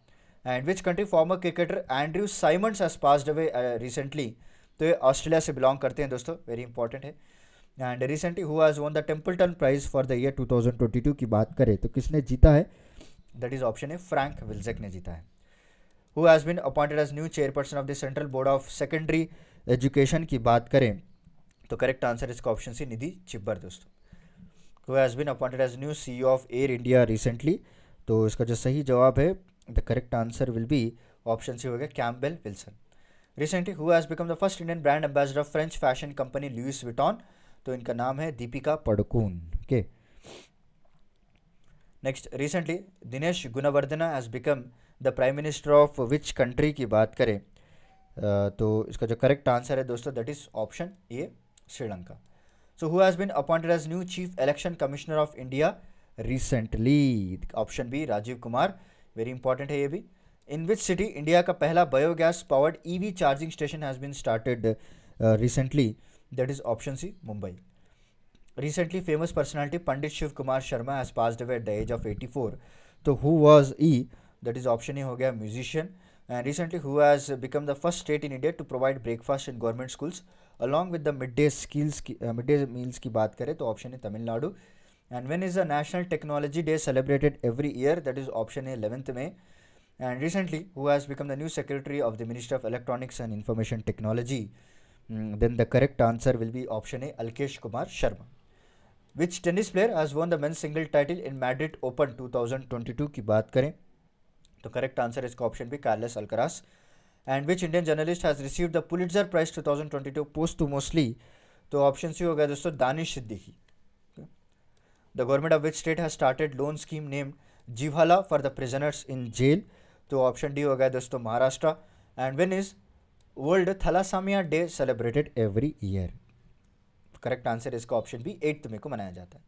S1: And which country former cricketer Andrew Simons has passed away uh, recently? तो ये Australia से belong करते हैं दोस्तों very important है and recently who won the Templeton prize for the year two thousand twenty two की बात करें तो किसने जीता है दैट इज ऑप्शन है फ्रैंक विल्जेक ने जीता है who has been appointed as new chairperson of the central board of secondary education की बात करें तो करेक्ट आंसर इसका ऑप्शन सी निधि चिब्बर दोस्तों who has been appointed as new C of Air India recently तो इसका जो सही जवाब है the correct answer will be option C हो गया Campbell Wilson recently who has become the first Indian brand ambassador of French fashion company Louis Vuitton तो इनका नाम है दीपिका पडकून के next recently Dinesh Gunawardena has become the prime minister of which country की बात करें तो इसका जो करेक्ट आंसर है दोस्तों that is option A Sri Lanka so who has been appointed as new chief election commissioner of India recently option B Rajiv Kumar very important है ये भी इन विच सिटी इंडिया का पहला biogas powered V charging station has been started recently that is option C Mumbai recently famous personality Pandit Shiv Kumar Sharma has passed away at the age of eighty four तो who was E that is option E हो गया musician and recently who has become the first state in India to provide breakfast in government schools along with the mid day skills की mid day meals की बात करें तो option है Tamil Nadu and when is the national technology day celebrated every year that is option है eleventh May and recently who has become the new secretary of the Ministry of Electronics and Information Technology. Mm, then the correct answer will be option A Alkesh Kumar Sharma. Which tennis player has won the men's single title in Madrid Open 2022 की बात करें तो correct answer is option B, Carlos Alcaraz. And which Indian journalist has received the Pulitzer Prize 2022 Posthumously, तो option C हो गया दोस्तों Danish Siddiqui the government of which state has started loan scheme named Jivhala for the prisoners in jail तो option D हो गया दोस्तों Maharashtra and when is world thalassemia day celebrated every year correct answer इसका option B eighth May को मनाया जाता है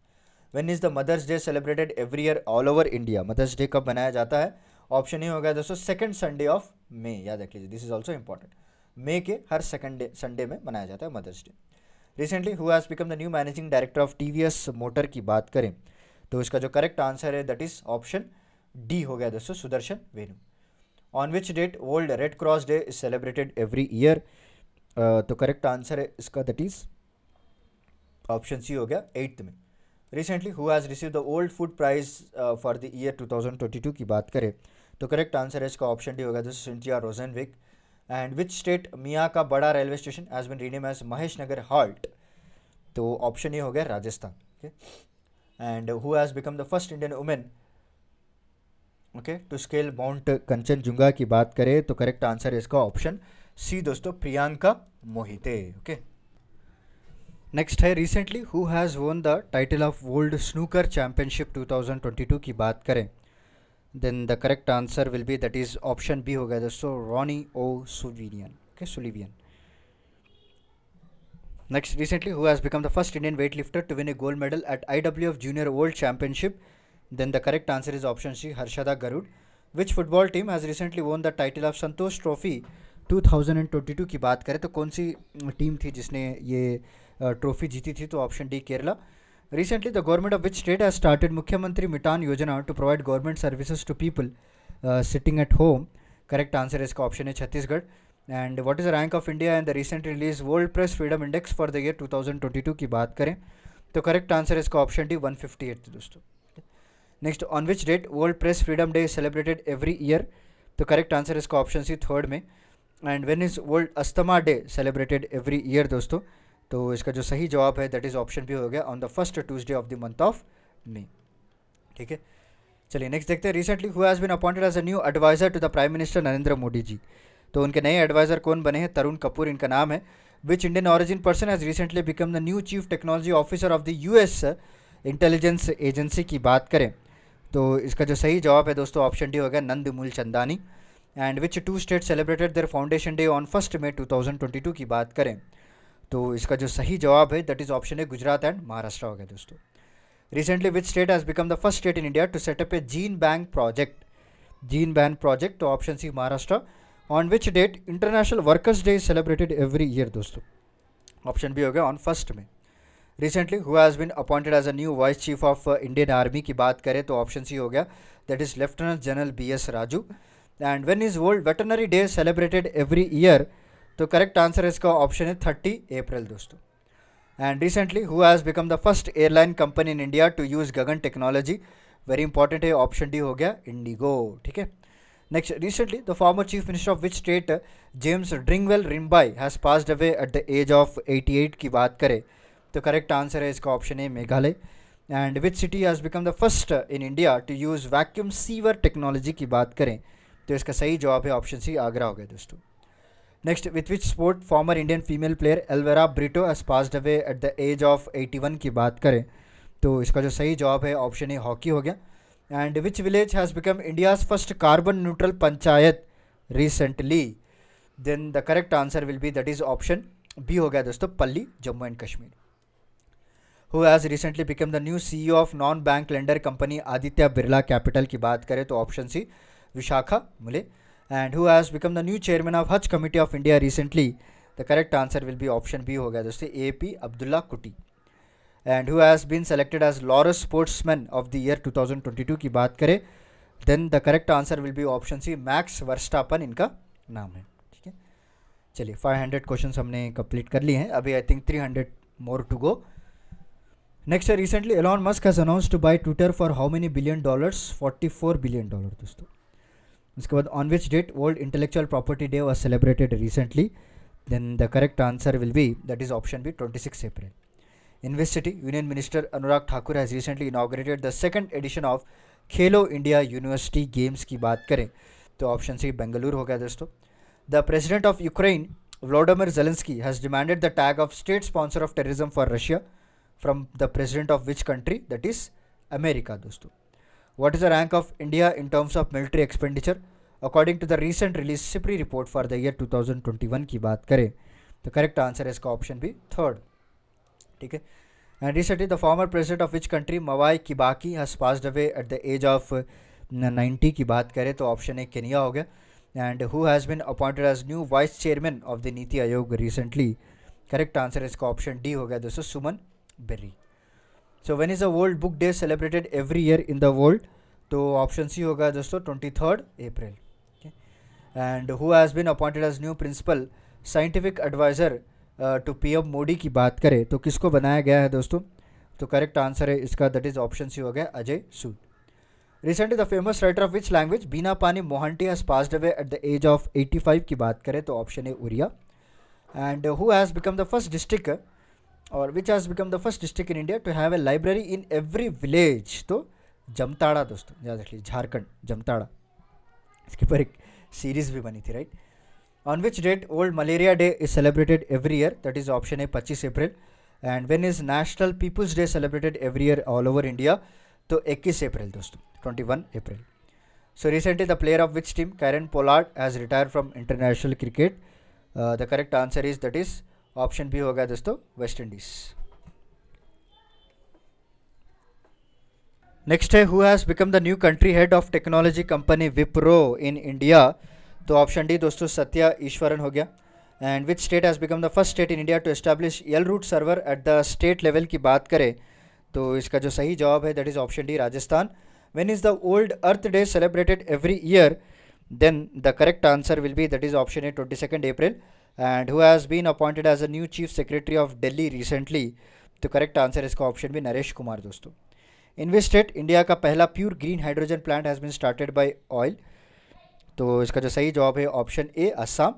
S1: when is the mother's day celebrated every year all over India mother's day कब मनाया जाता है ऑप्शन ही हो गया दोस्तों सेकेंड संडे ऑफ मे याद रख लीजिए this is also important May के हर सेकेंड डे संडे में मनाया जाता है mother's day recently who has become the new managing director of T V S motor की बात करें तो इसका जो करेक्ट आंसर है दैट इज ऑप्शन डी हो गया दोस्तों Sudarshan Venu on which date world red cross day is celebrated every year तो करेक्ट आंसर है इसका दैट इज ऑप्शन सी हो गया eighth May recently who has receive the world food prize for the year two thousand twenty two की बात करें तो correct answer है इसका ऑप्शन डी होगा this Cynthia Rosenzweig and which state Miyan Ka Bara railway station has been rename as Mahesh Nagar halt तो option A हो गया Rajasthan okay and who has become the first Indian women okay to scale mount Kanchenjunga की बात करें तो करेक्ट आंसर है इसका ऑप्शन सी दोस्तों प्रियंका मोहिते ओके नेक्स्ट है recently who has won the title of world snooker championship 2022 की बात करें then the correct answer will be that is option B हो गया दोस्तों Ronnie O Sullivan okay Sullivan next recently who has become the first Indian weight lifter to win a gold medal at I W F junior world championship then the correct answer is option C Harshada Garud which football team has recently won the title of Santosh Trophy 2022 की बात करें तो कौन सी team थी जिसने ये trophy जीती थी तो option D Kerala recently the government of which state has started मुख्यमंत्री मिटान योजना to provide government services to people sitting at home correct answer इसका ऑप्शन है Chhattisgarh and what is rank of India and the recent release world press freedom index for the year two की बात करें तो correct answer इसका option D one दोस्तों next on which date world press freedom day celebrated every year तो correct answer इसका option C third May and when is world asthma day celebrated every year दोस्तों तो इसका जो सही जवाब है दैट इज़ ऑप्शन भी हो गया on the first Tuesday of the month of May ठीक है चलिए नेक्स्ट देखते हैं recently who has been appointed as a new adviser to the prime minister Narendra Modi ji तो उनके नए एडवाइज़र कौन बने हैं तरुण कपूर इनका नाम है which Indian origin person has recently become the new chief technology officer of the US intelligence agency की बात करें तो इसका जो सही जवाब है दोस्तों ऑप्शन डी होगा Nandmul Chandani and which two state celebrated their foundation day on first twenty 2022 की बात करें तो इसका जो सही जवाब है दैट इज़ ऑप्शन है गुजरात एंड महाराष्ट्र हो गया दोस्तों recently which state has become the first state in India to set up a gene bank project gene bank project तो option C Maharashtra on which date international workers day celebrated every year दोस्तों option B हो गया on first May recently who has been appointed as a new vice chief of Indian army की बात करें तो option C हो गया that is lieutenant general B S Raju and when is world veterinary day celebrated every year तो correct answer इसका option है thirty April दोस्तों and recently who has become the first airline company in India to use Gagan technology very important है option D हो गया इंडिगो ठीक है next recently the former chief minister of which state James Dringwell Rymbai has passed away at the age of eighty eight की बात करें तो correct answer है इसका option A Meghalaya and which city has become the first in India to use vacuum sewer technology की बात करें तो इसका सही जवाब है ऑप्शन सी आगरा हो गया दोस्तों next with which sport former Indian female player Elvera Britto has passed away at the age of 81 की बात करें तो इसका जो सही जवाब है ऑप्शन ए हॉकी हो गया and which village has become India's first carbon neutral panchayat recently then the correct answer will be that is option B हो गया दोस्तों Palli Jammu and Kashmir who has recently become the new CEO of non bank lender company Aditya Birla capital की बात करें तो option C Vishakha Mulye and who has become the new chairman of Haj committee of India recently the correct answer will be option B हो गया दोस्तों A P Abdullakutty and who has been selected as Laureus man of the year two thousand twenty two की बात करें then the correct answer will be option C Max Verstappen इनका नाम है ठीक है चलिए फाइव हंड्रेड क्वेश्चन हमने कंप्लीट कर लिए हैं अभी I think three hundred more to go next recently Elon Musk has announce to by Twitter for how many billion dollars forty four billion dollar दोस्तों उसके बाद on which date world intellectual property day was celebrated recently then the correct answer will be that is option B 26 April. In which city Union Minister Anurag Thakur has recently inaugurated the second edition of Khelo India University Games की बात करें तो option सी बेंगलुरु हो गया दोस्तों the president of Ukraine Vladimir Zelensky has demanded the tag of state sponsor of terrorism for Russia from the president of which country that is America दोस्तों is the rank of India in terms of military expenditure according to the recent release SIPRI report for the year two thousand twenty one की बात करें तो correct answer है इसका option भी third ठीक है and recently the former president of which country Mwai Kibaki has pass away at the age of ninety की बात करें तो ऑप्शन ए केनिया हो गया and who has been appointed as new vice chairman of the NITI Aayog recently correct answer इसका option D हो गया दोस्तों Suman Bery so when is a world book day celebrated every year in the world तो option C होगा दोस्तों twenty third April and who has been appointed as new principal scientific adviser to P M Modi की बात करें तो किसको बनाया गया है दोस्तों तो करेक्ट आंसर है इसका दैट इज़ ऑप्शन सी हो गया Ajay Sood recently the famous writer of which language Bina Pani Mohanty has passed away at the age of eighty five की बात करें तो ऑप्शन है Oriya and who has become the first district और which has become the first district in India to have a library in every village तो जमताड़ा दोस्तों याद रख लीजिए झारखंड जमताड़ा इसके ऊपर एक सीरीज़ भी बनी थी right on which date world malaria day is celebrated every year that is option है पच्चीस अप्रैल and when is national people's day celebrated every year all over India तो इक्कीस अप्रैल दोस्तों twenty one April so recently the player of which team Kieron Pollard has retire from international cricket the correct answer is that is option B होगा दोस्तों West Indies next है who has become the new country head of technology company Wipro in India तो option D दोस्तों सत्या ईश्वरन हो गया and which state has become the first state in India to establish yell root server at the state level की बात करें तो इसका जो सही जवाब है that is option D Rajasthan when is the old earth day celebrated every year then the correct answer will be that is option A twenty second April and who has been appointed as a new chief secretary of Delhi recently तो correct answer इसका option B Naresh Kumar दोस्तों invested India का पहला pure green hydrogen plant has been started by Oil तो इसका जो सही जवाब है option A Assam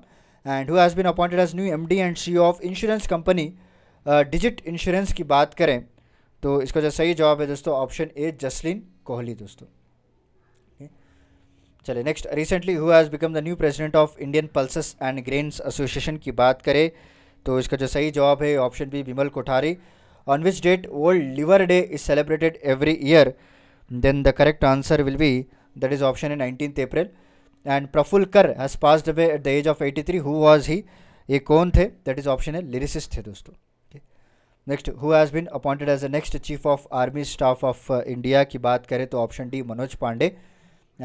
S1: and who has been appointed as new M D and C of insurance company Digit insurance की बात करें तो इसका जो सही जवाब है दोस्तों ऑप्शन ए जसलिन कोहली दोस्तों चले next recently who has become the new president of Indian pulses and grains association की बात करें तो इसका जो सही जवाब है option B Vimal Kothari on which date world liver day is celebrated every year then the correct answer will be that is option है nineteen April and Praful Kar has passed away at the age of eighty three who was he ये कौन थे that is option है lyricist थे दोस्तों next who has been appointed as the next chief of army staff of India की बात करें तो option D Manoj Pande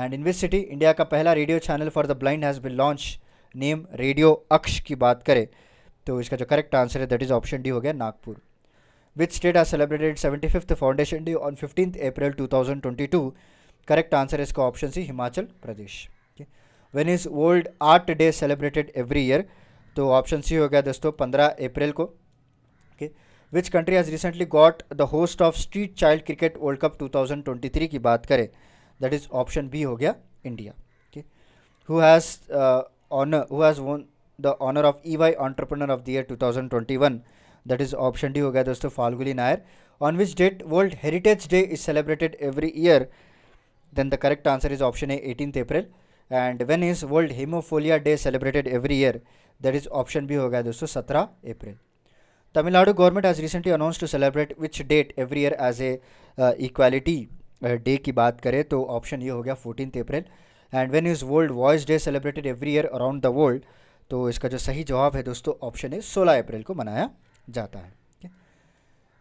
S1: and in city India का पहला radio channel for the blind has been launch name radio Aksh की बात करें तो इसका जो करेक्ट आंसर है दैट इज़ ऑप्शन डी हो गया Nagpur which state are celebrated seventy fifth foundation day on fifteen April two thousand twenty two correct answer इसका option C Himachal Pradesh when is world art day celebrated every year तो option C हो गया दोस्तों पंद्रह अप्रैल को okay which country has recently got the host of street child cricket world cup two thousand twenty three की बात करें that is option B ho gaya India okay who has uh, who has won the honor of EY entrepreneur of the year 2021 that is option D ho gaya dosto Falguni Nair on which date World Heritage Day is celebrated every year then the correct answer is option A 18th April and when is World Hemophilia Day celebrated every year that is option B ho gaya dosto 17 April Tamil Nadu government has recently announced to celebrate which date every year as a uh, equality day की बात करें तो option ये हो गया fourteen April and when is world voice day celebrated every year around the world तो इसका जो सही जवाब है दोस्तों ऑप्शन ए सोलह अप्रैल को मनाया जाता है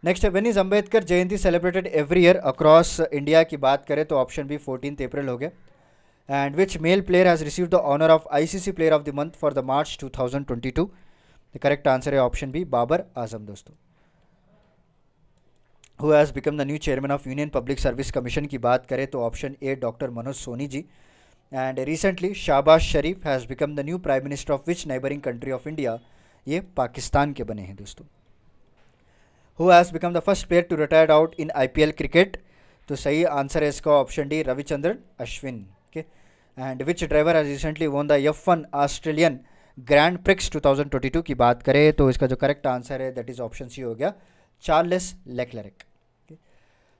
S1: नेक्स्ट है when is Ambedkar Jayanti celebrated every year across India की बात करें तो ऑप्शन बी फोर्टीन अप्रैल हो गया and which male player has receive the honour of ICC player of the month for the March 2022 the correct answer है option B Babar Azam दोस्तों who has become the new chairman of union public service commission की बात करें तो option A doctor Manoj Soni ji and recently Shahbaz Sharif has become the new prime minister of which neighbouring country of India ये पाकिस्तान के बने हैं दोस्तों who has become the first player to retired out in L cricket तो सही आंसर है इसका ऑप्शन डी रविचंद्रन अश्विन के and which driver has recently won the F one Australian grand prix 2022 की बात करें तो इसका जो करेक्ट आंसर है दैट इज़ ऑप्शन सी हो गया Charles Leclerc. Okay.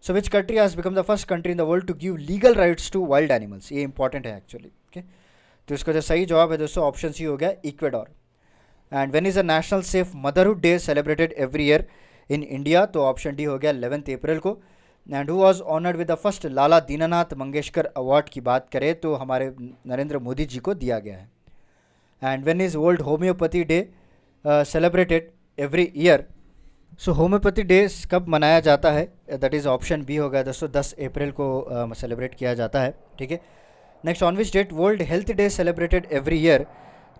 S1: So which country has become the first country in the world to give legal rights to wild animals? ये important है actually. Okay. तो इसका जो सही जवाब है दोस्तों ऑप्शन सी हो गया Ecuador and when is a national safe motherhood day celebrated every year in India तो ऑप्शन डी हो गया इलेवंथ अप्रैल को and who was honoured with the first Lata Dinanath Mangeshkar award की बात करें तो हमारे नरेंद्र मोदी जी को दिया गया है and when is world homeopathy day celebrated every year so homeopathy day कब मनाया जाता है दैट इज़ ऑप्शन बी हो गया दोस्तों दस अप्रैल को सेलिब्रेट uh, किया जाता है ठीक है next on which date world health day celebrated every year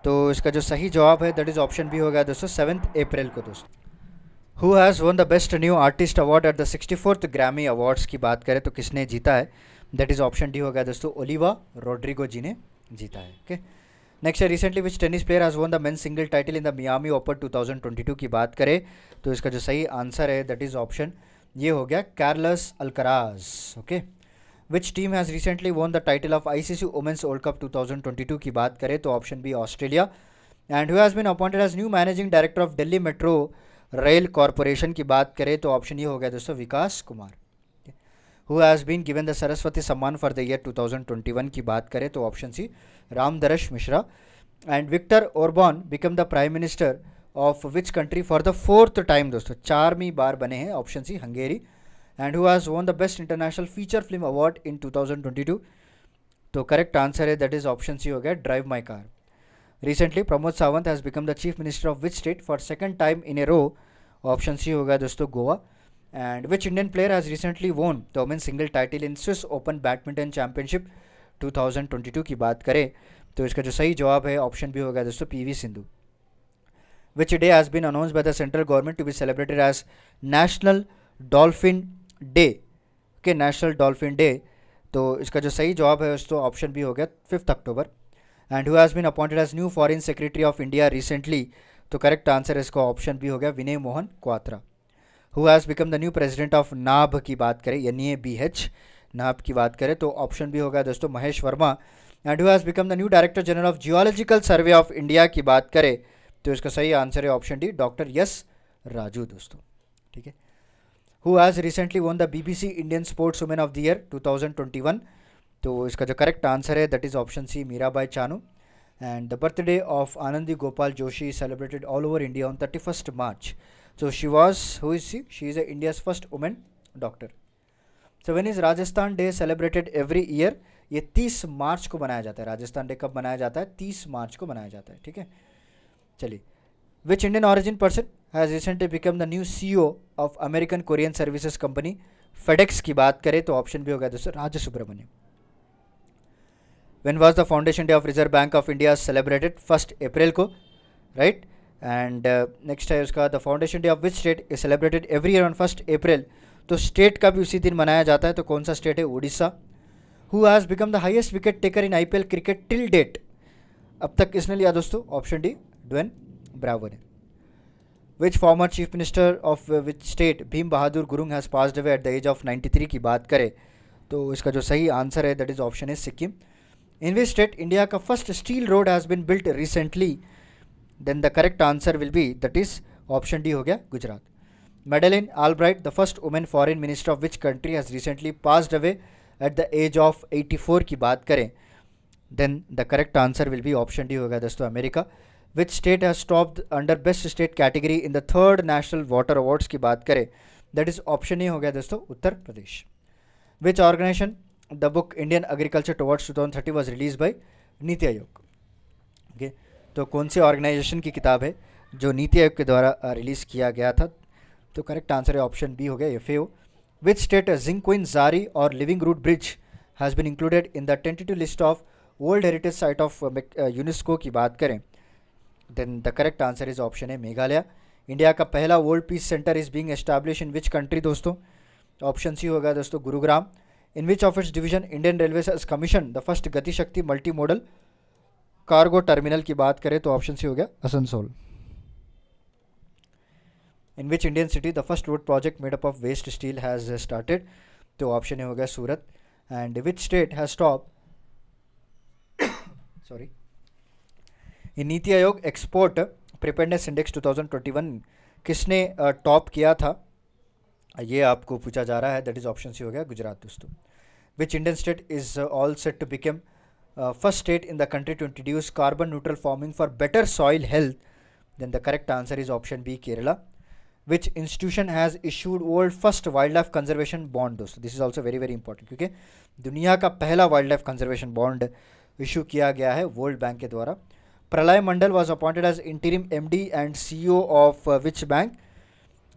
S1: तो इसका जो सही जवाब है दैट इज़ ऑप्शन बी हो गया दोस्तों सेवन्थ अप्रैल को दोस्तों who has won the best new artist award at the sixty fourth Grammy awards की बात करें तो किसने जीता है दैट इज़ ऑप्शन डी होगा दोस्तों ओलिवा रोड्रिगो जी ने जीता है ओके okay? नेक्स्ट है recently which tennis player has won the men single title in the Miami open 2022 की बात करें तो इसका जो सही आंसर है दैट इज़ ऑप्शन ये हो गया Carlos Alcaraz okay which team has recently won the title of ICC women's world cup 2022 की बात करें तो option B Australia and who has been appointed as new managing director of Delhi metro rail corporation की बात करें तो option ये हो गया दोस्तों Vikas Kumar who has been given the Saraswati Samman for the year 2021 की बात करें तो option C Ramdaresh Mishra and Viktor Orban become the prime minister of which country for the fourth time दोस्तों चारवीं बार बने हैं option C Hungary and whose has the best international feature film award in two thousand twenty two तो correct answer है that is option C हो गया drive my car recently Pramod Sawant has become the chief minister of which state for second time in a row option C हो गया दोस्तों Goa and which Indian player has recently won the women single title in Swiss open badminton championship 2022 की बात करें तो इसका जो सही जवाब है ऑप्शन भी होगा दोस्तों PV Sindhu which day has been announce by the central government to be celebrated as national dolphin day के नेशनल डॉल्फिन डे तो इसका जो सही जवाब है दोस्तों ऑप्शन भी हो गया fifth October and who has been appointed as new foreign secretary of India recently तो करेक्ट आंसर इसका ऑप्शन भी हो गया Vinay Mohan Kwatra who has become the new president of नाभ की बात करें एन ए बी एच नाप की बात करें तो ऑप्शन भी होगा दोस्तों Mahesh Verma and who has become the new director general of geological survey of India की बात करें तो इसका सही आंसर है option D doctor S Raju दोस्तों ठीक है who has recently won the BBC Indian sports women of the year 2021 तो इसका जो करेक्ट आंसर है that is option C Mirabai Chanu and the birthday of Anandi Gopal Joshi celebrated all over India on thirty first March so she was who is see she is a India's first women doctor so when is Rajasthan day celebrated every year ये 30 मार्च को मनाया जाता है Rajasthan day कब मनाया जाता है 30 मार्च को मनाया जाता है ठीक है चलिए which Indian origin person has recently become the new CEO of American Korean services company FedEx की बात करें तो ऑप्शन भी होगा दोस्तों Raj Subramaniam when was the foundation day of reserve bank of India celebrated first April को राइट एंड नेक्स्ट है उसका the foundation day of which state is celebrated every year on first April तो स्टेट का भी उसी दिन मनाया जाता है तो कौन सा स्टेट है Orissa who has become the highest wicket taker in L cricket till date अब तक किसने लिया दोस्तों ऑप्शन डी ड्वेन ब्रावर ने which former chief minister of which state Bhim Bahadur Gurung has passed away at the age of 93 की बात करें तो इसका जो सही आंसर है दैट इज़ ऑप्शन है Sikkim in which state India का first steel road has been built recently then the correct answer will be that is option D हो गया Gujarat Madeleine Albright, Albright the first women foreign minister of which country has recently passed away at the age of eighty four की बात करें then the correct answer will be option D होगा दोस्तों America which state has stop under best state category in the third national water awards की बात करें that is option A हो गया दोस्तों Uttar Pradesh which organisation the book Indian agriculture towards two thousand thirty was release by NITI Aayog okay तो कौन सी organisation की किताब है जो नीति आयोग के द्वारा रिलीज किया गया था तो करेक्ट आंसर है ऑप्शन बी हो गया F A which state Jingkieng Jri और living root bridge has been included in the tentative list of world heritage site of UNESCO की बात करें then the correct answer is option है मेघालय इंडिया का पहला world peace centre is being establish in which country दोस्तों option C होगा दोस्तों Gurugram in which of its division Indian railway commission the first Gatishakti multi modal cargo terminal की बात करें तो ऑप्शन सी हो गया Asansol in which Indian city the first road project made up of waste steel has uh, started? So option A hoga Surat. And which state has stopped? Sorry. In Niti Aayog Export Preparedness Index 2021, kisne uh, top kiya tha? ये आपको पूछा जा रहा है that is option C हो गया गुजरात दोस्तों which Indian state is all set to become first state in the country to introduce carbon neutral farming for better soil health which institution has issued world first wild life conservation bond दोस्तों this is also very very important क्योंकि दुनिया का पहला wild life conservation bond issue किया गया है world bank के द्वारा Pralay Mondal was appointed as interim M D and C O of which bank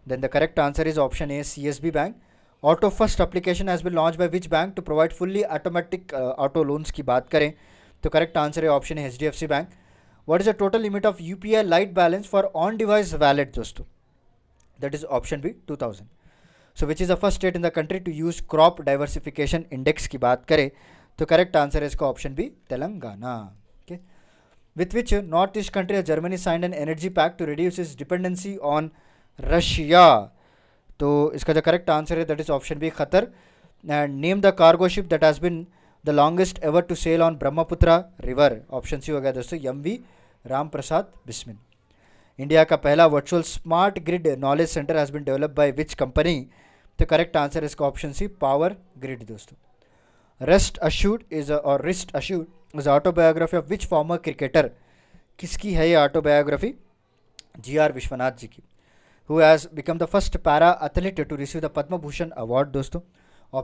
S1: then the correct answer is option A C S B bank auto first application has been launch by which bank to provide fully automatic auto loans की बात करें तो correct answer है option है H D F C bank what is the total limit of U P I lite balance for on device wallet दोस्तों that is option B 2000 so which is the first state in the country to use crop diversification index की बात करें तो correct answer है इसका option B Telangana okay with which north east country Germany signed an energy pact to reduce its dependency on Russia तो इसका जो correct answer है that is option B Qatar and name the cargo ship that has been the longest ever to sail on Brahmaputra river option C हो गया दोस्तों M V Ram Prasad Bismil India का पहला virtual smart grid knowledge centre has been develop by which company तो correct answer इसका option C power grid दोस्तों rest assured is और rest assured is autobiography of which former cricketer किसकी है ये autobiography G R Vishwanath ji की who has become the first para athlete to receive the Padma Bhushan award दोस्तों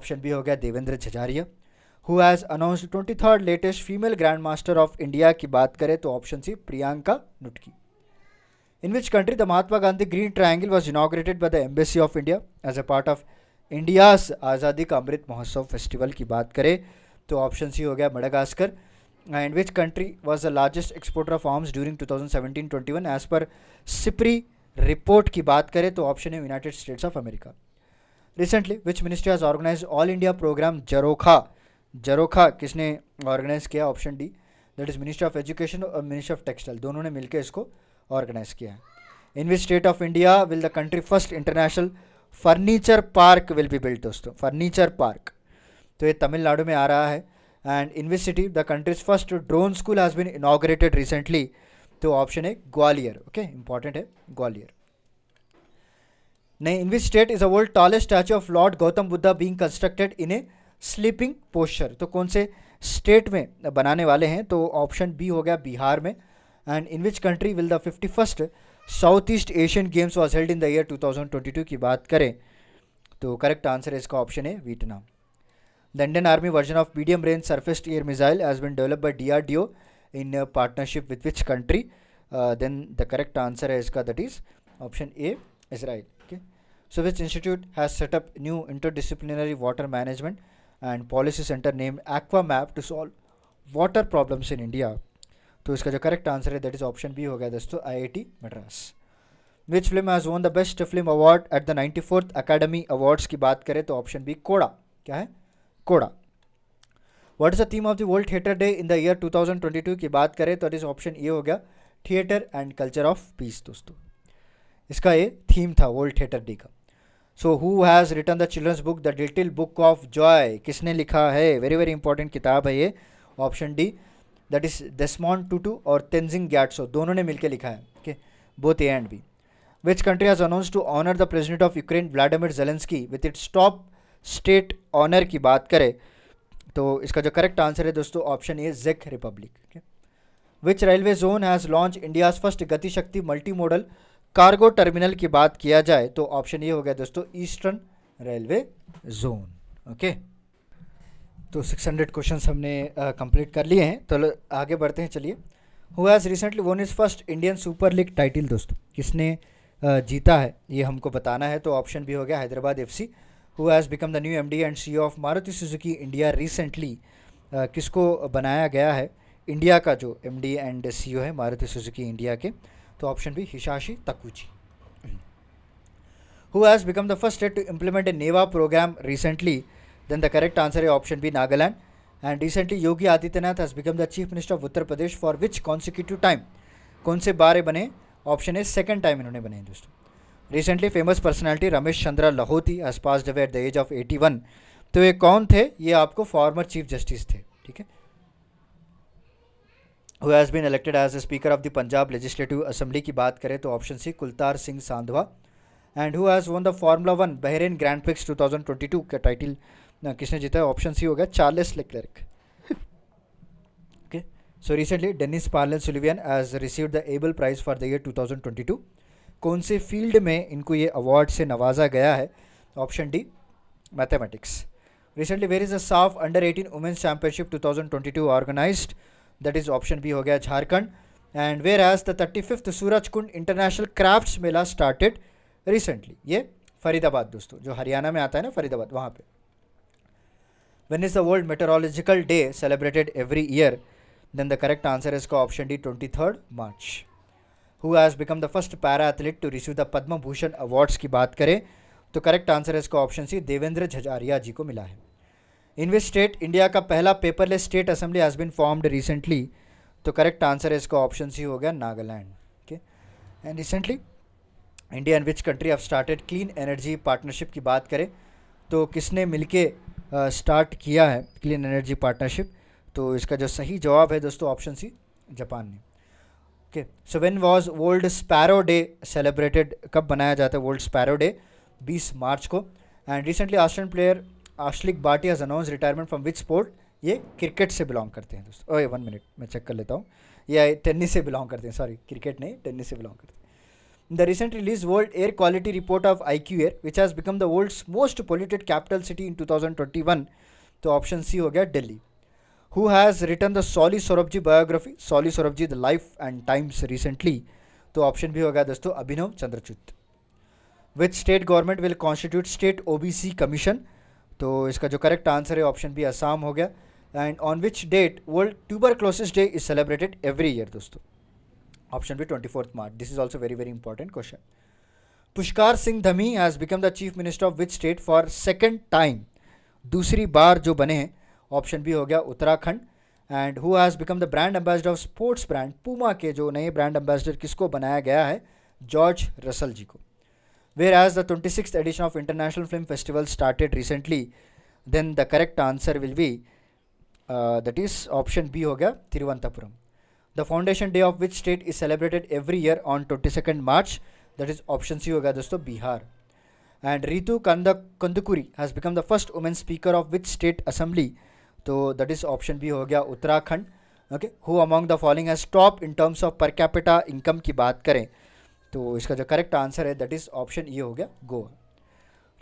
S1: option B हो गया Devendra Jhajharia who has announce twenty third latest female grand master of India की बात करें तो option C Priyanka Nutakki In which country the Mahatma Gandhi Green Triangle was inaugurated by the Embassy of India as a part of India's Azadi Ka अमृत महोत्सव festival की बात करें तो option C हो गया Madagascar and which country was the largest exporter of arms during two thousand seventeen twenty one as per SIPRI report की बात करें तो ऑप्शन है United States of America recently which ministry has organise All India programme Jharokha Jharokha किसने organise किया option D that is ministry of education और ministry of textile दोनों ने मिलकर इसको ऑर्गेनाइज किया है in which state of India will the country first international furniture park will be built दोस्तों फर्नीचर पार्क तो ये तमिलनाडु में आ रहा है and in which city the country's first drone school has been inaugurated recently तो ऑप्शन है Gwalior okay important है ग्वालियर नहीं in which state is a world tallest statue of lord Gautam Buddha being constructed in a sleeping posture तो कौन से state में बनाने वाले हैं तो ऑप्शन बी हो गया बिहार में and in which country will the 51st South East Asian Games was held in the year 2022 की बात करें तो करेक्ट आंसर है इसका ऑप्शन है Vietnam the Indian army version of medium range surface air missile has been develop by D R D O in partnership with which country then the correct answer है इसका that is option A Israel okay so which institute has set up new interdisciplinary water management and policy centre name aqua map to solve water problems in India तो इसका जो correct answer है that is option B हो गया दोस्तों IIT Madras which film has won the best film award at the ninety fourth academy awards की बात करें तो ऑप्शन बी कोड़ा क्या है CODA what is the theme of the world theatre day in the year two की बात करें तो इज ऑप्शन ए हो गया theatre and culture of peace दोस्तों इसका ये थीम था वर्ल्ड थिएटर डे का so who has return the children's book the little book of joy किसने लिखा है वेरी वेरी इंपॉर्टेंट किताब है ये option D that is Desmond Tutu और तेंजिंग गैट्सो दोनों ने मिलकर लिखा है okay both A and B which country has announce to honour the president of Ukraine Vladimir Zelensky with its top state honour की बात करें तो इसका जो करेक्ट आंसर है दोस्तों ऑप्शन ए जेक republic which railway zone has launch India's first Gatishakti multi modal cargo terminal की बात किया जाए तो ऑप्शन ये हो गया दोस्तों eastern railway zone okay okay? तो 600 क्वेश्चन हमने कंप्लीट कर लिए हैं तो आगे बढ़ते हैं चलिए who has recently won its first Indian super league title दोस्तों किसने जीता है ये हमको बताना है तो ऑप्शन भी हो गया Hyderabad F C who has become the new M D and C of Maruti Suzuki India recently किसको बनाया गया है इंडिया का जो M D and C O है मारुति सुजुकी इंडिया के तो option B Hisashi Takeuchi who has become the first state to implement a NeVA programme recently Then the correct answer is option B Nagaland. And recently Yogi Adityanath has become the Chief Minister of Uttar Pradesh for which consecutive time? कौन से बारे बने option A second time इन्होंने बने दोस्तों recently famous personality Ramesh Chandra Lahoti has passed away at the age of 81 तो ये कौन थे ये आपको फॉर्मर चीफ जस्टिस थे ठीक है who has been elected as a speaker of the Punjab legislative assembly की बात करें तो option C Kultar Singh Sandhwan and who has won the formula one Bahrain grand prix 2022 का टाइटल ना किसने जीता है ऑप्शन सी हो गया Charles Leclerc okay so recently Dennis Parnell Sullivan has receive the Abel prize for the year two कौन से field में इनको ये अवार्ड से नवाजा गया है option D mathematics recently where is a SAFF under 18 women's championship 2022 organise that is option B हो गया Jharkhand and where is the thirty fifth Suraj Kund international crafts Mela started recently ये फरीदाबाद दोस्तों जो हरियाणा में आता है ना फरीदाबाद वहाँ पर When is the World Meteorological Day celebrated every year? Then the correct answer is option D, 23rd March. Who has become the first para athlete to receive the Padma Bhushan Awards की बात करें तो correct answer है इसका option सी देवेंद्र झजारिया जी को मिला है invest state India का पहला paperless state assembly has been formed recently तो करेक्ट आंसर है इसका ऑप्शन सी हो गया Nagaland okay and recently India and which country have started clean energy partnership की बात करें तो किसने मिलके स्टार्ट किया है क्लीन एनर्जी पार्टनरशिप तो इसका जो सही जवाब है दोस्तों ऑप्शन सी जापान ने okay so when was world sparrow day celebrated कब मनाया जाता है वर्ल्ड स्पैरो डे 20 मार्च को and recently Australian player Ashleigh Barty has announce retirement from which sport ये क्रिकेट से बिलोंग करते हैं दोस्तों ओए वन मिनट मैं चेक कर लेता हूँ ये टेनिस से बिलोंग करते हैं सॉरी क्रिकेट नहीं टेनिस से बिलोंग करते हैं In the recent released World Air Quality Report of IQ Air, which has become the world's most polluted capital city in 2021, तो ऑप्शन सी हो गया Delhi who has return the Soli Sorabjee biography Soli Sorabjee the life and times recently तो option B हो गया दोस्तों Abhinav Chandrachud which state government will constitute state OBC commission तो इसका जो करेक्ट आंसर है ऑप्शन बी असम हो गया and on which date world tuberculosis day is celebrated every year दोस्तों option B twenty fourth March this is also very very important question Pushkar Singh Dhami has become the chief minister of which state for second time दूसरी बार जो बने हैं option B हो गया Uttarakhand and who has become the brand ambassador of sports brand Puma के जो नए ब्रांड एम्बेसडर किसको बनाया गया है जॉर्ज रसल जी को where has the twenty six edition of international film festival started recently then the correct answer will be that is option B हो गया Thiruvananthapuram the foundation day of which state is celebrated every year on twenty second March that is option C हो गया दोस्तों Bihar and Ritu कंद Khanduri has become the first women speaker of which state assembly तो that is option B हो गया Uttarakhand okay who among the following has top in terms of per capita income की बात करें तो इसका जो करेक्ट आंसर है दैट इज ऑप्शन ये हो गया Goa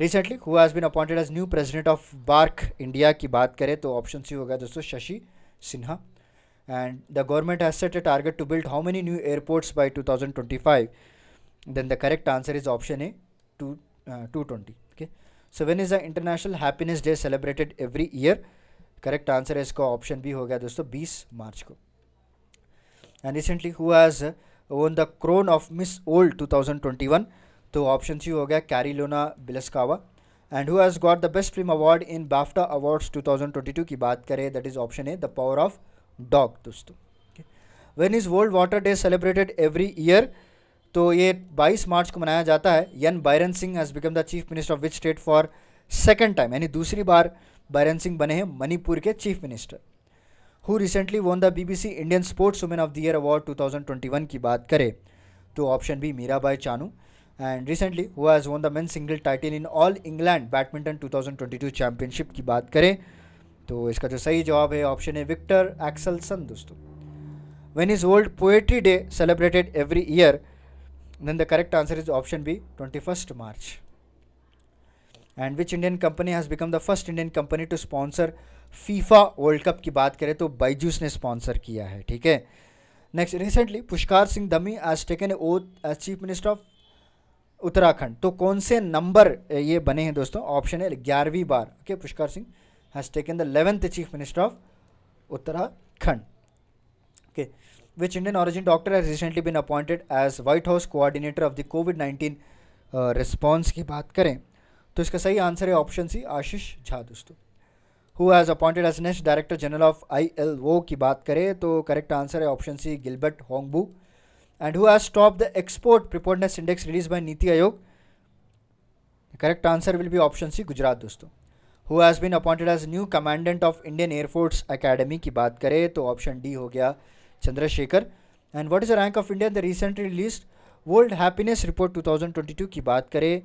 S1: recently who has been appointed as new president of BARC India की बात करें तो ऑप्शन सी हो गया दोस्तों Shashi Sinha and the government has set a target to build how many new airports by 2025 then the correct answer is option a 2 uh, 220 okay so when is the international happiness day celebrated every year correct answer is option b ho gaya dosto 20 march ko and recently who has uh, won the crown of miss old 2021 So option C हो गया कैरिलोना बिलस्कावा And who has got the best film award in BAFTA Awards 2022 की बात करें that is option A, the power of dog दोस्तों when is world water day celebrated every year तो ये 22 मार्च को मनाया जाता है N Biren Singh has become the chief minister of which state for second time यानी दूसरी बार बायरन सिंह बने हैं मणिपुर के chief minister who recently won the BBC Indian sports women of the year award 2021 की बात करें तो option B Mirabai Chanu and recently who has won the men single title in all England badminton 2022 championship की बात करें तो इसका जो सही जवाब है ऑप्शन है विक्टर एक्सलसन दोस्तों when is world poetry day celebrated every year then the correct answer is option B twenty first March and which Indian company has become the first Indian company to sponsor FIFA world cup की बात करें तो बाइजूस ने sponsor किया है ठीक है next recently Pushkar Singh Dhami has taken oath as chief minister of Uttarakhand तो कौन से नंबर ये बने हैं दोस्तों ऑप्शन है ग्यारहवीं बार okay Pushkar Singh has taken the eleventh chief minister of Uttarakhand okay which Indian origin doctor has recently been appointed as White House coordinator of the COVID-19 response uh, की बात करें तो इसका सही आंसर है ऑप्शन सी आशीष झा दोस्तों who has appointed as next director general of I L O की बात करें तो करेक्ट आंसर है option C Gilbert Houngbo and who has stop the export preparedness index release by NITI Aayog correct answer will be option C Gujarat दोस्तों who has been appointed as new commandant of Indian air force academy की बात करें तो option D हो गया Chandrashekhar and what is the rank of India the recently release world happiness report 2022 की बात करें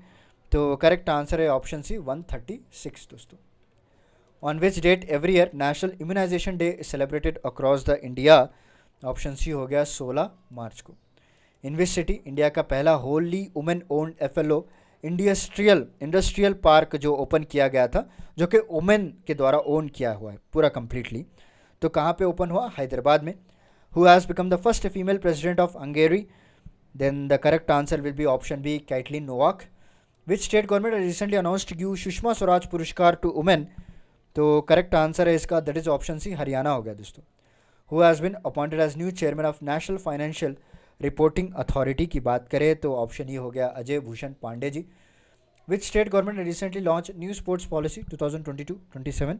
S1: तो करेक्ट आंसर है ऑप्शन सी 136 दोस्तों on which date every year national immunization day celebrated across the India option C हो गया 16 मार्च को इन which city India का पहला wholly women owned F L O industrial industrial park जो ओपन किया गया था जो कि ओमेन के द्वारा ओन किया हुआ है पूरा कम्प्लीटली तो कहाँ पे ओपन हुआ हैदराबाद में who has become the first female president of Hungary then the correct answer will be option B Katalin Novak which state government recently announced यू सुषमा स्वराज पुरस्कार टू वुमेन तो करेक्ट आंसर है इसका that is option C Haryana हो गया दोस्तों who has been appointed as new chairman of national financial reporting authority की बात करें तो ऑप्शन ये हो गया अजय भूषण पांडे जी which state government recently launch new sports policy 2022-27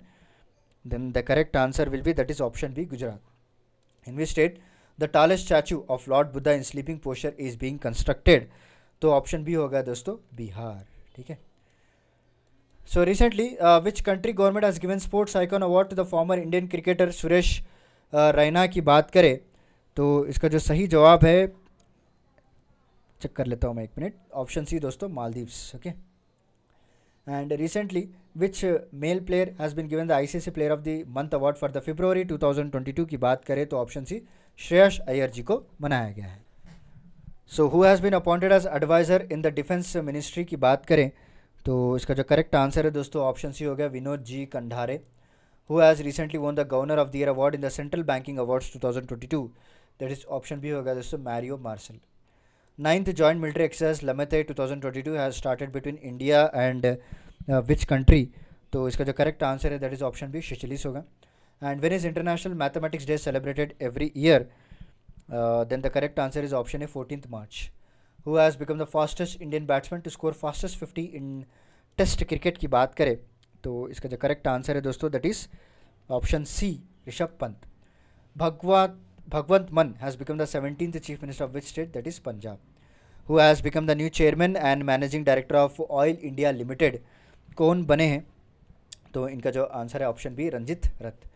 S1: then the correct answer will be that is option B Gujarat in which state the tallest statue of lord Buddha in sleeping posture is being constructed तो option B होगा दोस्तों बिहार ठीक है so recently which country government has given sports icon award to the former Indian cricketer Suresh Raina की बात करें तो इसका जो सही जवाब है चेक कर लेता हूँ मैं एक मिनट ऑप्शन सी दोस्तों Maldives okay has been given the I C C player of the month award for the award two thousand twenty 2022 की बात करें तो ऑप्शन सी श्रेयस अय्यर जी को मनाया गया है so who has been appointed as adviser in the defence ministry की बात करें तो इसका जो करेक्ट आंसर है दोस्तों ऑप्शन सी हो गया Vinod G Kandhare who has recently won the governor of the year award in the central banking awards two that is option भी होगा दोस्तों मैरियो मार्सल ninth joint military exercise the two thousand twenty two has started between India and which country तो इसका जो correct answer है that is option B Seychelles होगा and when is international mathematics day celebrated every year then the correct answer is option है fourteen March who has become the fastest Indian batsman to score fastest fifty in test cricket की बात करें तो इसका जो correct answer है दोस्तों that is option C Rishabh Pant भगवा Bhagwant Mann has become the 17th Chief Minister of which state? That is Punjab. Who has become the new Chairman and Managing Director of Oil India Limited? कौन बने हैं तो इनका जो answer है option B Ranjit रथ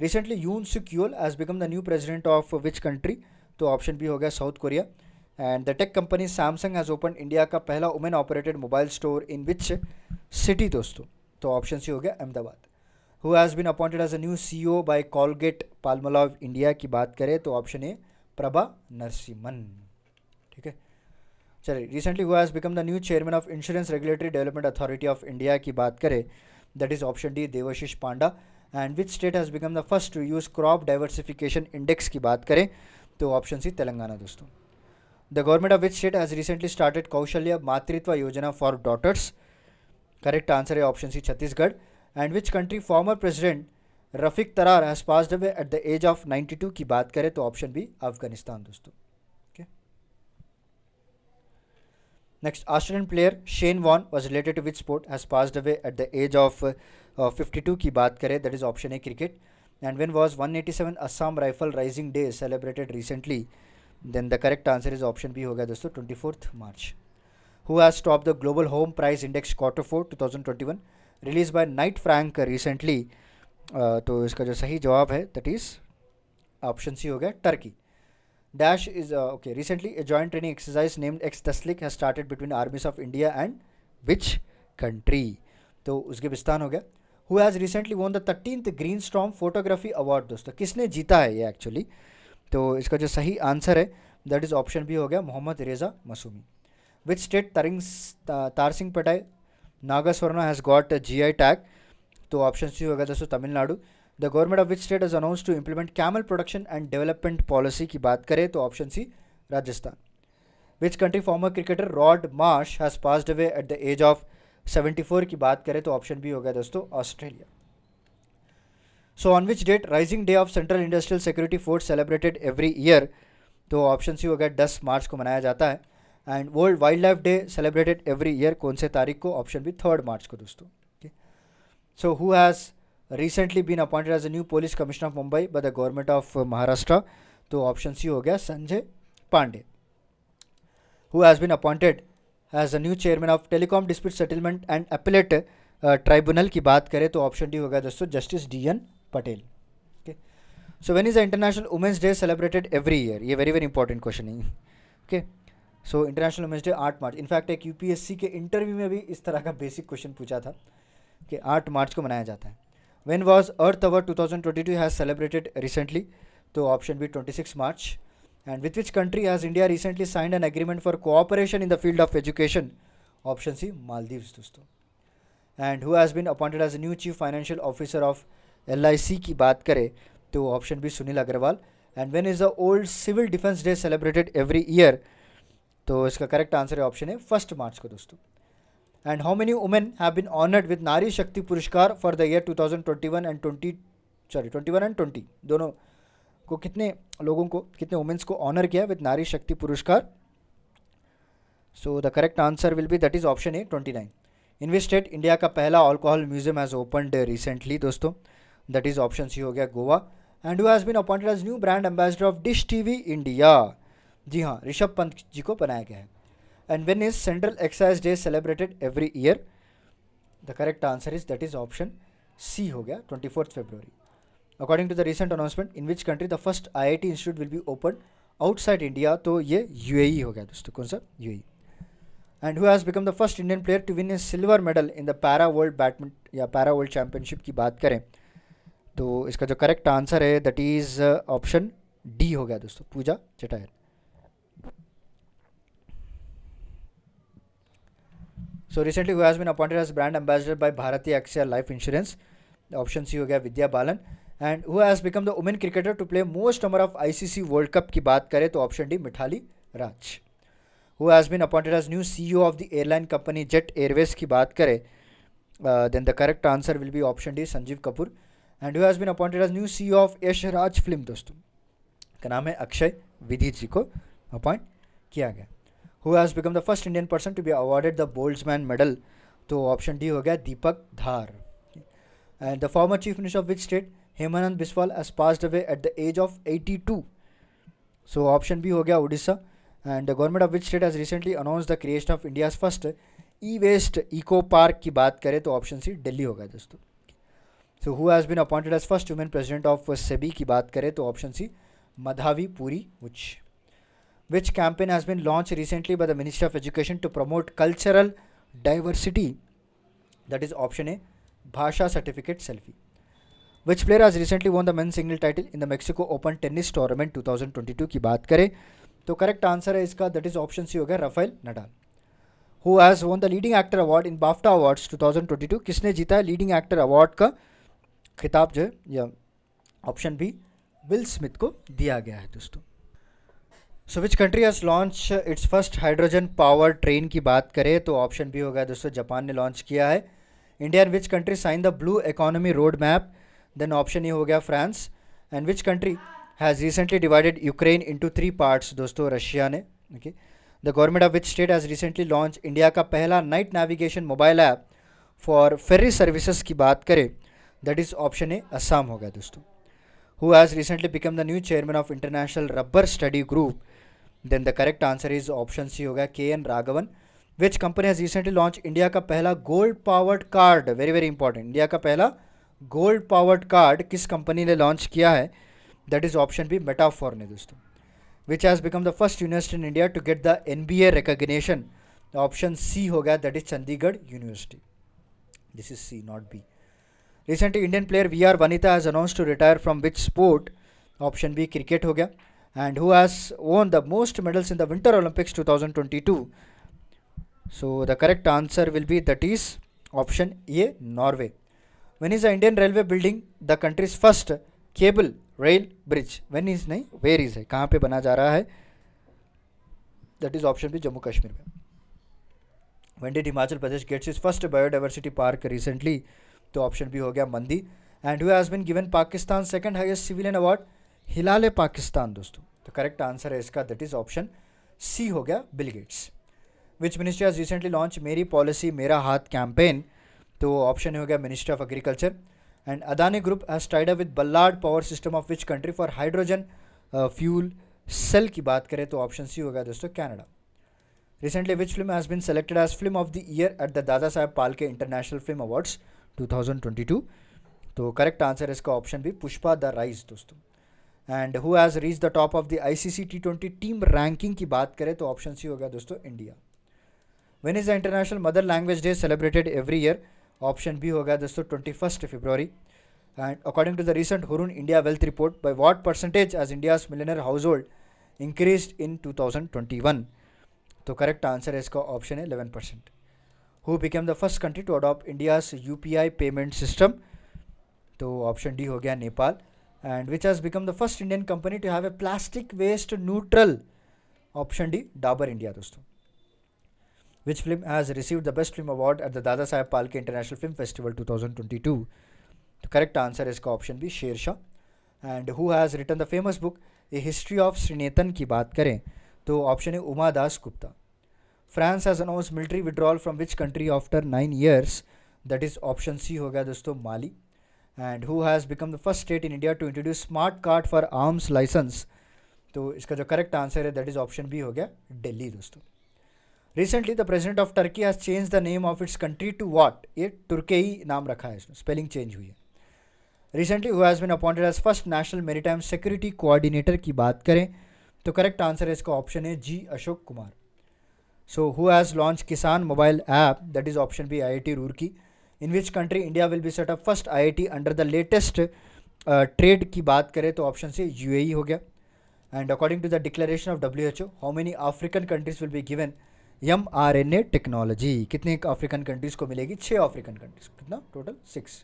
S1: recently Yoon Suk Yeol has become the new president of which country तो option B हो गया South Korea and the tech company Samsung has open India का पहला women operated mobile store in which city दोस्तों तो option C हो गया Ahmedabad who has been appointed as a new C O by Colgate Palmolive of India की बात करें तो ऑप्शन ए प्रभा नरसिम्हन ठीक है चलिए recently who has become the new chairman of insurance regulatory development authority of India की बात करें that is option D Debasish Panda and which state has become the first to use crop diversification index की बात करें तो ऑप्शन सी तेलंगाना दोस्तों the government of which state has recently started Kaushalya Matritva Yojana for daughters correct answer है option C Chhattisgarh and which country former president Rafiq Tarar has passed away at the age of 92 की बात करें तो ऑप्शन बी अफगानिस्तान दोस्तों okay next Australian player Shane Warne was related to which sport has passed away at the age of fifty two की बात करें that is option A cricket and when was one eighty seven Assam rifle raising day celebrated recently then the correct answer is option B हो गया दोस्तों twenty fourth March who has top the global home price index quarter four two thousand twenty one release by Knight Frank recently तो इसका जो सही जवाब है that is option C हो गया Turkey dash is okay recently Recently, a joint training exercise named Ex Taslik has started between armies of India and which country? तो हो गया who has recently won the thirteenth green storm photography award दोस्तों किसने जीता है ये actually तो इसका जो सही आंसर है दैट इज़ ऑप्शन भी हो गया मोहम्मद रेजा मसूमी विच स्टेट तरिंग तारसिंग पटाई Nagaswarna has got a GI tag. तो ऑप्शन सी होगा दोस्तों Tamil Nadu the government of which state is announce to implement camel production and development policy की बात करें तो option C Rajasthan which country former cricketer Rod Marsh has passed away at the age of 74 की बात करें तो ऑप्शन बी हो गया दोस्तों Australia so on which date raising day of central industrial security force celebrated every year तो option C हो गया दस मार्च को मनाया जाता है and world wildlife day celebrated every year कौन से तारीख को ऑप्शन भी थर्ड मार्च को दोस्तों okay so who has recently been appointed as a new police commissioner of Mumbai by the government of Maharashtra तो ऑप्शन सी हो गया Sanjay Pandey who has been appointed as a new chairman of telecom dispute settlement and appellate tribunal की बात करें तो option D हो गया दोस्तों justice D N Patel okay so when is the international women's day celebrated every year ये very very important question है okay okay? So international women's day आठ मार्च इनफैक्ट एक यूपीएससी के इंटरव्यू में भी इस तरह का बेसिक क्वेश्चन पूछा था कि आठ मार्च को मनाया जाता है when was earth hour two thousand twenty two has celebrated recently तो option B twenty six March and with which country has India recently signed an agreement for cooperation in the field of education option C Maldives दोस्तों and who has been appointed as new chief financial officer of L I C की बात करें तो option B Sunil Agarwal and when is the old civil defence day celebrated every year तो इसका correct answer है option है first March को दोस्तों and how many women have been honoured with Nari Shakti Puraskar for the year 2021 and 20 sorry 21 and 20 दोनों को कितने लोगों को कितने वुमेन्स को ऑनर किया with Nari Shakti Puraskar so the correct answer will be that is option A 29 nine invested India का पहला alcohol museum has opened recently दोस्तों दैट इज ऑप्शन सी हो गया Goa and who has been appointed as new brand ambassador of Dish V India जी हाँ ऋषभ पंत जी को बनाया गया है and when is central excise day celebrated every year the correct answer is that is option C हो गया twenty fourth February according to the recent announcement in which country the first I I T institute will be open outside India तो ये U A ई हो गया दोस्तों कौन सा U A and who has become the first Indian player to win a silver medal in the para world badminton या para world championship की बात करें तो इसका जो करेक्ट आंसर है दैट इज़ ऑप्शन डी हो गया दोस्तों पूजा चटायर so recently who has been appointed as brand ambassador by Bharatiya AXA life insurance option C हो गया Vidya Balan and who has become the women cricketer to play most number of ICC world cup की बात करें तो option D Mithali Raj who has been appointed as new C of the airline company jet Airways की बात करें then the correct answer will be option D Sanjeev Kapoor and who has been appointed as new C of Yash Raj film दोस्तों का नाम है अक्षय विधि जी को appoint किया गया has become the first Indian person to to be the the man medal तो option D हो गया Deepak Dhar and the former chief minister of which state Hemananda Biswal as passed away at the age of eighty two so option B हो गया Orissa and the government of which state has recently announce the creation of India's first E waste eco park की बात करें तो option C Delhi होगा दोस्तों so who has been appointed as first women president of SEBI की बात करें तो ऑप्शन सी मधावी पूरी उच्च which campaign has been launched recently by the ministry of Education to promote cultural diversity? That is option A, Bhasha Certificate Selfie. Which player has recently won the men's single title in the Mexico Open Tennis Tournament 2022 ki baat kare to correct answer hai iska that is option c hoga rafael nadal who has won the leading actor award in bafta awards 2022 kisne jeeta hai leading actor award ka khitab jo hai ya option b will smith ko diya gaya hai doston so which country has launch its first hydrogen power train की बात करें तो option भी होगा दोस्तों Japan ने लॉन्च किया है India and which country sign the blue economy road map then option ये हो गया France and which country has recently divided Ukraine into three parts दोस्तों रशिया ने okay the government of which state has recently launch India का पहला night navigation mobile app for ferry services की बात करें that is option A Assam गया दोस्तों who has recently become the new chairman of international rubber study group then the correct answer is option C होगा K N Raghavan which company has recently launch India का पहला gold powered card very very important India का पहला gold powered card किस company ने लॉन्च किया है दैट इज ऑप्शन बी मेटाफॉर ने दोस्तों which has become the first university in India to get the N B A recognition option C हो गया that is Chandigarh university this is C not B recently Indian player V R Vanita has announce to retire from which sport option B cricket हो गया and who has won the most medals in the Winter Olympics 2022? So the correct answer will be that is option A Norway. When is the Indian Railway building the country's first cable rail bridge? When is nahi where is hai kahan pe bana ja raha hai That is option B jammu kashmir mein When did Himachal Pradesh gets its first biodiversity park recently? to option B ho gaya mandi And who has been given pakistan second highest civilian award? हिलाल पाकिस्तान दोस्तों तो correct answer है इसका that is option C हो गया Bill Gates which minister has recently launch Meri policy Mera Haath campaign तो option हो गया minister of agriculture and Adani group has tied up with Ballard power system of which country for hydrogen fuel cell की बात करें तो option C होगा दोस्तों Canada recently which film has been selected as film of the year at the Dada Saheb Phalke international film awards 2022 तो correct answer इसका option भी Pushpa the rise दोस्तों and who has reach the top of the ICC T twenty team ranking की बात करें तो option C हो गया दोस्तों India when is the international mother language day celebrated every year option B हो गया दोस्तों twenty first February and according to the recent Hurun India wealth report by what percentage as India's millionaire household increase in two thousand twenty one तो correct answer है इसका option है eleven percent who became the first country to adopt India's U P I payment system तो option D हो गया Nepal and which has become the first Indian company to have a plastic waste neutral option D Dabur India दोस्तों which film has received the best film award at the Dada Saheb Palke International Film Festival 2022 the correct answer is का option B Sher Shah and who has written the famous book A History of Srinathan की बात करें तो option है Uma Das Gupta. France has announced military withdrawal from which country after nine years? That is option C सी हो गया दोस्तों and who has become the first state in India to introduce smart card for arms licence तो इसका जो correct answer है that is option B हो गया डेली दोस्तों recently the president of Turkey has change the name of its country to what ये Turkiye नाम रखा है इसमें स्पेलिंग चेंज हुई है recently who's been appointed as first national maritime security coordinator की बात करें तो करेक्ट आंसर है इसका ऑप्शन है G Ashok Kumar so who has launch Kisan mobile app that is option B I I T Roorkee in which country India will be set up first T under the latest trade की बात करें तो option U A हो गया and according to the declaration of W H O how many African countries will be given M R N A technology कितने African countries को मिलेगी छः अफ्रीकन कंट्रीज कितना total six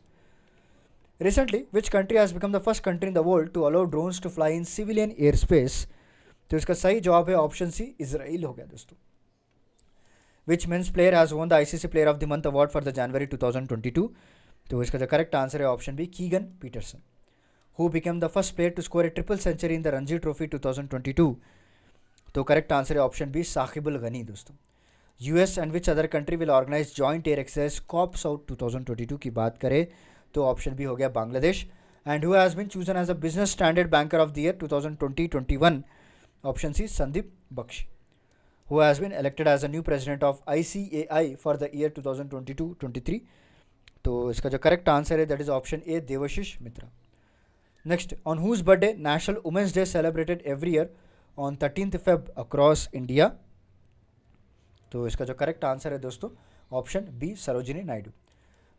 S1: recently which country has become the first country in the world to allow drones to fly in civilian air space तो इसका सही जवाब है ऑप्शन सी इसराइल हो गया दोस्तों which men's player has won the ICC player of the month award for the January 2022? तो इसका जो करेक्ट आंसर है option B Keegan Petersen who become the first player to score a triple century in the Ranji trophy 2022? तो correct answer है option B Sakibul Gani दोस्तों US and which other country will organise joint air exercise cope south two की बात करें तो option B हो गया Bangladesh and who has been chosen as a business standard banker of the year two 21 option C Sandeep Bakshi who has been elected as a new president of ICAI for the year 2022-23 तो इसका जो correct answer है that is option A Debashish Mitra next on whose birthday national women's day celebrated every year on thirteen Feb across India तो इसका जो correct answer है दोस्तों option B Sarojini Naidu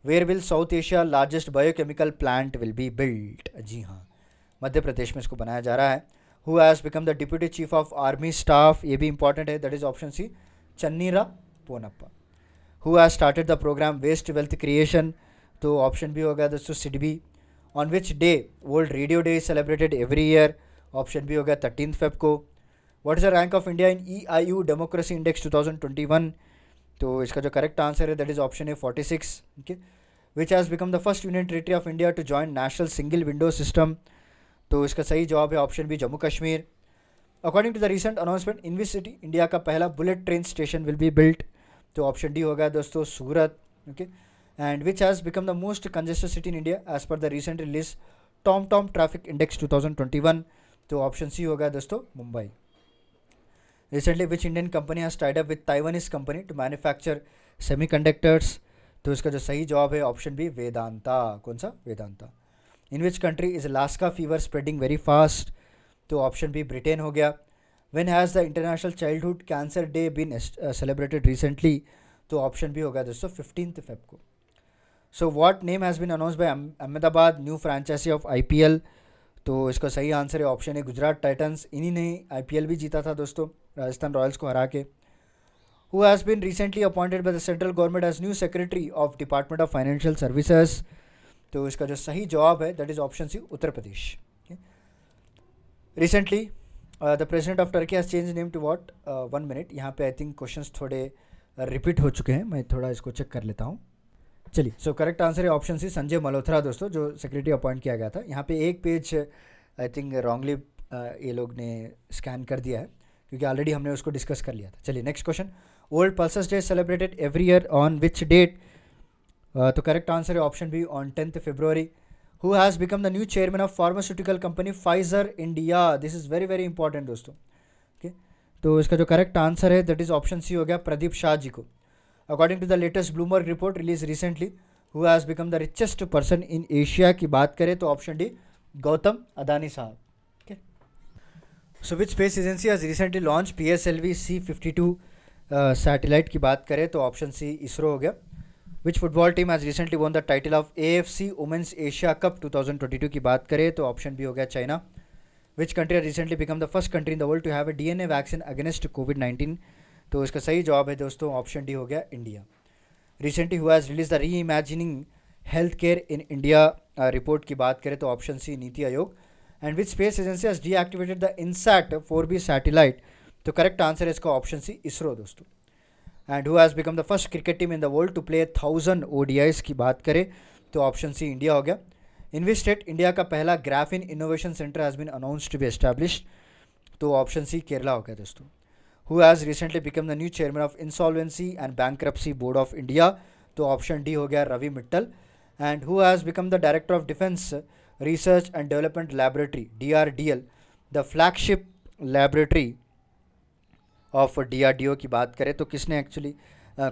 S1: where will South Asia largest biochemical plant will be built जी हाँ मध्य प्रदेश में इसको बनाया जा रहा है who has become the deputy chief of army staff ye bhi important hai that is option c channira ponappa who has started the program waste wealth creation to option b ho gaya dosto CDB. on which day world radio day is celebrated every year option b ho gaya 13th feb what is the rank of india in eiu democracy index 2021 तो इसका जो correct answer है that is option A forty Which has become the first Union Territory of India to join National Single Window System? तो इसका सही जवाब है option B Jammu Kashmir according to the recent announcement in which city India का पहला bullet train station will be built तो option D होगा दोस्तों Surat okay and which has become the most congested city in India as per the recent release Tom Tom traffic index 2021 तो option C होगा दोस्तों Mumbai recently which Indian company has tied up with Taiwanese company to manufacture semiconductors तो इसका जो सही जवाब है option B Vedanta कौन सा Vedanta in which country is Lassa fever spreading very fast तो ऑप्शन बी ब्रिटेन हो गया when has the international childhood cancer day been celebrated recently तो ऑप्शन भी हो गया दोस्तों फिफ्टीन फेब को so what name has been announce by Ahmedabad new franchisee of I P L तो इसका सही आंसर है ऑप्शन है गुजरात टाइटन्स इन्हीं ने आई पी एल भी जीता था दोस्तों राजस्थान रॉयल्स को हरा के who has been recently appointed by the central government as new secretary of department of financial services तो इसका जो सही जवाब है that is option C Uttar Pradesh recently the president of Turkey has change name to what one minute यहाँ पे I think question थोड़े repeat uh, हो चुके हैं मैं थोड़ा इसको चेक कर लेता हूँ चलिए सो करेक्ट आंसर है ऑप्शन सी संजय मल्होत्रा दोस्तों जो सेक्रेटरी अपॉइंट किया गया था यहाँ पे एक पेज आई थिंक रॉन्गली ये लोग ने स्कैन कर दिया है क्योंकि ऑलरेडी हमने उसको डिस्कस कर लिया था चलिए next question world pulses day celebrated every year on which date तो करेक्ट आंसर है option B on tenth February who has become the new chairman of pharmaceutical company Pfizer India this is very very important दोस्तों okay तो इसका जो correct answer है that is option C हो गया प्रदीप शाह जी को according to the latest Bloomberg report release recently who has become the richest person in Asia की बात करें तो ऑप्शन डी गौतम अदानी साहब ठीक है so which space agency has recently launch P S L V C fifty two satellite की बात करें तो ऑप्शन सी इसरो हो गया which football team has recently won the title of A F C women's Asia cup two thousand twenty two की बात करें तो ऑप्शन भी हो गया China which country are recently become the first country in the world to have A D N A vaccine against Covid nineteen तो इसका सही जवाब है दोस्तों ऑप्शन डी हो गया India recently who has release the reimagining health care in India report की बात करें तो option C NITI Aayog and which space agency has deactivated the INSAT four B satellite तो करेक्ट आंसर है इसका ऑप्शन सी इसरो दोस्तों and who has become the first cricket team in the world to play thousand ODIs की बात करें तो option C India हो गया इन्वेस्टेट इंडिया का पहला graphene innovation centre has been announce to be establish तो ऑप्शन सी केरला हो गया दोस्तों who has recently become the new chairman of insolvency and bankruptcy board of India तो ऑप्शन डी हो गया Ravi Mittal and who has become the director of defence research and development laboratory D R D L the flagship laboratory of DRDO की बात करें तो किसने actually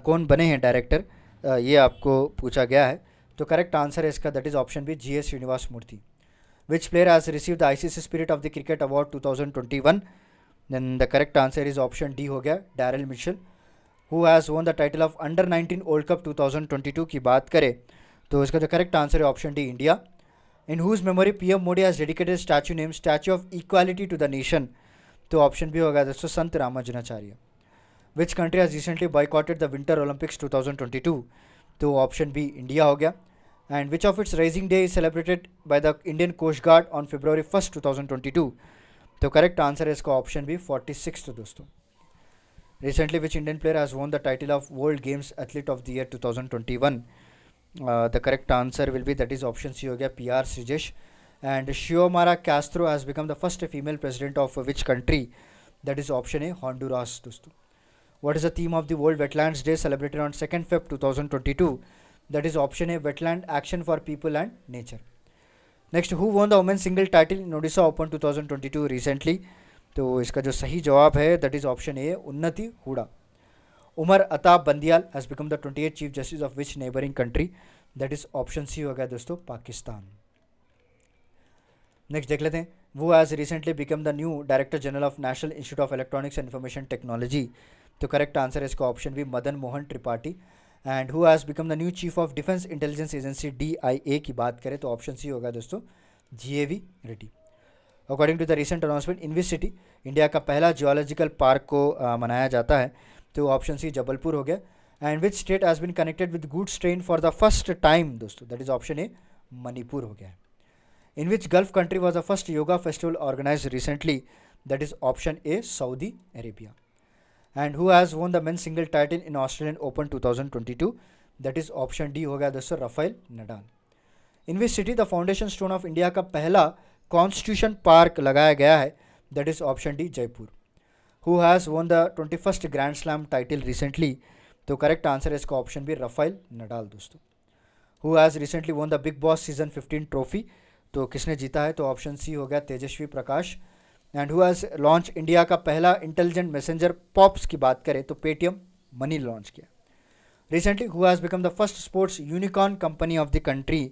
S1: कौन बने हैं डायरेक्टर ये आपको पूछा गया है तो करेक्ट आंसर है इसका that is option B G S Srinivas Murthy which player has receive the C spirit of the cricket award one then the correct answer is option D हो गया Daryl Mitchell who has won the title of under nineteen world cup two की बात करें तो इसका जो correct answer है option D India in whose memory PM Modi has dedicated statue name statue of equality to the nation तो option भी होगा दोस्तों Sant Ramanujacharya which country has recently boycotted the winter Olympics 2022 तो ऑप्शन बी इंडिया हो गया and which of its raising day is celebrated by the Indian coast guard on February first two twenty two तो correct answer है इसका option B forty six तो दोस्तों recently which Indian player has won the title of world games athlete of the year two thousand twenty one the correct answer will be that is option C हो गया P R Sreejesh and Xiomara Castro has become the first female president of which country? That is option A, Honduras. What is the theme of the World Wetlands Day celebrated on 2nd Feb 2022? That is option A, Wetland Action for People and Nature. Next, who won the women's single title in Odisha Open 2022 recently? So, this is correct answer. That is option A, Unnati Huda. Umar Atab Bandial has become the 28th Chief Justice of which neighboring country? That is option C, Pakistan. Next देख लेते हैं वो has recently become the new director general of national institute of electronics and information technology तो correct answer है इसका option B Madan Mohan Tripathi and who has become the new chief of defence intelligence agency D I A की बात करें तो option C होगा दोस्तों G A V Reddy according to the recent announcement which city India का पहला जियोलॉजिकल पार्क को आ, मनाया जाता है तो ऑप्शन सी जबलपुर हो गया and which state has been connected with goods train for the first time दोस्तों that is option A Manipur हो गया है in which Gulf country was the first yoga festival organized recently? That is option A, Saudi Arabia. And who has won the men's single title in Australian Open 2022? That is option D, Rafael दोस्तों In which city the foundation stone of India का पहला Constitution Park लगाया गया That is option D, Jaipur. Who has won the 21st Grand Slam title recently? The correct answer is option B, Rafael Nadal, Nadal दोस्तों Who has recently won the Big Boss Season 15 trophy? तो किसने जीता है तो option C हो गया Tejasswi Prakash and who launch India का पहला इंटेलिजेंट मैसेंजर पॉप्स की बात करें तो पेटीएम मनी लॉन्च किया recently who has become the first sports unicorn company of the country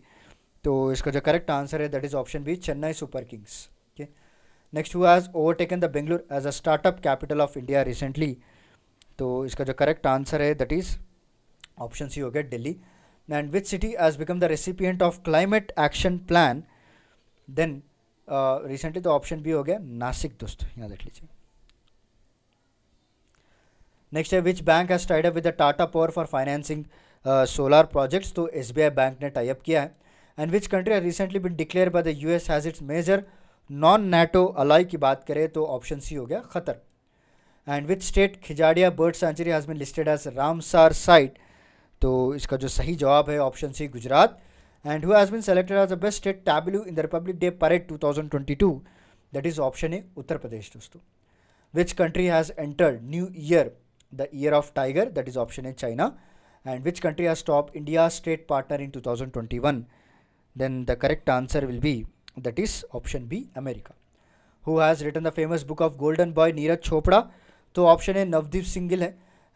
S1: तो इसका जो करेक्ट आंसर है that is option B Chennai super kings okay next who has overtaken the Bengaluru as a startup capital of India recently तो इसका जो correct answer है that is option C हो गया Delhi and which city has become the recipient of climate action plan then recently तो option B हो गया नासिक दोस्त यहाँ देख लीजिए नेक्स्ट है which bank has tied up with the Tata power for financing solar projects तो एस बैंक ने टाइप किया है and which country has recently been declare by the U S has its major non NATO ally की बात करें तो option C हो गया Qatar and which state Khijadiya bird sanctuary has been listed as Ramsar site तो इसका जो सही जवाब है option C Gujarat and who has been selected as the best state tableau in the Republic Day Parade 2022. That is option A, Uttar Pradesh. Dosto. Which country has entered new year, the year of tiger? That is option A, China. And which country has topped India's state partner in 2021? Then the correct answer will be that is option B, America. Who has written the famous book of Golden Boy Neeraj Chopra? So option A, Navdeep Singh. है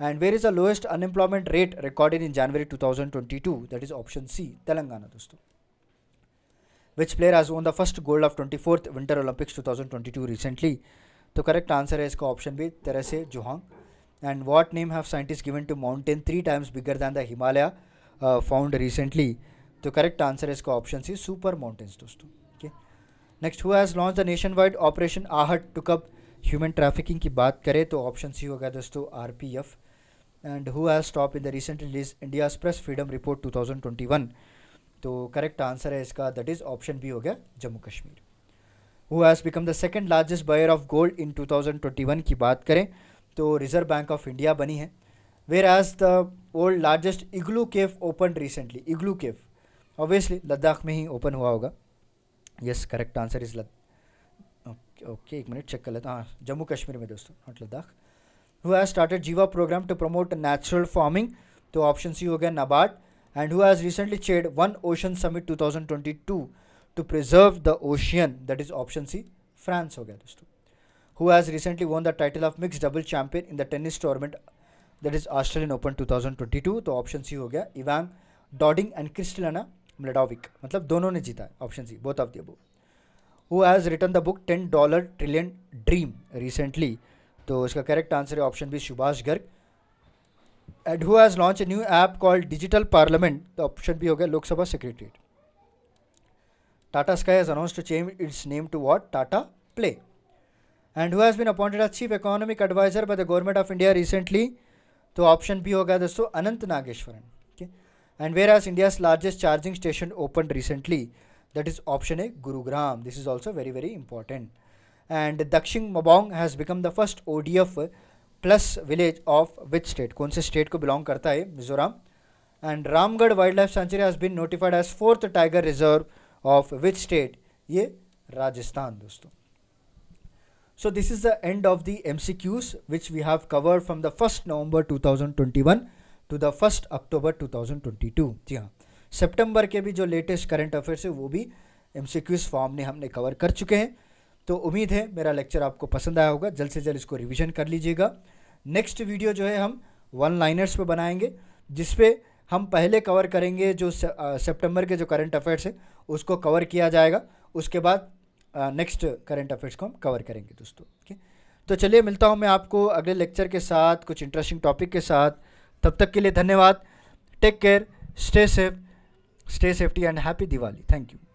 S1: and where is the lowest unemployment rate recorded in January 2022? That is option C, Telangana. Dosto. Which player has won the first gold of 24th Winter Olympics 2022 recently? तो correct answer है इसका option B तरह से जोहांग and what name have scientist given to mountain three times bigger than the Himalaya found recently तो correct answer है इसका option C super mountains दोस्तों okay next who has launch the nationwide operation AAHT to curb human trafficking की बात करें तो option C होगा दोस्तों R P F and who has top in the recent release India press freedom report 2021 तो correct answer है इसका that is option B हो गया Jammu Kashmir who has become the second largest buyer of gold in 2021 की बात करें तो reserve bank of India बनी है where has the world largest igloo cave open recently igloo cave obviously Ladakh में ही ओपन हुआ होगा यस करेक्ट आंसर इज लद ओके एक मिनट चेक कर लेता हाँ जम्मू कश्मीर में दोस्तों not Ladakh who has started Jiva program to promote natural farming. तो ऑप्शन सी हो गया NABARD and who has recently chaired one ocean summit 2022 to preserve the ocean that is option C France हो गया दोस्तों who has recently won the title of mix double champion in the tennis tournament that is Australian open 2022 तो option C हो गया इवांग डॉडिंग and क्रिस्टलाना मलेडोविक मतलब दोनों ने जीता है option C both of the above who has return the book ten dollar trillion dream recently तो इसका करेक्ट आंसर है option B Subhash Garg and who has launch a new app called digital parliament तो option B हो गया Lok Sabha secretariat Tata sky has announce to change its name to what Tata play and who has been appointed as chief economic adviser by the government of India recently तो option B हो गया दोस्तों अनंत नागेश्वरन ठीक and where has India's largest charging station open recently that is option A Gurugram this is also very very important and Dakshin Mbong has become the first O D F plus village of which state कौन से स्टेट को belong करता है Mizoram and Ramgarh wildlife sanctuary has been notified as fourth tiger reserve of which state ये राजस्थान दोस्तों so this is the the end of M C Qs which we have cover from the first November two thousand twenty one to the first October two thousand twenty two जी हाँ September के भी जो latest current affairs है वो भी M C Qs form ने हमने कवर कर चुके हैं तो उम्मीद है मेरा लेक्चर आपको पसंद आया होगा जल्द से जल्द इसको रिविज़न कर लीजिएगा नेक्स्ट वीडियो जो है हम वन लाइनर्स पर बनाएंगे जिसपे हम पहले कवर करेंगे जो सितंबर के जो करंट अफेयर्स है उसको कवर किया जाएगा उसके बाद नेक्स्ट करंट अफेयर्स को हम कवर करेंगे दोस्तों ओके तो चलिए मिलता हूँ मैं आपको अगले लेक्चर के साथ कुछ इंटरेस्टिंग टॉपिक के साथ तब तक के लिए धन्यवाद take care stay safe stay safety and happy Diwali thank you